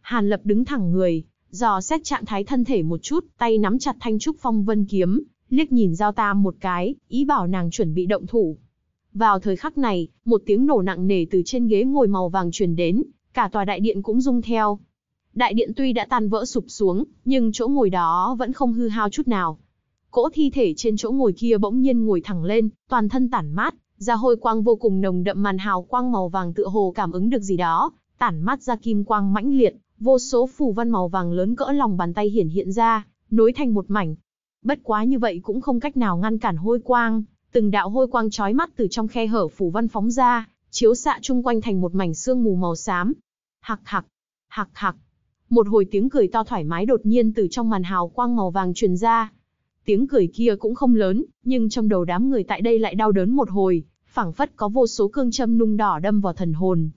Speaker 1: Hàn Lập đứng thẳng người, dò xét trạng thái thân thể một chút, tay nắm chặt thanh trúc phong vân kiếm, liếc nhìn Giao Tam một cái, ý bảo nàng chuẩn bị động thủ. Vào thời khắc này, một tiếng nổ nặng nề từ trên ghế ngồi màu vàng truyền đến, cả tòa đại điện cũng rung theo. Đại điện tuy đã tan vỡ sụp xuống, nhưng chỗ ngồi đó vẫn không hư hao chút nào. Cỗ thi thể trên chỗ ngồi kia bỗng nhiên ngồi thẳng lên, toàn thân tản mát, ra hôi quang vô cùng nồng đậm màn hào quang màu vàng tựa hồ cảm ứng được gì đó, tản mát ra kim quang mãnh liệt, Vô số phù văn màu vàng lớn cỡ lòng bàn tay hiển hiện ra, nối thành một mảnh. Bất quá như vậy cũng không cách nào ngăn cản hôi quang, từng đạo hôi quang chói mắt từ trong khe hở phù văn phóng ra, chiếu xạ chung quanh thành một mảnh sương mù màu xám. Hạc hạc, hạc hạc. Một hồi tiếng cười to thoải mái đột nhiên từ trong màn hào quang màu vàng truyền ra. Tiếng cười kia cũng không lớn, nhưng trong đầu đám người tại đây lại đau đớn một hồi, phảng phất có vô số cương châm nung đỏ đâm vào thần hồn,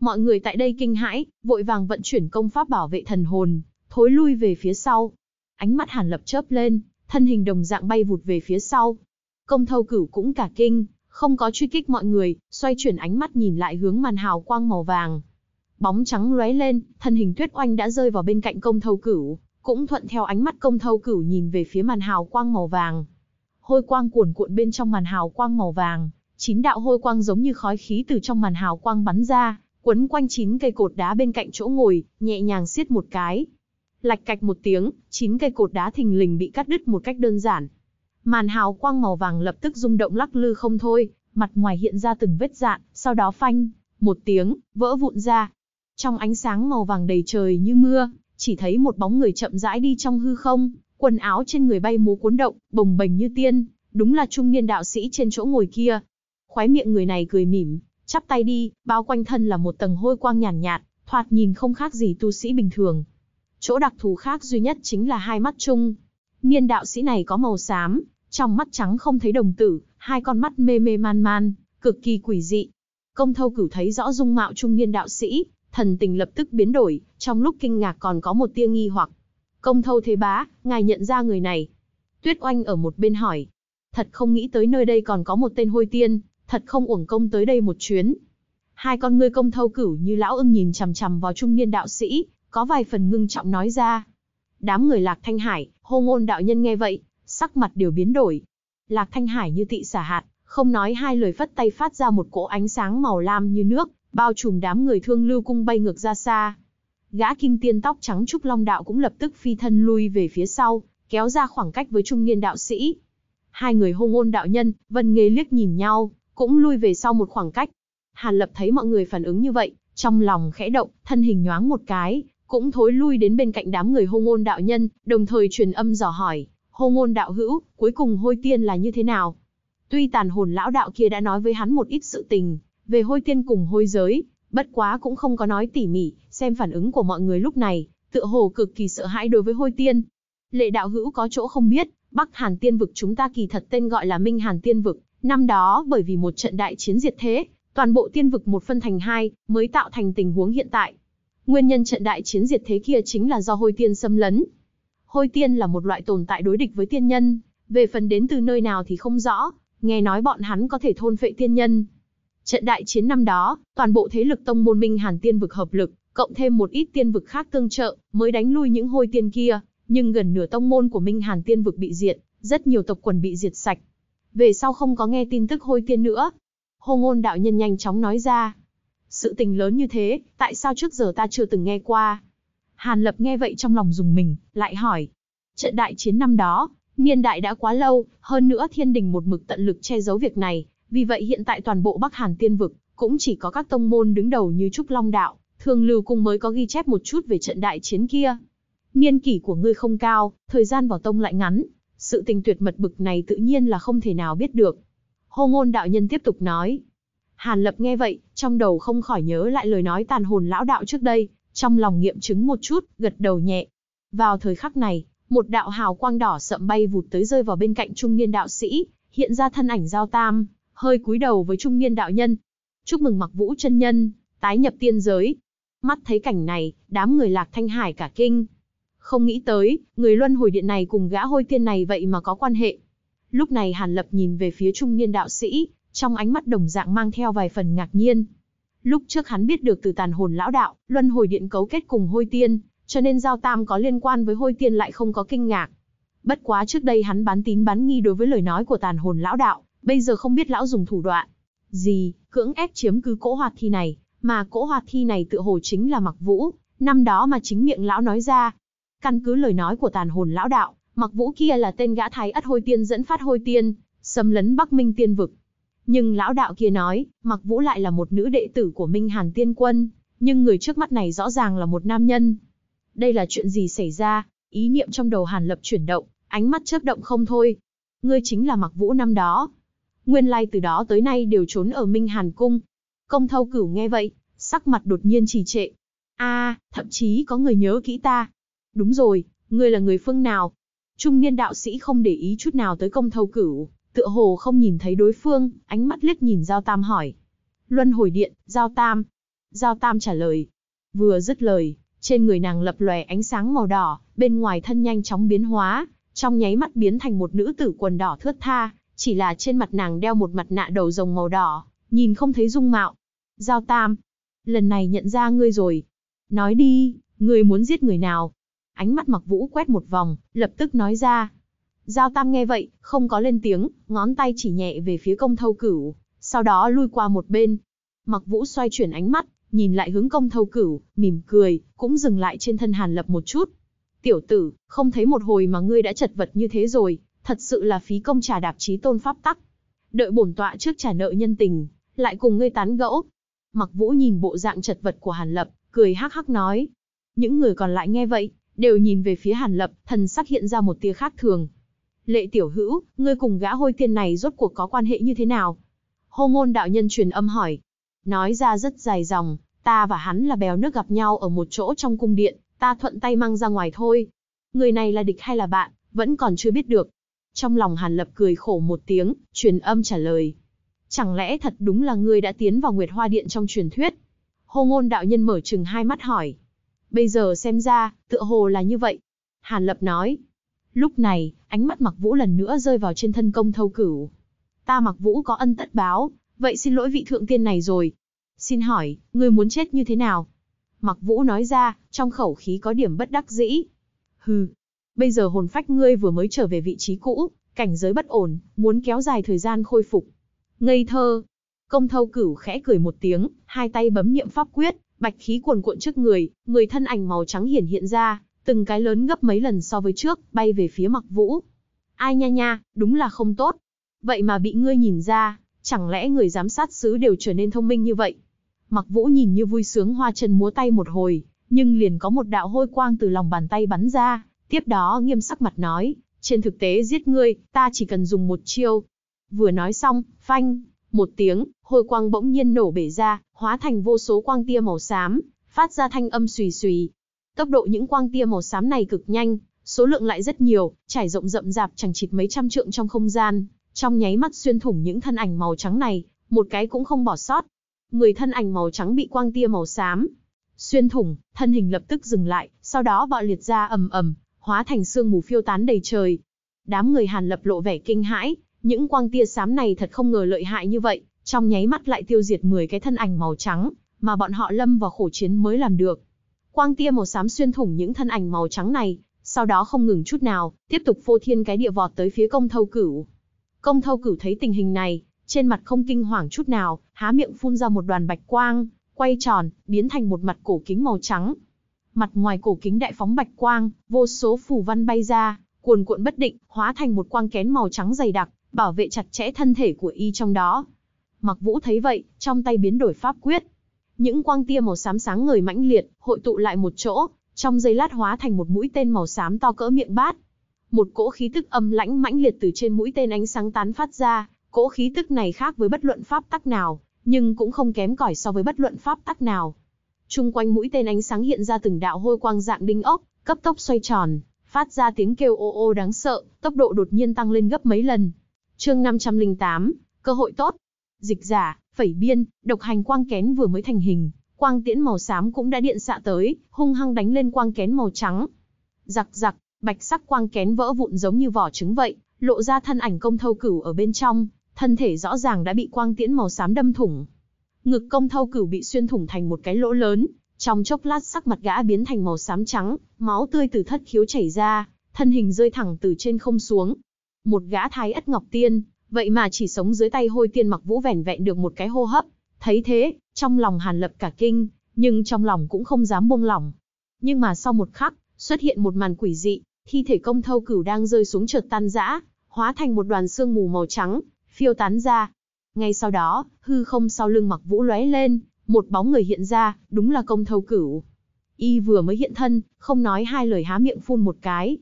Speaker 1: Mọi người tại đây kinh hãi, vội vàng vận chuyển công pháp bảo vệ thần hồn, thối lui về phía sau. Ánh mắt Hàn Lập chớp lên, thân hình đồng dạng bay vụt về phía sau. Công thâu cửu cũng cả kinh, không có truy kích mọi người, xoay chuyển ánh mắt nhìn lại hướng màn hào quang màu vàng. Bóng trắng lóe lên, thân hình tuyết oanh đã rơi vào bên cạnh công thâu cửu, cũng thuận theo ánh mắt công thâu cửu nhìn về phía màn hào quang màu vàng. Hôi quang cuồn cuộn bên trong màn hào quang màu vàng, chín đạo hôi quang giống như khói khí từ trong màn hào quang bắn ra, quấn quanh chín cây cột đá bên cạnh chỗ ngồi, nhẹ nhàng siết một cái. Lạch cạch một tiếng, chín cây cột đá thình lình bị cắt đứt một cách đơn giản. Màn hào quang màu vàng lập tức rung động lắc lư không thôi, mặt ngoài hiện ra từng vết dạn, sau đó phanh, một tiếng, vỡ vụn ra. Trong ánh sáng màu vàng đầy trời như mưa, chỉ thấy một bóng người chậm rãi đi trong hư không, quần áo trên người bay múa cuốn động, bồng bềnh như tiên, đúng là trung niên đạo sĩ trên chỗ ngồi kia. Khóe miệng người này cười mỉm, chắp tay đi, bao quanh thân là một tầng hôi quang nhàn nhạt, nhạt, thoạt nhìn không khác gì tu sĩ bình thường. Chỗ đặc thù khác duy nhất chính là hai mắt chung. Niên đạo sĩ này có màu xám, trong mắt trắng không thấy đồng tử, hai con mắt mê mê man man, cực kỳ quỷ dị. Công thâu cửu thấy rõ dung mạo trung niên đạo sĩ, thần tình lập tức biến đổi, trong lúc kinh ngạc còn có một tia nghi hoặc. Công thâu thế bá, ngài nhận ra người này. Tuyết oanh ở một bên hỏi. Thật không nghĩ tới nơi đây còn có một tên hôi tiên, thật không uổng công tới đây một chuyến. Hai con ngươi công thâu cửu như lão ưng nhìn chằm chằm vào trung niên đạo sĩ, có vài phần ngưng trọng nói ra. Đám người Lạc Thanh Hải, hô ngôn đạo nhân nghe vậy, sắc mặt đều biến đổi. Lạc Thanh Hải như tị xả hạt, không nói hai lời phất tay phát ra một cỗ ánh sáng màu lam như nước, bao trùm đám người thương lưu cung bay ngược ra xa. Gã kim tiên tóc trắng trúc long đạo cũng lập tức phi thân lui về phía sau, kéo ra khoảng cách với trung niên đạo sĩ. Hai người hô ngôn đạo nhân, vân nghê liếc nhìn nhau, cũng lui về sau một khoảng cách. Hàn Lập thấy mọi người phản ứng như vậy, trong lòng khẽ động, thân hình nhoáng một cái, cũng thối lui đến bên cạnh đám người hô ngôn đạo nhân, đồng thời truyền âm dò hỏi, hô ngôn đạo hữu, cuối cùng hôi tiên là như thế nào? Tuy tàn hồn lão đạo kia đã nói với hắn một ít sự tình, về hôi tiên cùng hôi giới, bất quá cũng không có nói tỉ mỉ, xem phản ứng của mọi người lúc này, tựa hồ cực kỳ sợ hãi đối với hôi tiên. Lệ đạo hữu có chỗ không biết, Bắc Hàn Tiên Vực chúng ta kỳ thật tên gọi là Minh Hàn Tiên Vực, Năm đó bởi vì một trận đại chiến diệt thế, toàn bộ tiên vực một phân thành hai, mới tạo thành tình huống hiện tại. Nguyên nhân trận đại chiến diệt thế kia chính là do hôi tiên xâm lấn. Hôi tiên là một loại tồn tại đối địch với tiên nhân, về phần đến từ nơi nào thì không rõ, nghe nói bọn hắn có thể thôn phệ tiên nhân. Trận đại chiến năm đó, toàn bộ thế lực tông môn Minh Hàn tiên vực hợp lực, cộng thêm một ít tiên vực khác tương trợ, mới đánh lui những hôi tiên kia, nhưng gần nửa tông môn của Minh Hàn tiên vực bị diệt, rất nhiều tộc quần bị diệt sạch, về sau không có nghe tin tức hôi tiên nữa. Hồ ngôn đạo nhân nhanh chóng nói ra. Sự tình lớn như thế, tại sao trước giờ ta chưa từng nghe qua? Hàn Lập nghe vậy trong lòng dùng mình, lại hỏi. Trận đại chiến năm đó, niên đại đã quá lâu, hơn nữa thiên đình một mực tận lực che giấu việc này, vì vậy hiện tại toàn bộ Bắc Hàn tiên vực, cũng chỉ có các tông môn đứng đầu như Trúc Long Đạo, Thường Lưu Cung mới có ghi chép một chút về trận đại chiến kia. Niên kỷ của ngươi không cao, thời gian vào tông lại ngắn, sự tình tuyệt mật bực này tự nhiên là không thể nào biết được. Hô ngôn đạo nhân tiếp tục nói. Hàn lập nghe vậy, trong đầu không khỏi nhớ lại lời nói tàn hồn lão đạo trước đây, trong lòng nghiệm chứng một chút, gật đầu nhẹ. Vào thời khắc này, một đạo hào quang đỏ sậm bay vụt tới rơi vào bên cạnh trung niên đạo sĩ, hiện ra thân ảnh giao tam, hơi cúi đầu với trung niên đạo nhân. Chúc mừng mặc vũ chân nhân, tái nhập tiên giới. Mắt thấy cảnh này, đám người lạc thanh hải cả kinh, không nghĩ tới, người luân hồi điện này cùng gã hôi tiên này vậy mà có quan hệ. Lúc này Hàn Lập nhìn về phía trung niên đạo sĩ, trong ánh mắt đồng dạng mang theo vài phần ngạc nhiên. Lúc trước hắn biết được từ tàn hồn lão đạo, luân hồi điện cấu kết cùng hôi tiên, cho nên giao tam có liên quan với hôi tiên lại không có kinh ngạc. Bất quá trước đây hắn bán tín bán nghi đối với lời nói của tàn hồn lão đạo, bây giờ không biết lão dùng thủ đoạn. Gì, cưỡng ép chiếm cứ cỗ hoạt thi này, mà cỗ hoạt thi này tự hồ chính là mặc vũ, năm đó mà chính miệng lão nói ra, Căn cứ lời nói của tàn hồn lão đạo, mặc vũ kia là tên gã thái ất hôi tiên dẫn phát hôi tiên, xâm lấn Bắc Minh tiên vực. Nhưng lão đạo kia nói, mặc vũ lại là một nữ đệ tử của Minh Hàn tiên quân, nhưng người trước mắt này rõ ràng là một nam nhân. Đây là chuyện gì xảy ra, ý niệm trong đầu Hàn Lập chuyển động, ánh mắt chớp động không thôi. Ngươi chính là Mặc Vũ năm đó. Nguyên lai từ đó tới nay đều trốn ở Minh Hàn Cung. Công thâu cửu nghe vậy, sắc mặt đột nhiên trì trệ. a thậm chí có người nhớ kỹ ta. Đúng rồi, ngươi là người phương nào? Trung niên đạo sĩ không để ý chút nào tới công thâu cửu, tựa hồ không nhìn thấy đối phương, ánh mắt liếc nhìn Giao Tam hỏi. Luân hồi điện, Giao Tam. Giao Tam trả lời. Vừa dứt lời, trên người nàng lập lòe ánh sáng màu đỏ, bên ngoài thân nhanh chóng biến hóa, trong nháy mắt biến thành một nữ tử quần đỏ thướt tha, chỉ là trên mặt nàng đeo một mặt nạ đầu rồng màu đỏ, nhìn không thấy dung mạo. Giao Tam, lần này nhận ra ngươi rồi. Nói đi, ngươi muốn giết người nào? ánh mắt mặc vũ quét một vòng, lập tức nói ra. Giao Tam nghe vậy, không có lên tiếng, ngón tay chỉ nhẹ về phía công thâu cửu, sau đó lui qua một bên. Mặc vũ xoay chuyển ánh mắt, nhìn lại hướng công thâu cửu, mỉm cười, cũng dừng lại trên thân hàn lập một chút. Tiểu tử, không thấy một hồi mà ngươi đã chật vật như thế rồi, thật sự là phí công trà đạp trí tôn pháp tắc. Đợi bổn tọa trước trả nợ nhân tình, lại cùng ngươi tán gẫu. Mặc vũ nhìn bộ dạng chật vật của hàn lập, cười hắc hắc nói. Những người còn lại nghe vậy, đều nhìn về phía Hàn Lập, thần sắc hiện ra một tia khác thường. Lệ tiểu hữu, ngươi cùng gã hôi tiên này rốt cuộc có quan hệ như thế nào? Hô ngôn đạo nhân truyền âm hỏi. Nói ra rất dài dòng, ta và hắn là bèo nước gặp nhau ở một chỗ trong cung điện, ta thuận tay mang ra ngoài thôi. Người này là địch hay là bạn, vẫn còn chưa biết được. Trong lòng Hàn Lập cười khổ một tiếng, truyền âm trả lời. Chẳng lẽ thật đúng là ngươi đã tiến vào Nguyệt Hoa Điện trong truyền thuyết? Hô ngôn đạo nhân mở trừng hai mắt hỏi. Bây giờ xem ra, tựa hồ là như vậy. Hàn Lập nói. Lúc này, ánh mắt Mặc Vũ lần nữa rơi vào trên thân công thâu cửu. Ta Mặc Vũ có ân tất báo, vậy xin lỗi vị thượng tiên này rồi. Xin hỏi, ngươi muốn chết như thế nào? Mặc Vũ nói ra, trong khẩu khí có điểm bất đắc dĩ. Hừ, bây giờ hồn phách ngươi vừa mới trở về vị trí cũ, cảnh giới bất ổn, muốn kéo dài thời gian khôi phục. Ngây thơ. Công thâu cửu khẽ cười một tiếng, hai tay bấm niệm pháp quyết, Bạch khí cuồn cuộn trước người, người thân ảnh màu trắng hiển hiện ra, từng cái lớn gấp mấy lần so với trước, bay về phía Mặc Vũ. Ai nha nha, đúng là không tốt. Vậy mà bị ngươi nhìn ra, chẳng lẽ người giám sát sứ đều trở nên thông minh như vậy? Mặc Vũ nhìn như vui sướng hoa chân múa tay một hồi, nhưng liền có một đạo hôi quang từ lòng bàn tay bắn ra, tiếp đó nghiêm sắc mặt nói, trên thực tế giết ngươi, ta chỉ cần dùng một chiêu. Vừa nói xong, phanh, một tiếng, hôi quang bỗng nhiên nổ bể ra, hóa thành vô số quang tia màu xám, phát ra thanh âm xùy xùy. Tốc độ những quang tia màu xám này cực nhanh, số lượng lại rất nhiều, trải rộng rậm rạp chẳng chịt mấy trăm trượng trong không gian, trong nháy mắt xuyên thủng những thân ảnh màu trắng này, một cái cũng không bỏ sót. Người thân ảnh màu trắng bị quang tia màu xám xuyên thủng, thân hình lập tức dừng lại, sau đó bạo liệt ra ầm ầm, hóa thành sương mù phiêu tán đầy trời. Đám người Hàn Lập lộ vẻ kinh hãi, những quang tia xám này thật không ngờ lợi hại như vậy, trong nháy mắt lại tiêu diệt 10 cái thân ảnh màu trắng, mà bọn họ lâm vào khổ chiến mới làm được. Quang tia màu xám xuyên thủng những thân ảnh màu trắng này, sau đó không ngừng chút nào, tiếp tục phô thiên cái địa vọt tới phía công thâu cửu. Công thâu cửu thấy tình hình này, trên mặt không kinh hoàng chút nào, há miệng phun ra một đoàn bạch quang, quay tròn, biến thành một mặt cổ kính màu trắng. Mặt ngoài cổ kính đại phóng bạch quang, vô số phù văn bay ra, cuồn cuộn bất định, hóa thành một quang kén màu trắng dày đặc, bảo vệ chặt chẽ thân thể của y trong đó. Mặc Vũ thấy vậy, trong tay biến đổi pháp quyết. Những quang tia màu xám sáng người mãnh liệt, hội tụ lại một chỗ, trong giây lát hóa thành một mũi tên màu xám to cỡ miệng bát. Một cỗ khí tức âm lãnh mãnh liệt từ trên mũi tên ánh sáng tán phát ra, cỗ khí tức này khác với bất luận pháp tắc nào, nhưng cũng không kém cỏi so với bất luận pháp tắc nào. Trung quanh mũi tên ánh sáng hiện ra từng đạo hôi quang dạng đinh ốc, cấp tốc xoay tròn, phát ra tiếng kêu ô ô đáng sợ, tốc độ đột nhiên tăng lên gấp mấy lần chương 508, cơ hội tốt. Dịch giả, phẩy biên, độc hành quang kén vừa mới thành hình, quang tiễn màu xám cũng đã điện xạ tới, hung hăng đánh lên quang kén màu trắng. Giặc giặc, bạch sắc quang kén vỡ vụn giống như vỏ trứng vậy, lộ ra thân ảnh công thâu cửu ở bên trong, thân thể rõ ràng đã bị quang tiễn màu xám đâm thủng. Ngực công thâu cửu bị xuyên thủng thành một cái lỗ lớn, trong chốc lát sắc mặt gã biến thành màu xám trắng, máu tươi từ thất khiếu chảy ra, thân hình rơi thẳng từ trên không xuống, một gã thái ất ngọc tiên, vậy mà chỉ sống dưới tay hôi tiên mặc vũ vẻn vẹn được một cái hô hấp. Thấy thế, trong lòng hàn lập cả kinh, nhưng trong lòng cũng không dám buông lỏng. Nhưng mà sau một khắc, xuất hiện một màn quỷ dị, thi thể công thâu cửu đang rơi xuống chợt tan rã, hóa thành một đoàn sương mù màu trắng, phiêu tán ra. Ngay sau đó, hư không sau lưng mặc vũ lóe lên, một bóng người hiện ra, đúng là công thâu cửu. Y vừa mới hiện thân, không nói hai lời há miệng phun một cái,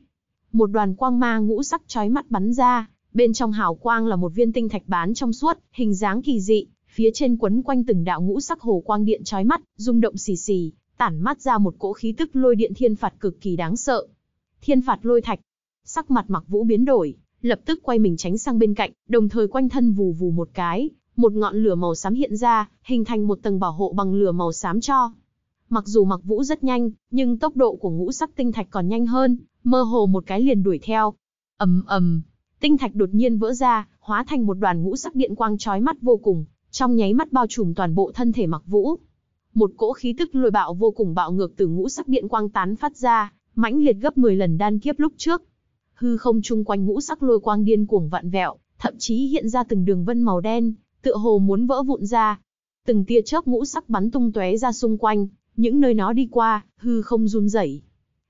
Speaker 1: một đoàn quang ma ngũ sắc chói mắt bắn ra, bên trong hào quang là một viên tinh thạch bán trong suốt, hình dáng kỳ dị, phía trên quấn quanh từng đạo ngũ sắc hồ quang điện chói mắt, rung động xì xì, tản mát ra một cỗ khí tức lôi điện thiên phạt cực kỳ đáng sợ. Thiên phạt lôi thạch. Sắc mặt Mặc Vũ biến đổi, lập tức quay mình tránh sang bên cạnh, đồng thời quanh thân vù vù một cái, một ngọn lửa màu xám hiện ra, hình thành một tầng bảo hộ bằng lửa màu xám cho. Mặc dù Mặc Vũ rất nhanh, nhưng tốc độ của ngũ sắc tinh thạch còn nhanh hơn, mơ hồ một cái liền đuổi theo. ầm ầm, tinh thạch đột nhiên vỡ ra, hóa thành một đoàn ngũ sắc điện quang chói mắt vô cùng, trong nháy mắt bao trùm toàn bộ thân thể Mặc Vũ. Một cỗ khí tức lôi bạo vô cùng bạo ngược từ ngũ sắc điện quang tán phát ra, mãnh liệt gấp 10 lần đan kiếp lúc trước. Hư không chung quanh ngũ sắc lôi quang điên cuồng vặn vẹo, thậm chí hiện ra từng đường vân màu đen, tựa hồ muốn vỡ vụn ra. Từng tia chớp ngũ sắc bắn tung tóe ra xung quanh, những nơi nó đi qua, hư không run rẩy.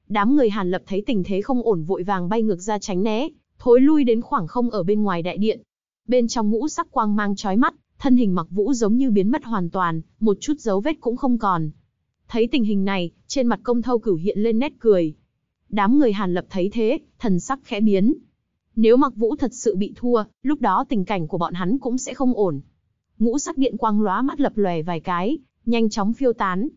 Speaker 1: Đám người Hàn Lập thấy tình thế không ổn vội vàng bay ngược ra tránh né, thối lui đến khoảng không ở bên ngoài đại điện. Bên trong ngũ sắc quang mang chói mắt, thân hình Mặc Vũ giống như biến mất hoàn toàn, một chút dấu vết cũng không còn. Thấy tình hình này, trên mặt công thâu cửu hiện lên nét cười. Đám người Hàn Lập thấy thế, thần sắc khẽ biến. Nếu Mặc Vũ thật sự bị thua, lúc đó tình cảnh của bọn hắn cũng sẽ không ổn. Ngũ sắc điện quang lóa mắt lập lòe vài cái, nhanh chóng phiêu tán.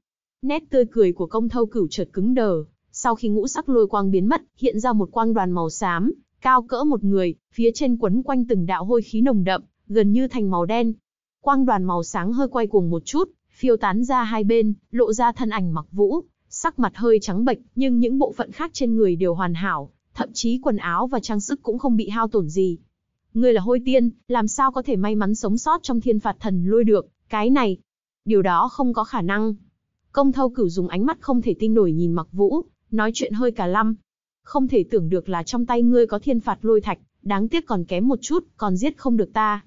Speaker 1: Nét tươi cười của công thâu cửu chợt cứng đờ, sau khi ngũ sắc lôi quang biến mất, hiện ra một quang đoàn màu xám, cao cỡ một người, phía trên quấn quanh từng đạo hôi khí nồng đậm, gần như thành màu đen. Quang đoàn màu sáng hơi quay cuồng một chút, phiêu tán ra hai bên, lộ ra thân ảnh mặc vũ, sắc mặt hơi trắng bệch, nhưng những bộ phận khác trên người đều hoàn hảo, thậm chí quần áo và trang sức cũng không bị hao tổn gì. Ngươi là hôi tiên, làm sao có thể may mắn sống sót trong thiên phạt thần lôi được, cái này, điều đó không có khả năng. Công thâu cửu dùng ánh mắt không thể tin nổi nhìn mặc vũ, nói chuyện hơi cả lăm. Không thể tưởng được là trong tay ngươi có thiên phạt lôi thạch, đáng tiếc còn kém một chút, còn giết không được ta.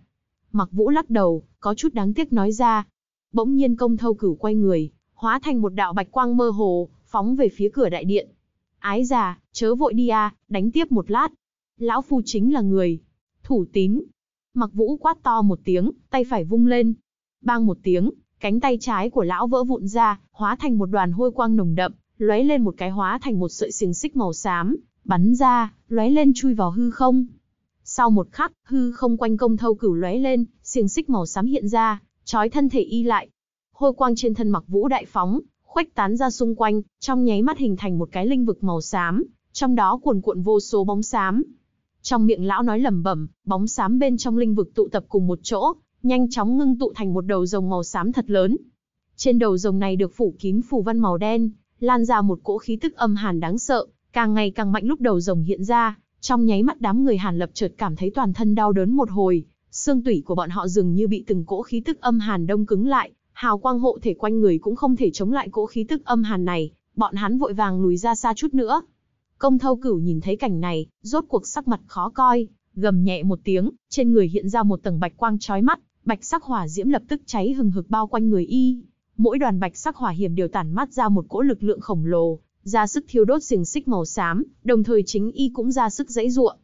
Speaker 1: Mặc vũ lắc đầu, có chút đáng tiếc nói ra. Bỗng nhiên công thâu cửu quay người, hóa thành một đạo bạch quang mơ hồ, phóng về phía cửa đại điện. Ái già, chớ vội đi à, đánh tiếp một lát. Lão phu chính là người. Thủ tín. Mặc vũ quát to một tiếng, tay phải vung lên. Bang một tiếng, cánh tay trái của lão vỡ vụn ra, hóa thành một đoàn hôi quang nồng đậm, lóe lên một cái hóa thành một sợi xiềng xích màu xám, bắn ra, lóe lên chui vào hư không. Sau một khắc, hư không quanh công thâu cửu lóe lên, xiềng xích màu xám hiện ra, trói thân thể y lại. Hôi quang trên thân mặc vũ đại phóng, khuếch tán ra xung quanh, trong nháy mắt hình thành một cái linh vực màu xám, trong đó cuồn cuộn vô số bóng xám. Trong miệng lão nói lẩm bẩm, bóng xám bên trong linh vực tụ tập cùng một chỗ, nhanh chóng ngưng tụ thành một đầu rồng màu xám thật lớn. Trên đầu rồng này được phủ kín phù văn màu đen, lan ra một cỗ khí tức âm hàn đáng sợ, càng ngày càng mạnh lúc đầu rồng hiện ra, trong nháy mắt đám người Hàn Lập chợt cảm thấy toàn thân đau đớn một hồi, xương tủy của bọn họ dường như bị từng cỗ khí tức âm hàn đông cứng lại, hào quang hộ thể quanh người cũng không thể chống lại cỗ khí tức âm hàn này, bọn hắn vội vàng lùi ra xa chút nữa. Công Thâu Cửu nhìn thấy cảnh này, rốt cuộc sắc mặt khó coi, gầm nhẹ một tiếng, trên người hiện ra một tầng bạch quang chói mắt, bạch sắc hỏa diễm lập tức cháy hừng hực bao quanh người y, mỗi đoàn bạch sắc hỏa hiểm đều tản mát ra một cỗ lực lượng khổng lồ, ra sức thiêu đốt xiềng xích màu xám, đồng thời chính y cũng ra sức dãy giụa.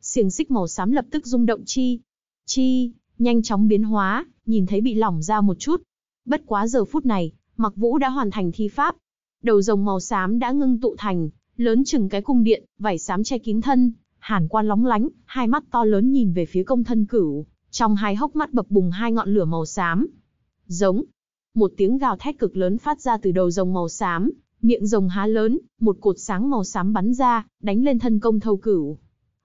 Speaker 1: Xiềng xích màu xám lập tức rung động chi, chi, nhanh chóng biến hóa, nhìn thấy bị lỏng ra một chút. Bất quá giờ phút này, Mặc Vũ đã hoàn thành thi pháp. Đầu rồng màu xám đã ngưng tụ thành, lớn chừng cái cung điện, vảy xám che kín thân, hàn quan lóng lánh, hai mắt to lớn nhìn về phía công thân cửu, trong hai hốc mắt bập bùng hai ngọn lửa màu xám. Giống, một tiếng gào thét cực lớn phát ra từ đầu rồng màu xám, miệng rồng há lớn, một cột sáng màu xám bắn ra, đánh lên thân công thâu cửu.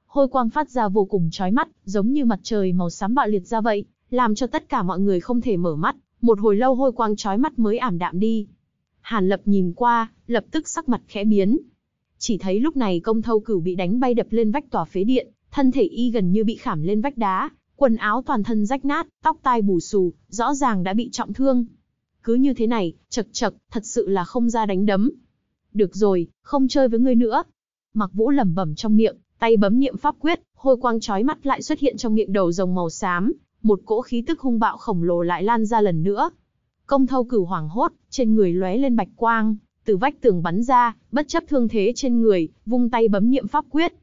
Speaker 1: Hôi quang phát ra vô cùng chói mắt, giống như mặt trời màu xám bạo liệt ra vậy, làm cho tất cả mọi người không thể mở mắt, một hồi lâu hôi quang chói mắt mới ảm đạm đi. Hàn Lập nhìn qua, lập tức sắc mặt khẽ biến. Chỉ thấy lúc này công thâu cửu bị đánh bay đập lên vách tòa phế điện, thân thể y gần như bị khảm lên vách đá, quần áo toàn thân rách nát, tóc tai bù xù, rõ ràng đã bị trọng thương cứ như thế này, chật chật, thật sự là không ra đánh đấm. Được rồi, không chơi với ngươi nữa. Mặc vũ lẩm bẩm trong miệng, tay bấm niệm pháp quyết, hôi quang chói mắt lại xuất hiện trong miệng đầu rồng màu xám, một cỗ khí tức hung bạo khổng lồ lại lan ra lần nữa. Công thâu cửu hoàng hốt, trên người lóe lên bạch quang, từ vách tường bắn ra, bất chấp thương thế trên người, vung tay bấm niệm pháp quyết.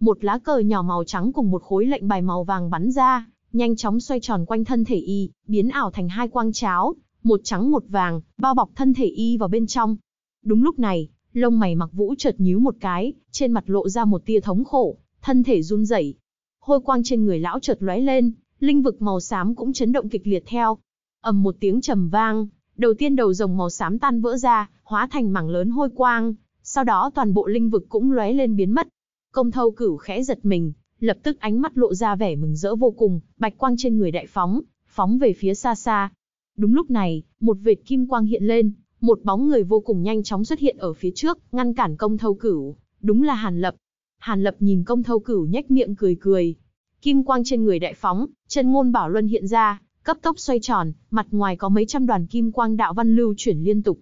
Speaker 1: Một lá cờ nhỏ màu trắng cùng một khối lệnh bài màu vàng bắn ra, nhanh chóng xoay tròn quanh thân thể y, biến ảo thành hai quang cháo, một trắng một vàng, bao bọc thân thể y vào bên trong. Đúng lúc này, lông mày mặc vũ chợt nhíu một cái, trên mặt lộ ra một tia thống khổ, thân thể run rẩy. Hôi quang trên người lão chợt lóe lên, linh vực màu xám cũng chấn động kịch liệt theo. ầm một tiếng trầm vang, đầu tiên đầu rồng màu xám tan vỡ ra, hóa thành mảng lớn hôi quang, sau đó toàn bộ linh vực cũng lóe lên biến mất. Công thâu cửu khẽ giật mình, lập tức ánh mắt lộ ra vẻ mừng rỡ vô cùng, bạch quang trên người đại phóng, phóng về phía xa xa, Đúng lúc này, một vệt kim quang hiện lên, một bóng người vô cùng nhanh chóng xuất hiện ở phía trước, ngăn cản công thâu cửu, đúng là Hàn Lập. Hàn Lập nhìn công thâu cửu nhếch miệng cười cười. Kim quang trên người đại phóng, chân ngôn bảo luân hiện ra, cấp tốc xoay tròn, mặt ngoài có mấy trăm đoàn kim quang đạo văn lưu chuyển liên tục.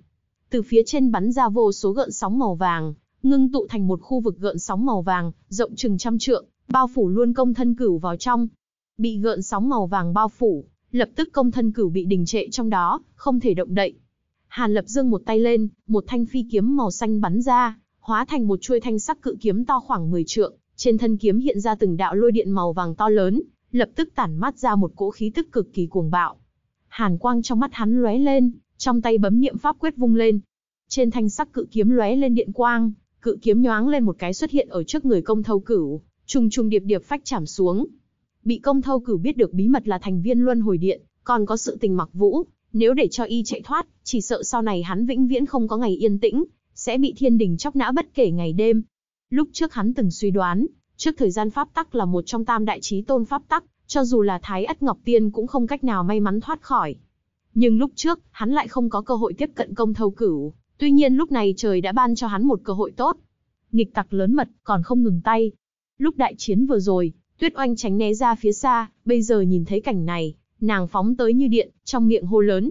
Speaker 1: Từ phía trên bắn ra vô số gợn sóng màu vàng, ngưng tụ thành một khu vực gợn sóng màu vàng, rộng chừng trăm trượng, bao phủ luôn công thân cửu vào trong. Bị gợn sóng màu vàng bao phủ, lập tức công thân cửu bị đình trệ trong đó, không thể động đậy. Hàn Lập Dương một tay lên, một thanh phi kiếm màu xanh bắn ra, hóa thành một chuôi thanh sắc cự kiếm to khoảng 10 trượng, trên thân kiếm hiện ra từng đạo lôi điện màu vàng to lớn, lập tức tản mát ra một cỗ khí tức cực kỳ cuồng bạo. Hàn quang trong mắt hắn lóe lên, trong tay bấm niệm pháp quyết vung lên. Trên thanh sắc cự kiếm lóe lên điện quang, cự kiếm nhoáng lên một cái xuất hiện ở trước người công thâu cửu, trùng trùng điệp điệp phách chảm xuống, bị công thâu cử biết được bí mật là thành viên luân hồi điện, còn có sự tình mặc vũ, nếu để cho y chạy thoát, chỉ sợ sau này hắn vĩnh viễn không có ngày yên tĩnh, sẽ bị thiên đình chóc nã bất kể ngày đêm. Lúc trước hắn từng suy đoán, trước thời gian pháp tắc là một trong tam đại trí tôn pháp tắc, cho dù là Thái Ất Ngọc Tiên cũng không cách nào may mắn thoát khỏi. Nhưng lúc trước, hắn lại không có cơ hội tiếp cận công thâu cửu, tuy nhiên lúc này trời đã ban cho hắn một cơ hội tốt. Nghịch tặc lớn mật, còn không ngừng tay. Lúc đại chiến vừa rồi, Tuyết Oanh tránh né ra phía xa, bây giờ nhìn thấy cảnh này, nàng phóng tới như điện, trong miệng hô lớn.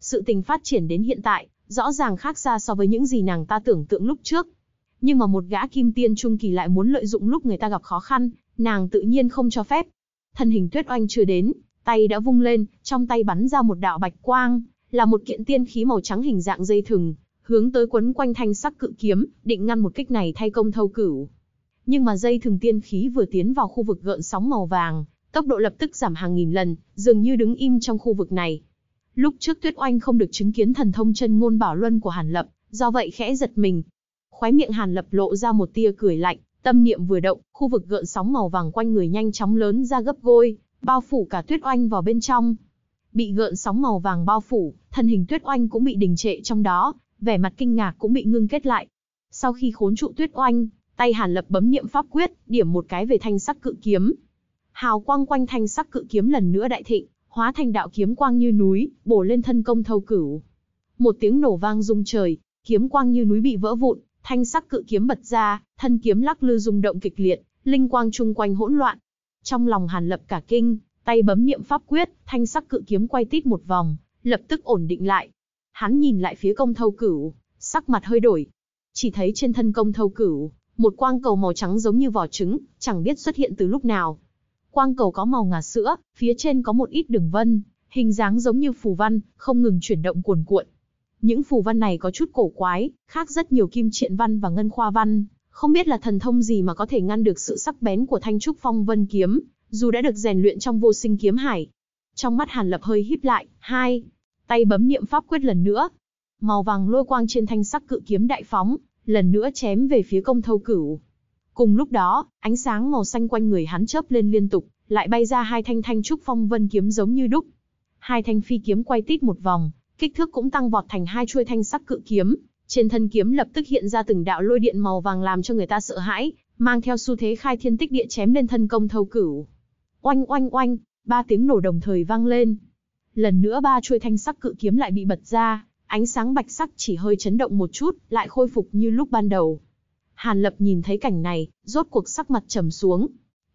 Speaker 1: Sự tình phát triển đến hiện tại, rõ ràng khác xa so với những gì nàng ta tưởng tượng lúc trước. Nhưng mà một gã kim tiên trung kỳ lại muốn lợi dụng lúc người ta gặp khó khăn, nàng tự nhiên không cho phép. Thân hình Tuyết Oanh chưa đến, tay đã vung lên, trong tay bắn ra một đạo bạch quang, là một kiện tiên khí màu trắng hình dạng dây thừng, hướng tới quấn quanh thanh sắc cự kiếm, định ngăn một kích này thay công thâu cửu nhưng mà dây thường tiên khí vừa tiến vào khu vực gợn sóng màu vàng, tốc độ lập tức giảm hàng nghìn lần, dường như đứng im trong khu vực này. Lúc trước Tuyết Oanh không được chứng kiến thần thông chân ngôn bảo luân của Hàn Lập, do vậy khẽ giật mình. Khóe miệng Hàn Lập lộ ra một tia cười lạnh, tâm niệm vừa động, khu vực gợn sóng màu vàng quanh người nhanh chóng lớn ra gấp gôi, bao phủ cả Tuyết Oanh vào bên trong. Bị gợn sóng màu vàng bao phủ, thân hình Tuyết Oanh cũng bị đình trệ trong đó, vẻ mặt kinh ngạc cũng bị ngưng kết lại. Sau khi khốn trụ Tuyết Oanh, Tay Hàn Lập bấm niệm pháp quyết, điểm một cái về thanh sắc cự kiếm. Hào quang quanh thanh sắc cự kiếm lần nữa đại thịnh, hóa thành đạo kiếm quang như núi, bổ lên thân công thâu cửu. Một tiếng nổ vang rung trời, kiếm quang như núi bị vỡ vụn, thanh sắc cự kiếm bật ra, thân kiếm lắc lư rung động kịch liệt, linh quang chung quanh hỗn loạn. Trong lòng Hàn Lập cả kinh, tay bấm niệm pháp quyết, thanh sắc cự kiếm quay tít một vòng, lập tức ổn định lại. Hắn nhìn lại phía công thâu cửu, sắc mặt hơi đổi. Chỉ thấy trên thân công thâu cửu, một quang cầu màu trắng giống như vỏ trứng, chẳng biết xuất hiện từ lúc nào. Quang cầu có màu ngà sữa, phía trên có một ít đường vân, hình dáng giống như phù văn, không ngừng chuyển động cuồn cuộn. Những phù văn này có chút cổ quái, khác rất nhiều kim triện văn và ngân khoa văn, không biết là thần thông gì mà có thể ngăn được sự sắc bén của thanh trúc phong vân kiếm, dù đã được rèn luyện trong vô sinh kiếm hải. Trong mắt Hàn Lập hơi híp lại, hai, tay bấm niệm pháp quyết lần nữa. Màu vàng lôi quang trên thanh sắc cự kiếm đại phóng, lần nữa chém về phía công thâu cửu. Cùng lúc đó, ánh sáng màu xanh quanh người hắn chớp lên liên tục, lại bay ra hai thanh thanh trúc phong vân kiếm giống như đúc. Hai thanh phi kiếm quay tít một vòng, kích thước cũng tăng vọt thành hai chuôi thanh sắc cự kiếm, trên thân kiếm lập tức hiện ra từng đạo lôi điện màu vàng làm cho người ta sợ hãi, mang theo xu thế khai thiên tích địa chém lên thân công thâu cửu. Oanh oanh oanh, ba tiếng nổ đồng thời vang lên. Lần nữa ba chuôi thanh sắc cự kiếm lại bị bật ra, Ánh sáng bạch sắc chỉ hơi chấn động một chút, lại khôi phục như lúc ban đầu. Hàn Lập nhìn thấy cảnh này, rốt cuộc sắc mặt trầm xuống.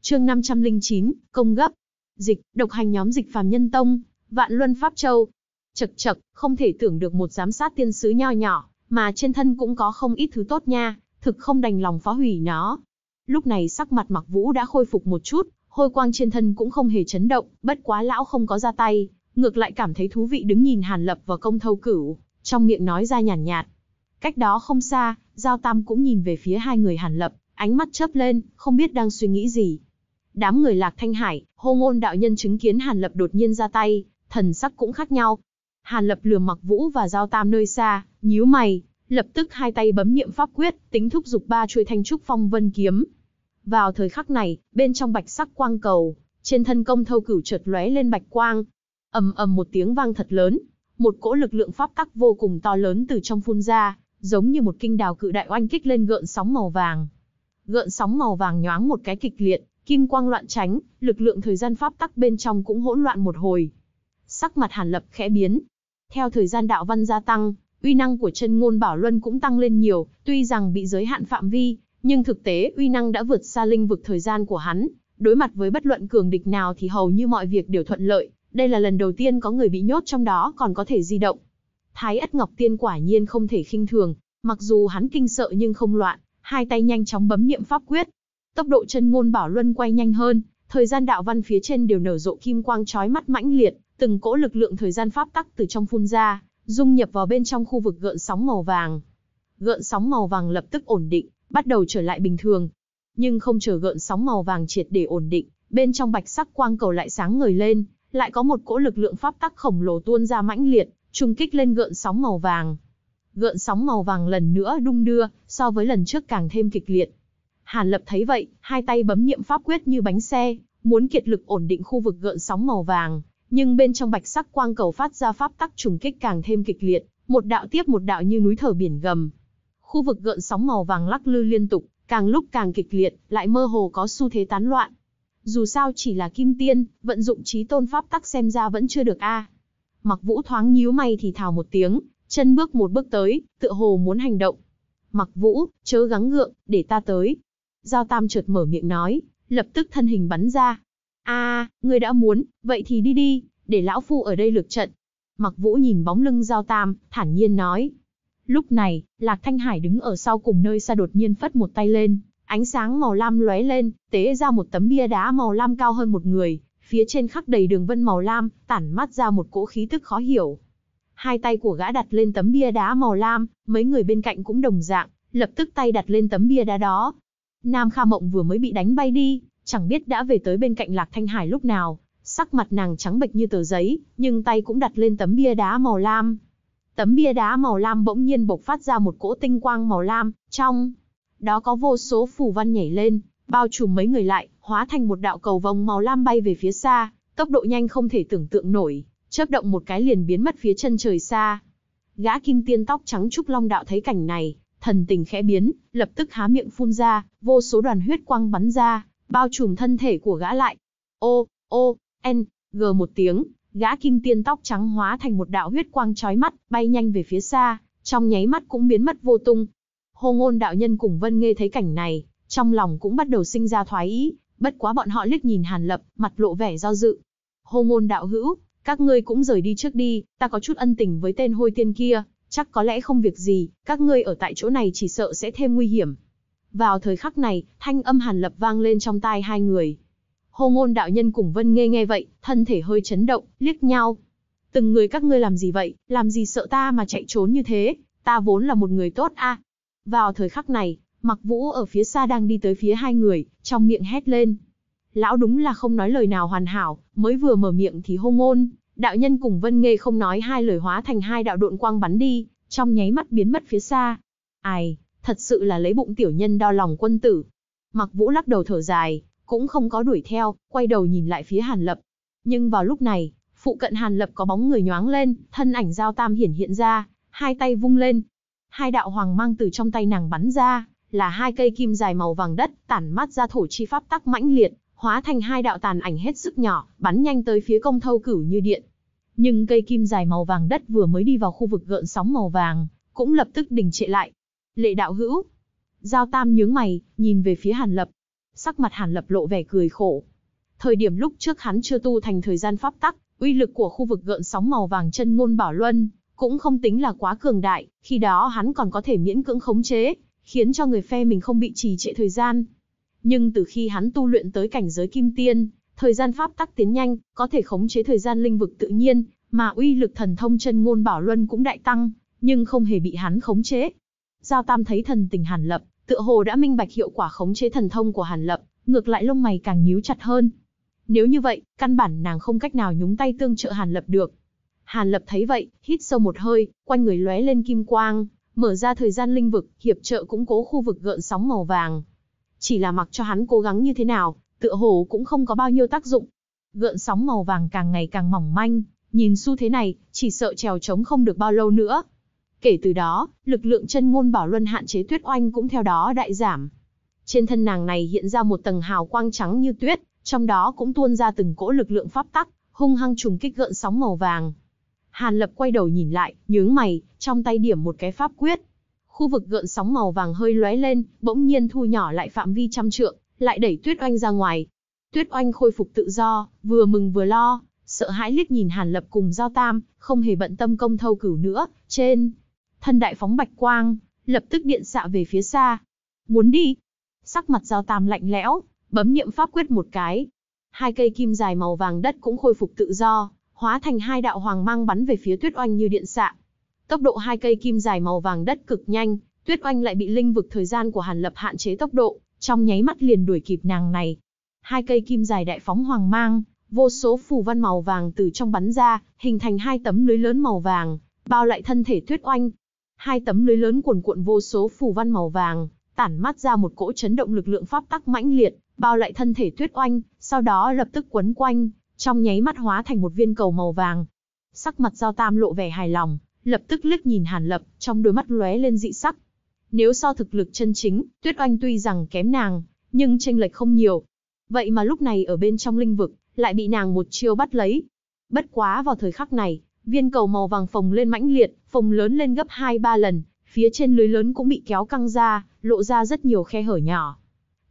Speaker 1: Chương 509, công gấp. Dịch, độc hành nhóm dịch phàm nhân tông, vạn luân pháp châu. Chật chật, không thể tưởng được một giám sát tiên sứ nho nhỏ, mà trên thân cũng có không ít thứ tốt nha, thực không đành lòng phá hủy nó. Lúc này sắc mặt mặc vũ đã khôi phục một chút, hôi quang trên thân cũng không hề chấn động, bất quá lão không có ra tay, ngược lại cảm thấy thú vị đứng nhìn Hàn Lập và công thâu cửu trong miệng nói ra nhàn nhạt, nhạt. Cách đó không xa, Giao Tam cũng nhìn về phía hai người Hàn Lập, ánh mắt chớp lên, không biết đang suy nghĩ gì. Đám người Lạc Thanh Hải, hô ngôn đạo nhân chứng kiến Hàn Lập đột nhiên ra tay, thần sắc cũng khác nhau. Hàn Lập lừa mặc vũ và Giao Tam nơi xa, nhíu mày, lập tức hai tay bấm niệm pháp quyết, tính thúc dục ba chuôi thanh trúc phong vân kiếm. Vào thời khắc này, bên trong bạch sắc quang cầu, trên thân công thâu cửu chợt lóe lên bạch quang. ầm ầm một tiếng vang thật lớn, một cỗ lực lượng pháp tắc vô cùng to lớn từ trong phun ra, giống như một kinh đào cự đại oanh kích lên gợn sóng màu vàng. Gợn sóng màu vàng nhoáng một cái kịch liệt, kim quang loạn tránh, lực lượng thời gian pháp tắc bên trong cũng hỗn loạn một hồi. Sắc mặt Hàn Lập khẽ biến. Theo thời gian đạo văn gia tăng, uy năng của chân ngôn bảo luân cũng tăng lên nhiều, tuy rằng bị giới hạn phạm vi, nhưng thực tế uy năng đã vượt xa linh vực thời gian của hắn, đối mặt với bất luận cường địch nào thì hầu như mọi việc đều thuận lợi, đây là lần đầu tiên có người bị nhốt trong đó còn có thể di động. Thái Ất Ngọc Tiên quả nhiên không thể khinh thường, mặc dù hắn kinh sợ nhưng không loạn, hai tay nhanh chóng bấm niệm pháp quyết. Tốc độ chân ngôn bảo luân quay nhanh hơn, thời gian đạo văn phía trên đều nở rộ kim quang chói mắt mãnh liệt, từng cỗ lực lượng thời gian pháp tắc từ trong phun ra, dung nhập vào bên trong khu vực gợn sóng màu vàng. Gợn sóng màu vàng lập tức ổn định, bắt đầu trở lại bình thường. Nhưng không chờ gợn sóng màu vàng triệt để ổn định, bên trong bạch sắc quang cầu lại sáng ngời lên, lại có một cỗ lực lượng pháp tắc khổng lồ tuôn ra mãnh liệt, trùng kích lên gợn sóng màu vàng. Gợn sóng màu vàng lần nữa đung đưa, so với lần trước càng thêm kịch liệt. Hàn Lập thấy vậy, hai tay bấm niệm pháp quyết như bánh xe, muốn kiệt lực ổn định khu vực gợn sóng màu vàng, nhưng bên trong bạch sắc quang cầu phát ra pháp tắc trùng kích càng thêm kịch liệt, một đạo tiếp một đạo như núi thở biển gầm. Khu vực gợn sóng màu vàng lắc lư liên tục, càng lúc càng kịch liệt, lại mơ hồ có xu thế tán loạn. Dù sao chỉ là kim tiên, vận dụng trí tôn pháp tắc xem ra vẫn chưa được a. Mặc Vũ thoáng nhíu mày thì thào một tiếng, chân bước một bước tới, tựa hồ muốn hành động. Mặc Vũ, chớ gắng gượng, để ta tới. Giao Tam chợt mở miệng nói, lập tức thân hình bắn ra. A, người đã muốn, vậy thì đi đi, để lão phu ở đây lược trận. Mặc Vũ nhìn bóng lưng Giao Tam, thản nhiên nói. Lúc này, Lạc Thanh Hải đứng ở sau cùng nơi xa đột nhiên phất một tay lên, Ánh sáng màu lam lóe lên, tế ra một tấm bia đá màu lam cao hơn một người, phía trên khắc đầy đường vân màu lam, tản mắt ra một cỗ khí tức khó hiểu. Hai tay của gã đặt lên tấm bia đá màu lam, mấy người bên cạnh cũng đồng dạng, lập tức tay đặt lên tấm bia đá đó. Nam Kha Mộng vừa mới bị đánh bay đi, chẳng biết đã về tới bên cạnh Lạc Thanh Hải lúc nào, sắc mặt nàng trắng bệch như tờ giấy, nhưng tay cũng đặt lên tấm bia đá màu lam. Tấm bia đá màu lam bỗng nhiên bộc phát ra một cỗ tinh quang màu lam, trong đó có vô số phù văn nhảy lên, bao trùm mấy người lại, hóa thành một đạo cầu vòng màu lam bay về phía xa, tốc độ nhanh không thể tưởng tượng nổi, chớp động một cái liền biến mất phía chân trời xa. Gã kim tiên tóc trắng trúc long đạo thấy cảnh này, thần tình khẽ biến, lập tức há miệng phun ra, vô số đoàn huyết quang bắn ra, bao trùm thân thể của gã lại. Ô, ô, n, g một tiếng, gã kim tiên tóc trắng hóa thành một đạo huyết quang trói mắt, bay nhanh về phía xa, trong nháy mắt cũng biến mất vô tung, Hồ Ngôn đạo nhân cùng Vân Nghê thấy cảnh này, trong lòng cũng bắt đầu sinh ra thoái ý, bất quá bọn họ liếc nhìn Hàn Lập, mặt lộ vẻ do dự. Hồ Ngôn đạo hữu, các ngươi cũng rời đi trước đi, ta có chút ân tình với tên hôi tiên kia, chắc có lẽ không việc gì, các ngươi ở tại chỗ này chỉ sợ sẽ thêm nguy hiểm. Vào thời khắc này, thanh âm Hàn Lập vang lên trong tai hai người. Hồ Ngôn đạo nhân cùng Vân Nghê nghe vậy, thân thể hơi chấn động, liếc nhau. Từng người các ngươi làm gì vậy, làm gì sợ ta mà chạy trốn như thế, ta vốn là một người tốt a, vào thời khắc này, Mặc Vũ ở phía xa đang đi tới phía hai người, trong miệng hét lên. Lão đúng là không nói lời nào hoàn hảo, mới vừa mở miệng thì hô ngôn, đạo nhân cùng Vân Nghê không nói hai lời hóa thành hai đạo độn quang bắn đi, trong nháy mắt biến mất phía xa. Ai, thật sự là lấy bụng tiểu nhân đo lòng quân tử. Mặc Vũ lắc đầu thở dài, cũng không có đuổi theo, quay đầu nhìn lại phía Hàn Lập. Nhưng vào lúc này, phụ cận Hàn Lập có bóng người nhoáng lên, thân ảnh giao tam hiển hiện ra, hai tay vung lên, Hai đạo hoàng mang từ trong tay nàng bắn ra, là hai cây kim dài màu vàng đất, tản mát ra thổ chi pháp tắc mãnh liệt, hóa thành hai đạo tàn ảnh hết sức nhỏ, bắn nhanh tới phía công thâu cửu như điện. Nhưng cây kim dài màu vàng đất vừa mới đi vào khu vực gợn sóng màu vàng, cũng lập tức đình trệ lại. Lệ đạo hữu. Giao tam nhướng mày, nhìn về phía Hàn Lập. Sắc mặt Hàn Lập lộ vẻ cười khổ. Thời điểm lúc trước hắn chưa tu thành thời gian pháp tắc, uy lực của khu vực gợn sóng màu vàng chân ngôn bảo luân, cũng không tính là quá cường đại, khi đó hắn còn có thể miễn cưỡng khống chế, khiến cho người phe mình không bị trì trệ thời gian. Nhưng từ khi hắn tu luyện tới cảnh giới kim tiên, thời gian pháp tắc tiến nhanh, có thể khống chế thời gian linh vực tự nhiên, mà uy lực thần thông chân ngôn bảo luân cũng đại tăng, nhưng không hề bị hắn khống chế. Giao Tam thấy thần tình Hàn Lập, tựa hồ đã minh bạch hiệu quả khống chế thần thông của Hàn Lập, ngược lại lông mày càng nhíu chặt hơn. Nếu như vậy, căn bản nàng không cách nào nhúng tay tương trợ Hàn Lập được, Hàn Lập thấy vậy, hít sâu một hơi, quanh người lóe lên kim quang, mở ra thời gian linh vực, hiệp trợ cũng cố khu vực gợn sóng màu vàng. Chỉ là mặc cho hắn cố gắng như thế nào, tựa hồ cũng không có bao nhiêu tác dụng. Gợn sóng màu vàng càng ngày càng mỏng manh, nhìn xu thế này, chỉ sợ trèo trống không được bao lâu nữa. Kể từ đó, lực lượng chân ngôn bảo luân hạn chế tuyết oanh cũng theo đó đại giảm. Trên thân nàng này hiện ra một tầng hào quang trắng như tuyết, trong đó cũng tuôn ra từng cỗ lực lượng pháp tắc, hung hăng trùng kích gợn sóng màu vàng. Hàn Lập quay đầu nhìn lại, nhướng mày, trong tay điểm một cái pháp quyết. Khu vực gợn sóng màu vàng hơi lóe lên, bỗng nhiên thu nhỏ lại phạm vi trăm trượng, lại đẩy Tuyết Oanh ra ngoài. Tuyết Oanh khôi phục tự do, vừa mừng vừa lo, sợ hãi liếc nhìn Hàn Lập cùng Giao Tam, không hề bận tâm công thâu cửu nữa, trên thân đại phóng bạch quang, lập tức điện xạ về phía xa. Muốn đi? Sắc mặt Giao Tam lạnh lẽo, bấm niệm pháp quyết một cái. Hai cây kim dài màu vàng đất cũng khôi phục tự do, hóa thành hai đạo hoàng mang bắn về phía Tuyết Oanh như điện xạ. Tốc độ hai cây kim dài màu vàng đất cực nhanh, Tuyết Oanh lại bị linh vực thời gian của Hàn Lập hạn chế tốc độ, trong nháy mắt liền đuổi kịp nàng này. Hai cây kim dài đại phóng hoàng mang, vô số phù văn màu vàng từ trong bắn ra, hình thành hai tấm lưới lớn màu vàng, bao lại thân thể Tuyết Oanh. Hai tấm lưới lớn cuồn cuộn vô số phù văn màu vàng, tản mát ra một cỗ chấn động lực lượng pháp tắc mãnh liệt, bao lại thân thể Tuyết Oanh, sau đó lập tức quấn quanh, trong nháy mắt hóa thành một viên cầu màu vàng. Sắc mặt Giao Tam lộ vẻ hài lòng, lập tức liếc nhìn Hàn Lập, trong đôi mắt lóe lên dị sắc. Nếu so thực lực chân chính, Tuyết Oanh tuy rằng kém nàng, nhưng tranh lệch không nhiều. Vậy mà lúc này ở bên trong linh vực, lại bị nàng một chiêu bắt lấy. Bất quá vào thời khắc này, viên cầu màu vàng phồng lên mãnh liệt, phồng lớn lên gấp 2-3 lần, phía trên lưới lớn cũng bị kéo căng ra, lộ ra rất nhiều khe hở nhỏ.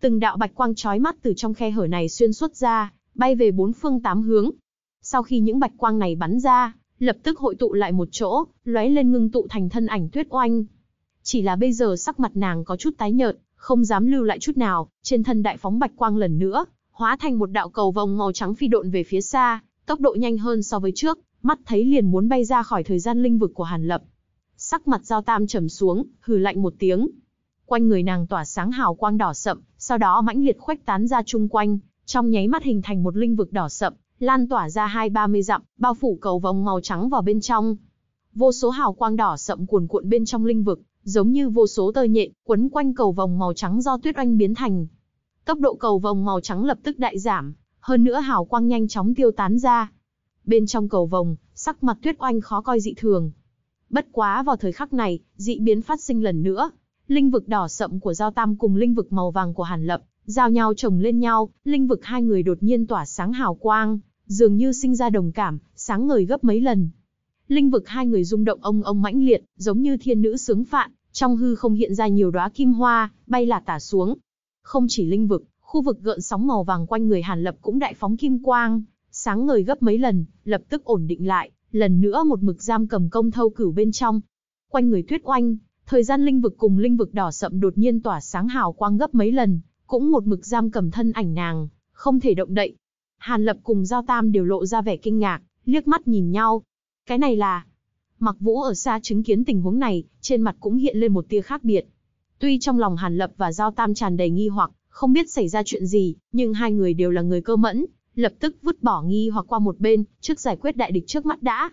Speaker 1: Từng đạo bạch quang chói mắt từ trong khe hở này xuyên suốt ra, bay về bốn phương tám hướng. Sau khi những bạch quang này bắn ra, lập tức hội tụ lại một chỗ, lóe lên ngưng tụ thành thân ảnh tuyết oanh. Chỉ là bây giờ sắc mặt nàng có chút tái nhợt, không dám lưu lại chút nào, trên thân đại phóng bạch quang lần nữa, hóa thành một đạo cầu vòng màu trắng phi độn về phía xa, tốc độ nhanh hơn so với trước, mắt thấy liền muốn bay ra khỏi thời gian linh vực của Hàn Lập. Sắc mặt Giao Tam trầm xuống, hừ lạnh một tiếng. Quanh người nàng tỏa sáng hào quang đỏ sậm, sau đó mãnh liệt khuếch tán ra chung quanh, trong nháy mắt hình thành một linh vực đỏ sậm, lan tỏa ra hai ba mươi dặm, bao phủ cầu vòng màu trắng vào bên trong. Vô số hào quang đỏ sậm cuồn cuộn bên trong linh vực, giống như vô số tơ nhện, quấn quanh cầu vòng màu trắng do tuyết oanh biến thành. Tốc độ cầu vòng màu trắng lập tức đại giảm, hơn nữa hào quang nhanh chóng tiêu tán ra. Bên trong cầu vòng, sắc mặt tuyết oanh khó coi dị thường. Bất quá vào thời khắc này, dị biến phát sinh lần nữa. Linh vực đỏ sậm của Giao Tam cùng linh vực màu vàng của Hàn Lập Giao nhau chồng lên nhau, linh vực hai người đột nhiên tỏa sáng hào quang, dường như sinh ra đồng cảm, sáng ngời gấp mấy lần. Linh vực hai người rung động ông ông mãnh liệt, giống như thiên nữ sướng phạn, trong hư không hiện ra nhiều đóa kim hoa, bay là tả xuống. Không chỉ linh vực, khu vực gợn sóng màu vàng quanh người Hàn Lập cũng đại phóng kim quang, sáng ngời gấp mấy lần, lập tức ổn định lại, lần nữa một mực giam cầm công thâu cửu bên trong. Quanh người tuyết oanh, thời gian linh vực cùng linh vực đỏ sậm đột nhiên tỏa sáng hào quang gấp mấy lần, cũng một mực giam cầm thân ảnh nàng, không thể động đậy. Hàn Lập cùng Giao Tam đều lộ ra vẻ kinh ngạc, liếc mắt nhìn nhau. Cái này là... Mặc Vũ ở xa chứng kiến tình huống này, trên mặt cũng hiện lên một tia khác biệt. Tuy trong lòng Hàn Lập và Giao Tam tràn đầy nghi hoặc, không biết xảy ra chuyện gì, nhưng hai người đều là người cơ mẫn, lập tức vứt bỏ nghi hoặc qua một bên, trước giải quyết đại địch trước mắt đã.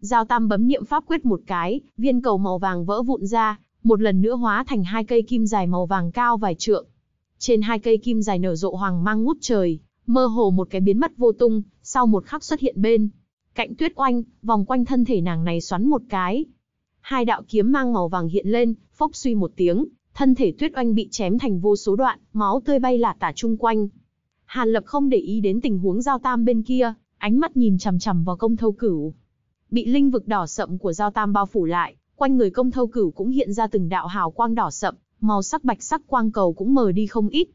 Speaker 1: Giao Tam bấm niệm pháp quyết một cái, viên cầu màu vàng vỡ vụn ra, một lần nữa hóa thành hai cây kim dài màu vàng cao vài trượng. Trên hai cây kim dài nở rộ hoàng mang ngút trời, mơ hồ một cái biến mất vô tung, sau một khắc xuất hiện bên. Cạnh tuyết oanh, vòng quanh thân thể nàng này xoắn một cái. Hai đạo kiếm mang màu vàng hiện lên, phốc suy một tiếng, thân thể tuyết oanh bị chém thành vô số đoạn, máu tươi bay lả tả chung quanh. Hàn Lập không để ý đến tình huống giao tam bên kia, ánh mắt nhìn chằm chằm vào công thâu cửu. Bị linh vực đỏ sậm của giao tam bao phủ lại, quanh người công thâu cửu cũng hiện ra từng đạo hào quang đỏ sậm, màu sắc bạch sắc quang cầu cũng mờ đi không ít.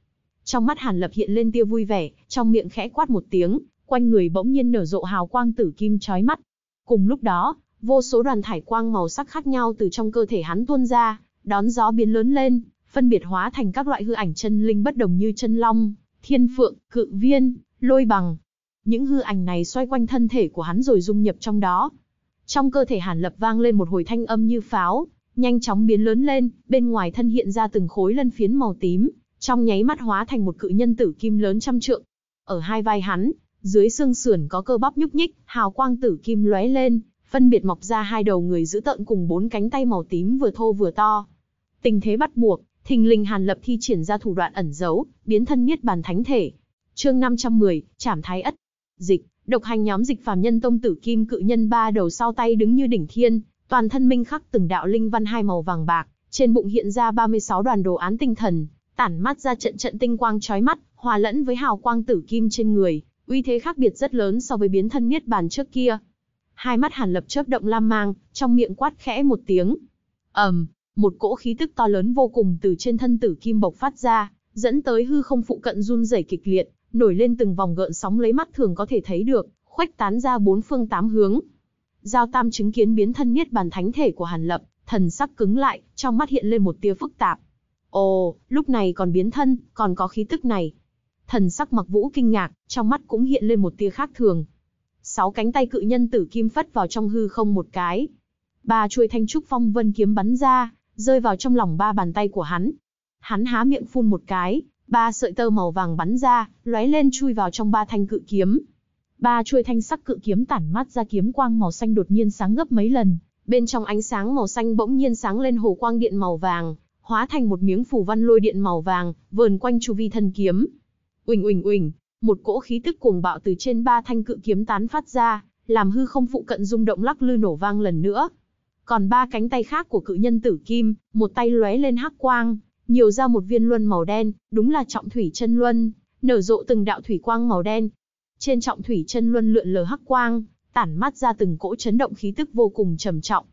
Speaker 1: Trong mắt Hàn Lập hiện lên tia vui vẻ, trong miệng khẽ quát một tiếng, quanh người bỗng nhiên nở rộ hào quang tử kim chói mắt. Cùng lúc đó, vô số đoàn thải quang màu sắc khác nhau từ trong cơ thể hắn tuôn ra, đón gió biến lớn lên, phân biệt hóa thành các loại hư ảnh chân linh bất đồng như chân long, thiên phượng, cự viên, lôi bằng. Những hư ảnh này xoay quanh thân thể của hắn rồi dung nhập trong đó. Trong cơ thể Hàn Lập vang lên một hồi thanh âm như pháo, nhanh chóng biến lớn lên, bên ngoài thân hiện ra từng khối lân phiến màu tím, trong nháy mắt hóa thành một cự nhân tử kim lớn trăm trượng. Ở hai vai hắn, dưới xương sườn có cơ bắp nhúc nhích, hào quang tử kim lóe lên, phân biệt mọc ra hai đầu người giữ tợn cùng bốn cánh tay màu tím vừa thô vừa to. Tình thế bắt buộc, Thình Linh Hàn Lập thi triển ra thủ đoạn ẩn giấu, biến thân niết bàn thánh thể. Chương 510, Trảm Thái Ất. Dịch, độc hành nhóm dịch phàm nhân tông tử kim cự nhân ba đầu sau tay đứng như đỉnh thiên, toàn thân minh khắc từng đạo linh văn hai màu vàng bạc, trên bụng hiện ra 36 đoàn đồ án tinh thần, tản mắt ra trận trận tinh quang chói mắt, hòa lẫn với hào quang tử kim trên người, uy thế khác biệt rất lớn so với biến thân niết bàn trước kia. Hai mắt Hàn Lập chớp động lam mang, trong miệng quát khẽ một tiếng. Ầm, một cỗ khí tức to lớn vô cùng từ trên thân tử kim bộc phát ra, dẫn tới hư không phụ cận run rẩy kịch liệt, nổi lên từng vòng gợn sóng lấy mắt thường có thể thấy được, khuếch tán ra bốn phương tám hướng, Giao Tam chứng kiến biến thân niết bàn thánh thể của Hàn Lập, thần sắc cứng lại, trong mắt hiện lên một tia phức tạp. Ồ, lúc này còn biến thân, còn có khí tức này. Thần sắc mặc vũ kinh ngạc, trong mắt cũng hiện lên một tia khác thường. Sáu cánh tay cự nhân tử kim phất vào trong hư không một cái. Ba chuôi thanh trúc phong vân kiếm bắn ra, rơi vào trong lòng ba bàn tay của hắn. Hắn há miệng phun một cái, ba sợi tơ màu vàng bắn ra, lóe lên chui vào trong ba thanh cự kiếm, Ba chuôi thanh sắc cự kiếm tản mát ra kiếm quang màu xanh đột nhiên sáng gấp mấy lần, bên trong ánh sáng màu xanh bỗng nhiên sáng lên hồ quang điện màu vàng, hóa thành một miếng phủ văn lôi điện màu vàng, vờn quanh chu vi thân kiếm. Uỳnh uỳnh uỳnh, một cỗ khí tức cuồng bạo từ trên ba thanh cự kiếm tán phát ra, làm hư không phụ cận rung động lắc lư nổ vang lần nữa. Còn ba cánh tay khác của cự nhân tử kim, một tay lóe lên hắc quang, nhiều ra một viên luân màu đen, đúng là trọng thủy chân luân, nở rộ từng đạo thủy quang màu đen, trên trọng thủy chân luân lượn lờ hắc quang, tản mát ra từng cỗ chấn động khí tức vô cùng trầm trọng.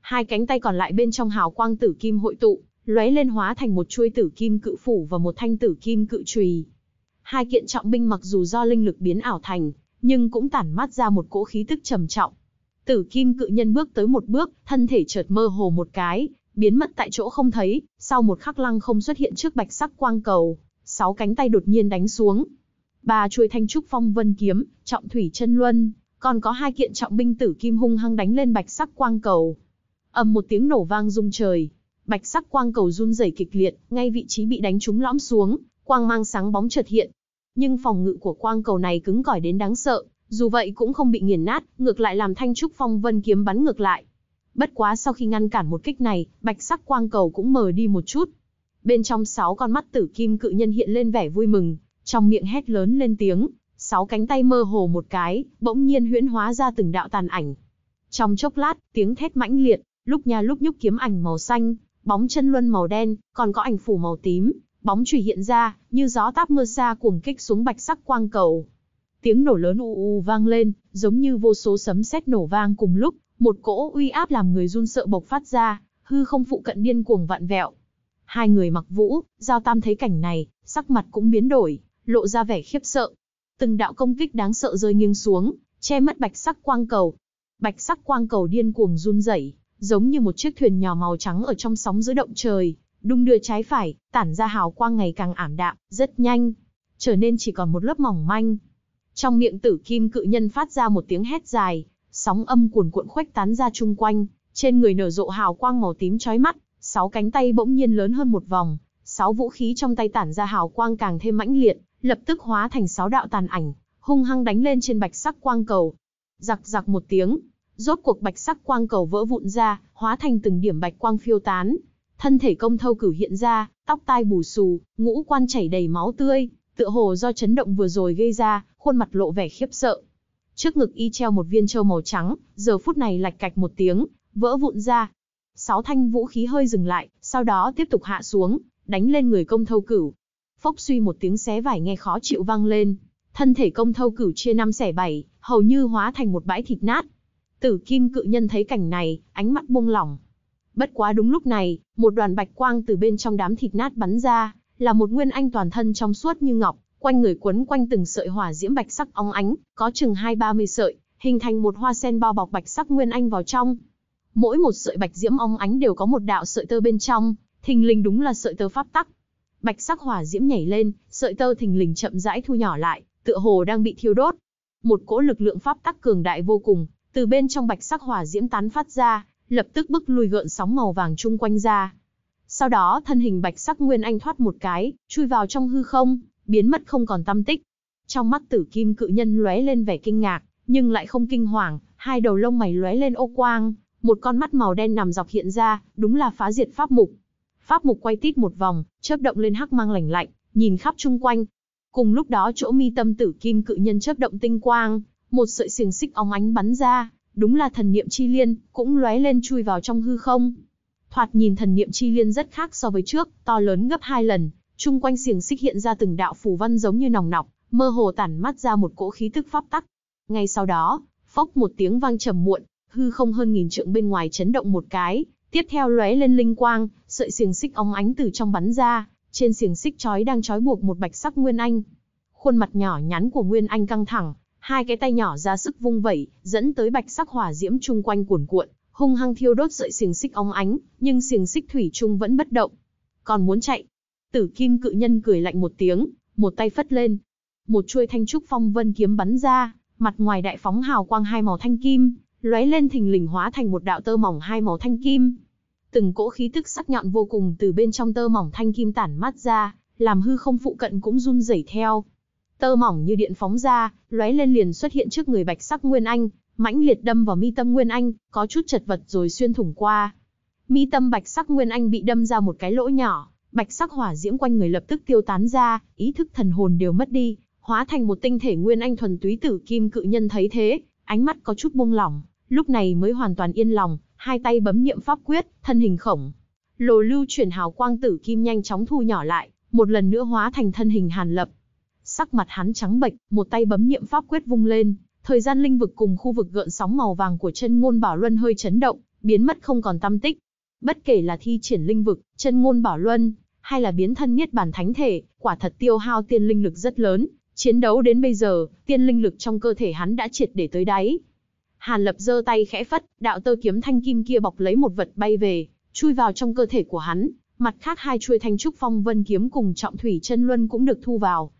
Speaker 1: Hai cánh tay còn lại bên trong hào quang tử kim hội tụ, lóe lên hóa thành một chuôi tử kim cự phủ và một thanh tử kim cự chùy. Hai kiện trọng binh mặc dù do linh lực biến ảo thành, nhưng cũng tản mát ra một cỗ khí tức trầm trọng. Tử kim cự nhân bước tới một bước, thân thể chợt mơ hồ một cái, biến mất tại chỗ không thấy, sau một khắc lăng không xuất hiện trước bạch sắc quang cầu, sáu cánh tay đột nhiên đánh xuống ba chuôi thanh trúc phong vân kiếm, trọng thủy chân luân, còn có hai kiện trọng binh tử kim hung hăng đánh lên bạch sắc quang cầu. ầm một tiếng nổ vang rung trời, bạch sắc quang cầu run rẩy kịch liệt, ngay vị trí bị đánh trúng lõm xuống, quang mang sáng bóng chợt hiện. Nhưng phòng ngự của quang cầu này cứng cỏi đến đáng sợ, dù vậy cũng không bị nghiền nát, ngược lại làm thanh trúc phong vân kiếm bắn ngược lại. Bất quá sau khi ngăn cản một kích này, bạch sắc quang cầu cũng mờ đi một chút. Bên trong sáu con mắt tử kim cự nhân hiện lên vẻ vui mừng, trong miệng hét lớn lên tiếng, sáu cánh tay mơ hồ một cái, bỗng nhiên huyễn hóa ra từng đạo tàn ảnh. Trong chốc lát, tiếng thét mãnh liệt, lúc nha lúc nhúc kiếm ảnh màu xanh, bóng chân luân màu đen, còn có ảnh phủ màu tím, bóng chùy hiện ra, như gió táp mưa xa cuồng kích xuống bạch sắc quang cầu. Tiếng nổ lớn u u vang lên, giống như vô số sấm sét nổ vang cùng lúc, một cỗ uy áp làm người run sợ bộc phát ra, hư không phụ cận điên cuồng vặn vẹo. Hai người mặc vũ, giao tam thấy cảnh này, sắc mặt cũng biến đổi, lộ ra vẻ khiếp sợ. Từng đạo công kích đáng sợ rơi nghiêng xuống, che mất bạch sắc quang cầu. Bạch sắc quang cầu điên cuồng run rẩy, giống như một chiếc thuyền nhỏ màu trắng ở trong sóng giữa động trời, đung đưa trái phải, tản ra hào quang ngày càng ảm đạm, rất nhanh, trở nên chỉ còn một lớp mỏng manh. Trong miệng tử kim cự nhân phát ra một tiếng hét dài, sóng âm cuồn cuộn khuếch tán ra chung quanh, trên người nở rộ hào quang màu tím chói mắt, sáu cánh tay bỗng nhiên lớn hơn một vòng, sáu vũ khí trong tay tản ra hào quang càng thêm mãnh liệt, lập tức hóa thành sáu đạo tàn ảnh, hung hăng đánh lên trên bạch sắc quang cầu. Giặc giặc một tiếng, rốt cuộc bạch sắc quang cầu vỡ vụn ra, hóa thành từng điểm bạch quang phiêu tán. Thân thể công thâu cửu hiện ra, tóc tai bù xù, ngũ quan chảy đầy máu tươi, tựa hồ do chấn động vừa rồi gây ra, khuôn mặt lộ vẻ khiếp sợ. Trước ngực y treo một viên châu màu trắng, giờ phút này lạch cạch một tiếng, vỡ vụn ra. Sáu thanh vũ khí hơi dừng lại, sau đó tiếp tục hạ xuống, đánh lên người công thâu cửu. Phốc suy một tiếng xé vải nghe khó chịu vang lên, thân thể công thâu cửu chia năm xẻ bảy, hầu như hóa thành một bãi thịt nát. Tử kim cự nhân thấy cảnh này, ánh mắt buông lỏng. Bất quá đúng lúc này, một đoàn bạch quang từ bên trong đám thịt nát bắn ra, là một nguyên anh toàn thân trong suốt như ngọc, quanh người quấn quanh từng sợi hỏa diễm bạch sắc óng ánh, có chừng hai ba mươi sợi, hình thành một hoa sen bao bọc bạch sắc nguyên anh vào trong. Mỗi một sợi bạch diễm óng ánh đều có một đạo sợi tơ bên trong, thình lình đúng là sợi tơ pháp tắc, Bạch sắc hỏa diễm nhảy lên, sợi tơ thình lình chậm rãi thu nhỏ lại, tựa hồ đang bị thiêu đốt. Một cỗ lực lượng pháp tắc cường đại vô cùng, từ bên trong bạch sắc hỏa diễm tán phát ra, lập tức bức lùi gợn sóng màu vàng chung quanh ra. Sau đó thân hình bạch sắc nguyên anh thoát một cái, chui vào trong hư không, biến mất không còn tâm tích. Trong mắt tử kim cự nhân lóe lên vẻ kinh ngạc, nhưng lại không kinh hoàng, hai đầu lông mày lóe lên ô quang, một con mắt màu đen nằm dọc hiện ra, đúng là phá diệt pháp mục. Pháp mục quay tít một vòng, chớp động lên hắc mang lạnh lạnh, nhìn khắp chung quanh. Cùng lúc đó chỗ mi tâm tử kim cự nhân chớp động tinh quang, một sợi xiềng xích óng ánh bắn ra, đúng là thần niệm chi liên, cũng lóe lên chui vào trong hư không. Thoạt nhìn thần niệm chi liên rất khác so với trước, to lớn gấp hai lần, chung quanh xiềng xích hiện ra từng đạo phù văn giống như nòng nọc, mơ hồ tản mắt ra một cỗ khí tức pháp tắc. Ngay sau đó, phốc một tiếng vang trầm muộn, hư không hơn nghìn trượng bên ngoài chấn động một cái, Tiếp theo lóe lên linh quang, sợi xiềng xích óng ánh từ trong bắn ra, trên xiềng xích chói đang chói buộc một bạch sắc Nguyên Anh. Khuôn mặt nhỏ nhắn của Nguyên Anh căng thẳng, hai cái tay nhỏ ra sức vung vẩy, dẫn tới bạch sắc hỏa diễm chung quanh cuồn cuộn, hung hăng thiêu đốt sợi xiềng xích óng ánh, nhưng xiềng xích thủy chung vẫn bất động. Còn muốn chạy. Tử Kim cự nhân cười lạnh một tiếng, một tay phất lên, một chuôi thanh trúc phong vân kiếm bắn ra, mặt ngoài đại phóng hào quang hai màu thanh kim, lóe lên thình lình hóa thành một đạo tơ mỏng hai màu thanh kim, từng cỗ khí tức sắc nhọn vô cùng từ bên trong tơ mỏng thanh kim tản mát ra, làm hư không phụ cận cũng run rẩy theo. Tơ mỏng như điện phóng ra, lóe lên liền xuất hiện trước người bạch sắc Nguyên Anh, mãnh liệt đâm vào mi tâm Nguyên Anh, có chút chật vật rồi xuyên thủng qua. Mi tâm bạch sắc Nguyên Anh bị đâm ra một cái lỗ nhỏ, bạch sắc hỏa diễm quanh người lập tức tiêu tán ra, ý thức thần hồn đều mất đi, hóa thành một tinh thể Nguyên Anh thuần túy tử kim cự nhân thấy thế, ánh mắt có chút buông lỏng, lúc này mới hoàn toàn yên lòng, hai tay bấm niệm pháp quyết, thân hình khổng. Lồ lưu chuyển hào quang tử kim nhanh chóng thu nhỏ lại, một lần nữa hóa thành thân hình hàn lập. Sắc mặt hắn trắng bệch, một tay bấm niệm pháp quyết vung lên, thời gian linh vực cùng khu vực gợn sóng màu vàng của chân ngôn bảo luân hơi chấn động, biến mất không còn tâm tích. Bất kể là thi triển linh vực, chân ngôn bảo luân, hay là biến thân niết bản thánh thể, quả thật tiêu hao tiên linh lực rất lớn, chiến đấu đến bây giờ, tiên linh lực trong cơ thể hắn đã triệt để tới đáy. Hàn Lập giơ tay khẽ phất, đạo tơ kiếm thanh kim kia bọc lấy một vật bay về, chui vào trong cơ thể của hắn, mặt khác hai chuôi thanh trúc phong vân kiếm cùng trọng thủy chân luân cũng được thu vào.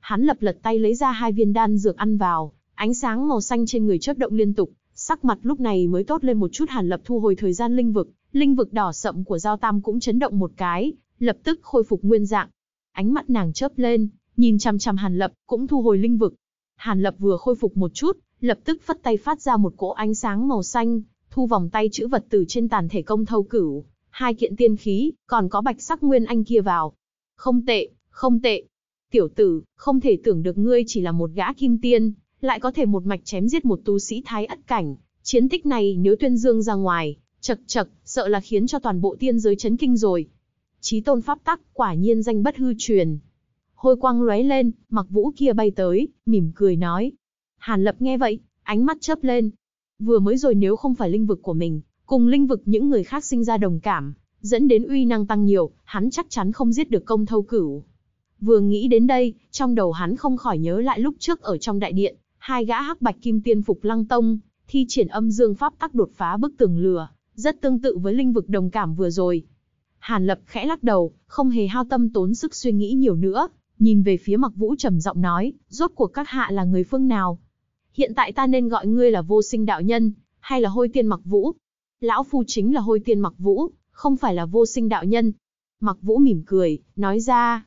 Speaker 1: Hắn lập lật tay lấy ra hai viên đan dược ăn vào, ánh sáng màu xanh trên người chớp động liên tục, sắc mặt lúc này mới tốt lên một chút Hàn Lập thu hồi thời gian linh vực, linh vực đỏ sậm của Giao Tam cũng chấn động một cái, lập tức khôi phục nguyên dạng. Ánh mắt nàng chớp lên, nhìn chằm chằm Hàn Lập, cũng thu hồi linh vực. Hàn Lập vừa khôi phục một chút, lập tức phất tay phát ra một cỗ ánh sáng màu xanh, thu vòng tay chữ vật từ trên tàn thể công thâu cửu, hai kiện tiên khí, còn có bạch sắc nguyên anh kia vào. Không tệ, không tệ. Tiểu tử, không thể tưởng được ngươi chỉ là một gã kim tiên, lại có thể một mạch chém giết một tu sĩ thái ất cảnh. Chiến tích này nếu tuyên dương ra ngoài, chật chật, sợ là khiến cho toàn bộ tiên giới chấn kinh rồi. Chí tôn pháp tắc, quả nhiên danh bất hư truyền. Hôi quang lóe lên, mặc vũ kia bay tới, mỉm cười nói, Hàn Lập nghe vậy, ánh mắt chớp lên. Vừa mới rồi nếu không phải linh vực của mình, cùng linh vực những người khác sinh ra đồng cảm, dẫn đến uy năng tăng nhiều, hắn chắc chắn không giết được công thâu cửu. Vừa nghĩ đến đây, trong đầu hắn không khỏi nhớ lại lúc trước ở trong đại điện, hai gã hắc bạch kim tiên phục lăng tông, thi triển âm dương pháp tắc đột phá bức tường lửa, rất tương tự với linh vực đồng cảm vừa rồi. Hàn Lập khẽ lắc đầu, không hề hao tâm tốn sức suy nghĩ nhiều nữa, nhìn về phía Mặc Vũ trầm giọng nói, rốt cuộc các hạ là người phương nào? hiện tại ta nên gọi ngươi là vô sinh đạo nhân, hay là hôi tiên mặc vũ? Lão Phu chính là hôi tiên mặc vũ, không phải là vô sinh đạo nhân. Mặc vũ mỉm cười, nói ra.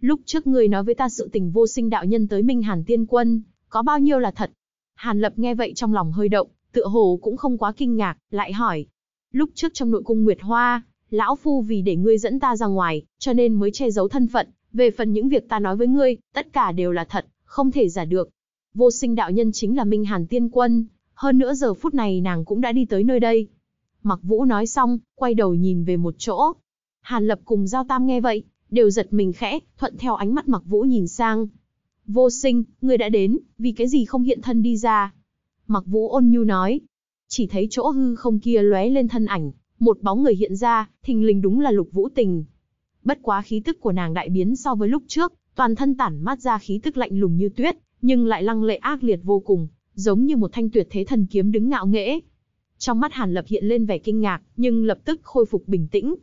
Speaker 1: Lúc trước ngươi nói với ta sự tình vô sinh đạo nhân tới Minh Hàn Tiên Quân, có bao nhiêu là thật? Hàn Lập nghe vậy trong lòng hơi động, tựa hồ cũng không quá kinh ngạc, lại hỏi. Lúc trước trong nội cung Nguyệt Hoa, lão phu vì để ngươi dẫn ta ra ngoài, cho nên mới che giấu thân phận, về phần những việc ta nói với ngươi, tất cả đều là thật, không thể giả được, vô sinh đạo nhân chính là Minh Hàn Tiên Quân, hơn nữa giờ phút này nàng cũng đã đi tới nơi đây. Mặc Vũ nói xong, quay đầu nhìn về một chỗ. Hàn Lập cùng Giao Tam nghe vậy, đều giật mình khẽ, thuận theo ánh mắt Mặc Vũ nhìn sang. Vô sinh, người đã đến, vì cái gì không hiện thân đi ra? Mặc Vũ ôn nhu nói. Chỉ thấy chỗ hư không kia lóe lên thân ảnh, một bóng người hiện ra, thình lình đúng là Lục Vũ Tình. Bất quá khí tức của nàng đại biến so với lúc trước, toàn thân tản mát ra khí tức lạnh lùng như tuyết, nhưng lại lăng lệ ác liệt vô cùng, giống như một thanh tuyệt thế thần kiếm đứng ngạo nghễ. Trong mắt Hàn Lập hiện lên vẻ kinh ngạc, nhưng lập tức khôi phục bình tĩnh.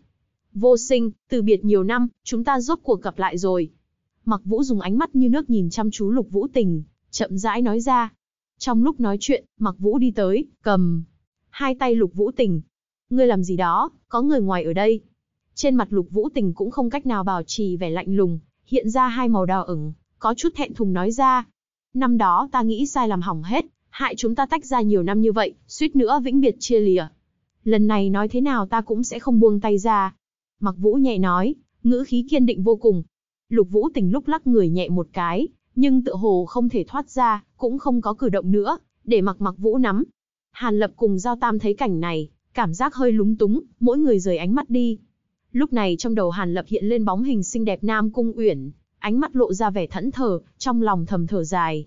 Speaker 1: Vô sinh, từ biệt nhiều năm, chúng ta rốt cuộc gặp lại rồi. Mặc Vũ dùng ánh mắt như nước nhìn chăm chú Lục Vũ Tình, chậm rãi nói ra. Trong lúc nói chuyện, Mặc Vũ đi tới, cầm hai tay Lục Vũ Tình. Ngươi làm gì đó, có người ngoài ở đây. Trên mặt Lục Vũ Tình cũng không cách nào bảo trì vẻ lạnh lùng, hiện ra hai màu đỏ ửng, có chút thẹn thùng nói ra, Năm đó ta nghĩ sai làm hỏng hết, hại chúng ta tách ra nhiều năm như vậy, suýt nữa vĩnh biệt chia lìa. Lần này nói thế nào ta cũng sẽ không buông tay ra. Mặc vũ nhẹ nói, ngữ khí kiên định vô cùng. Lục vũ tình lúc lắc người nhẹ một cái, nhưng tự hồ không thể thoát ra, cũng không có cử động nữa, để mặc mặc vũ nắm. Hàn lập cùng giao tam thấy cảnh này, cảm giác hơi lúng túng, mỗi người rời ánh mắt đi. Lúc này trong đầu Hàn lập hiện lên bóng hình xinh đẹp Nam Cung Uyển, ánh mắt lộ ra vẻ thẫn thờ, trong lòng thầm thở dài,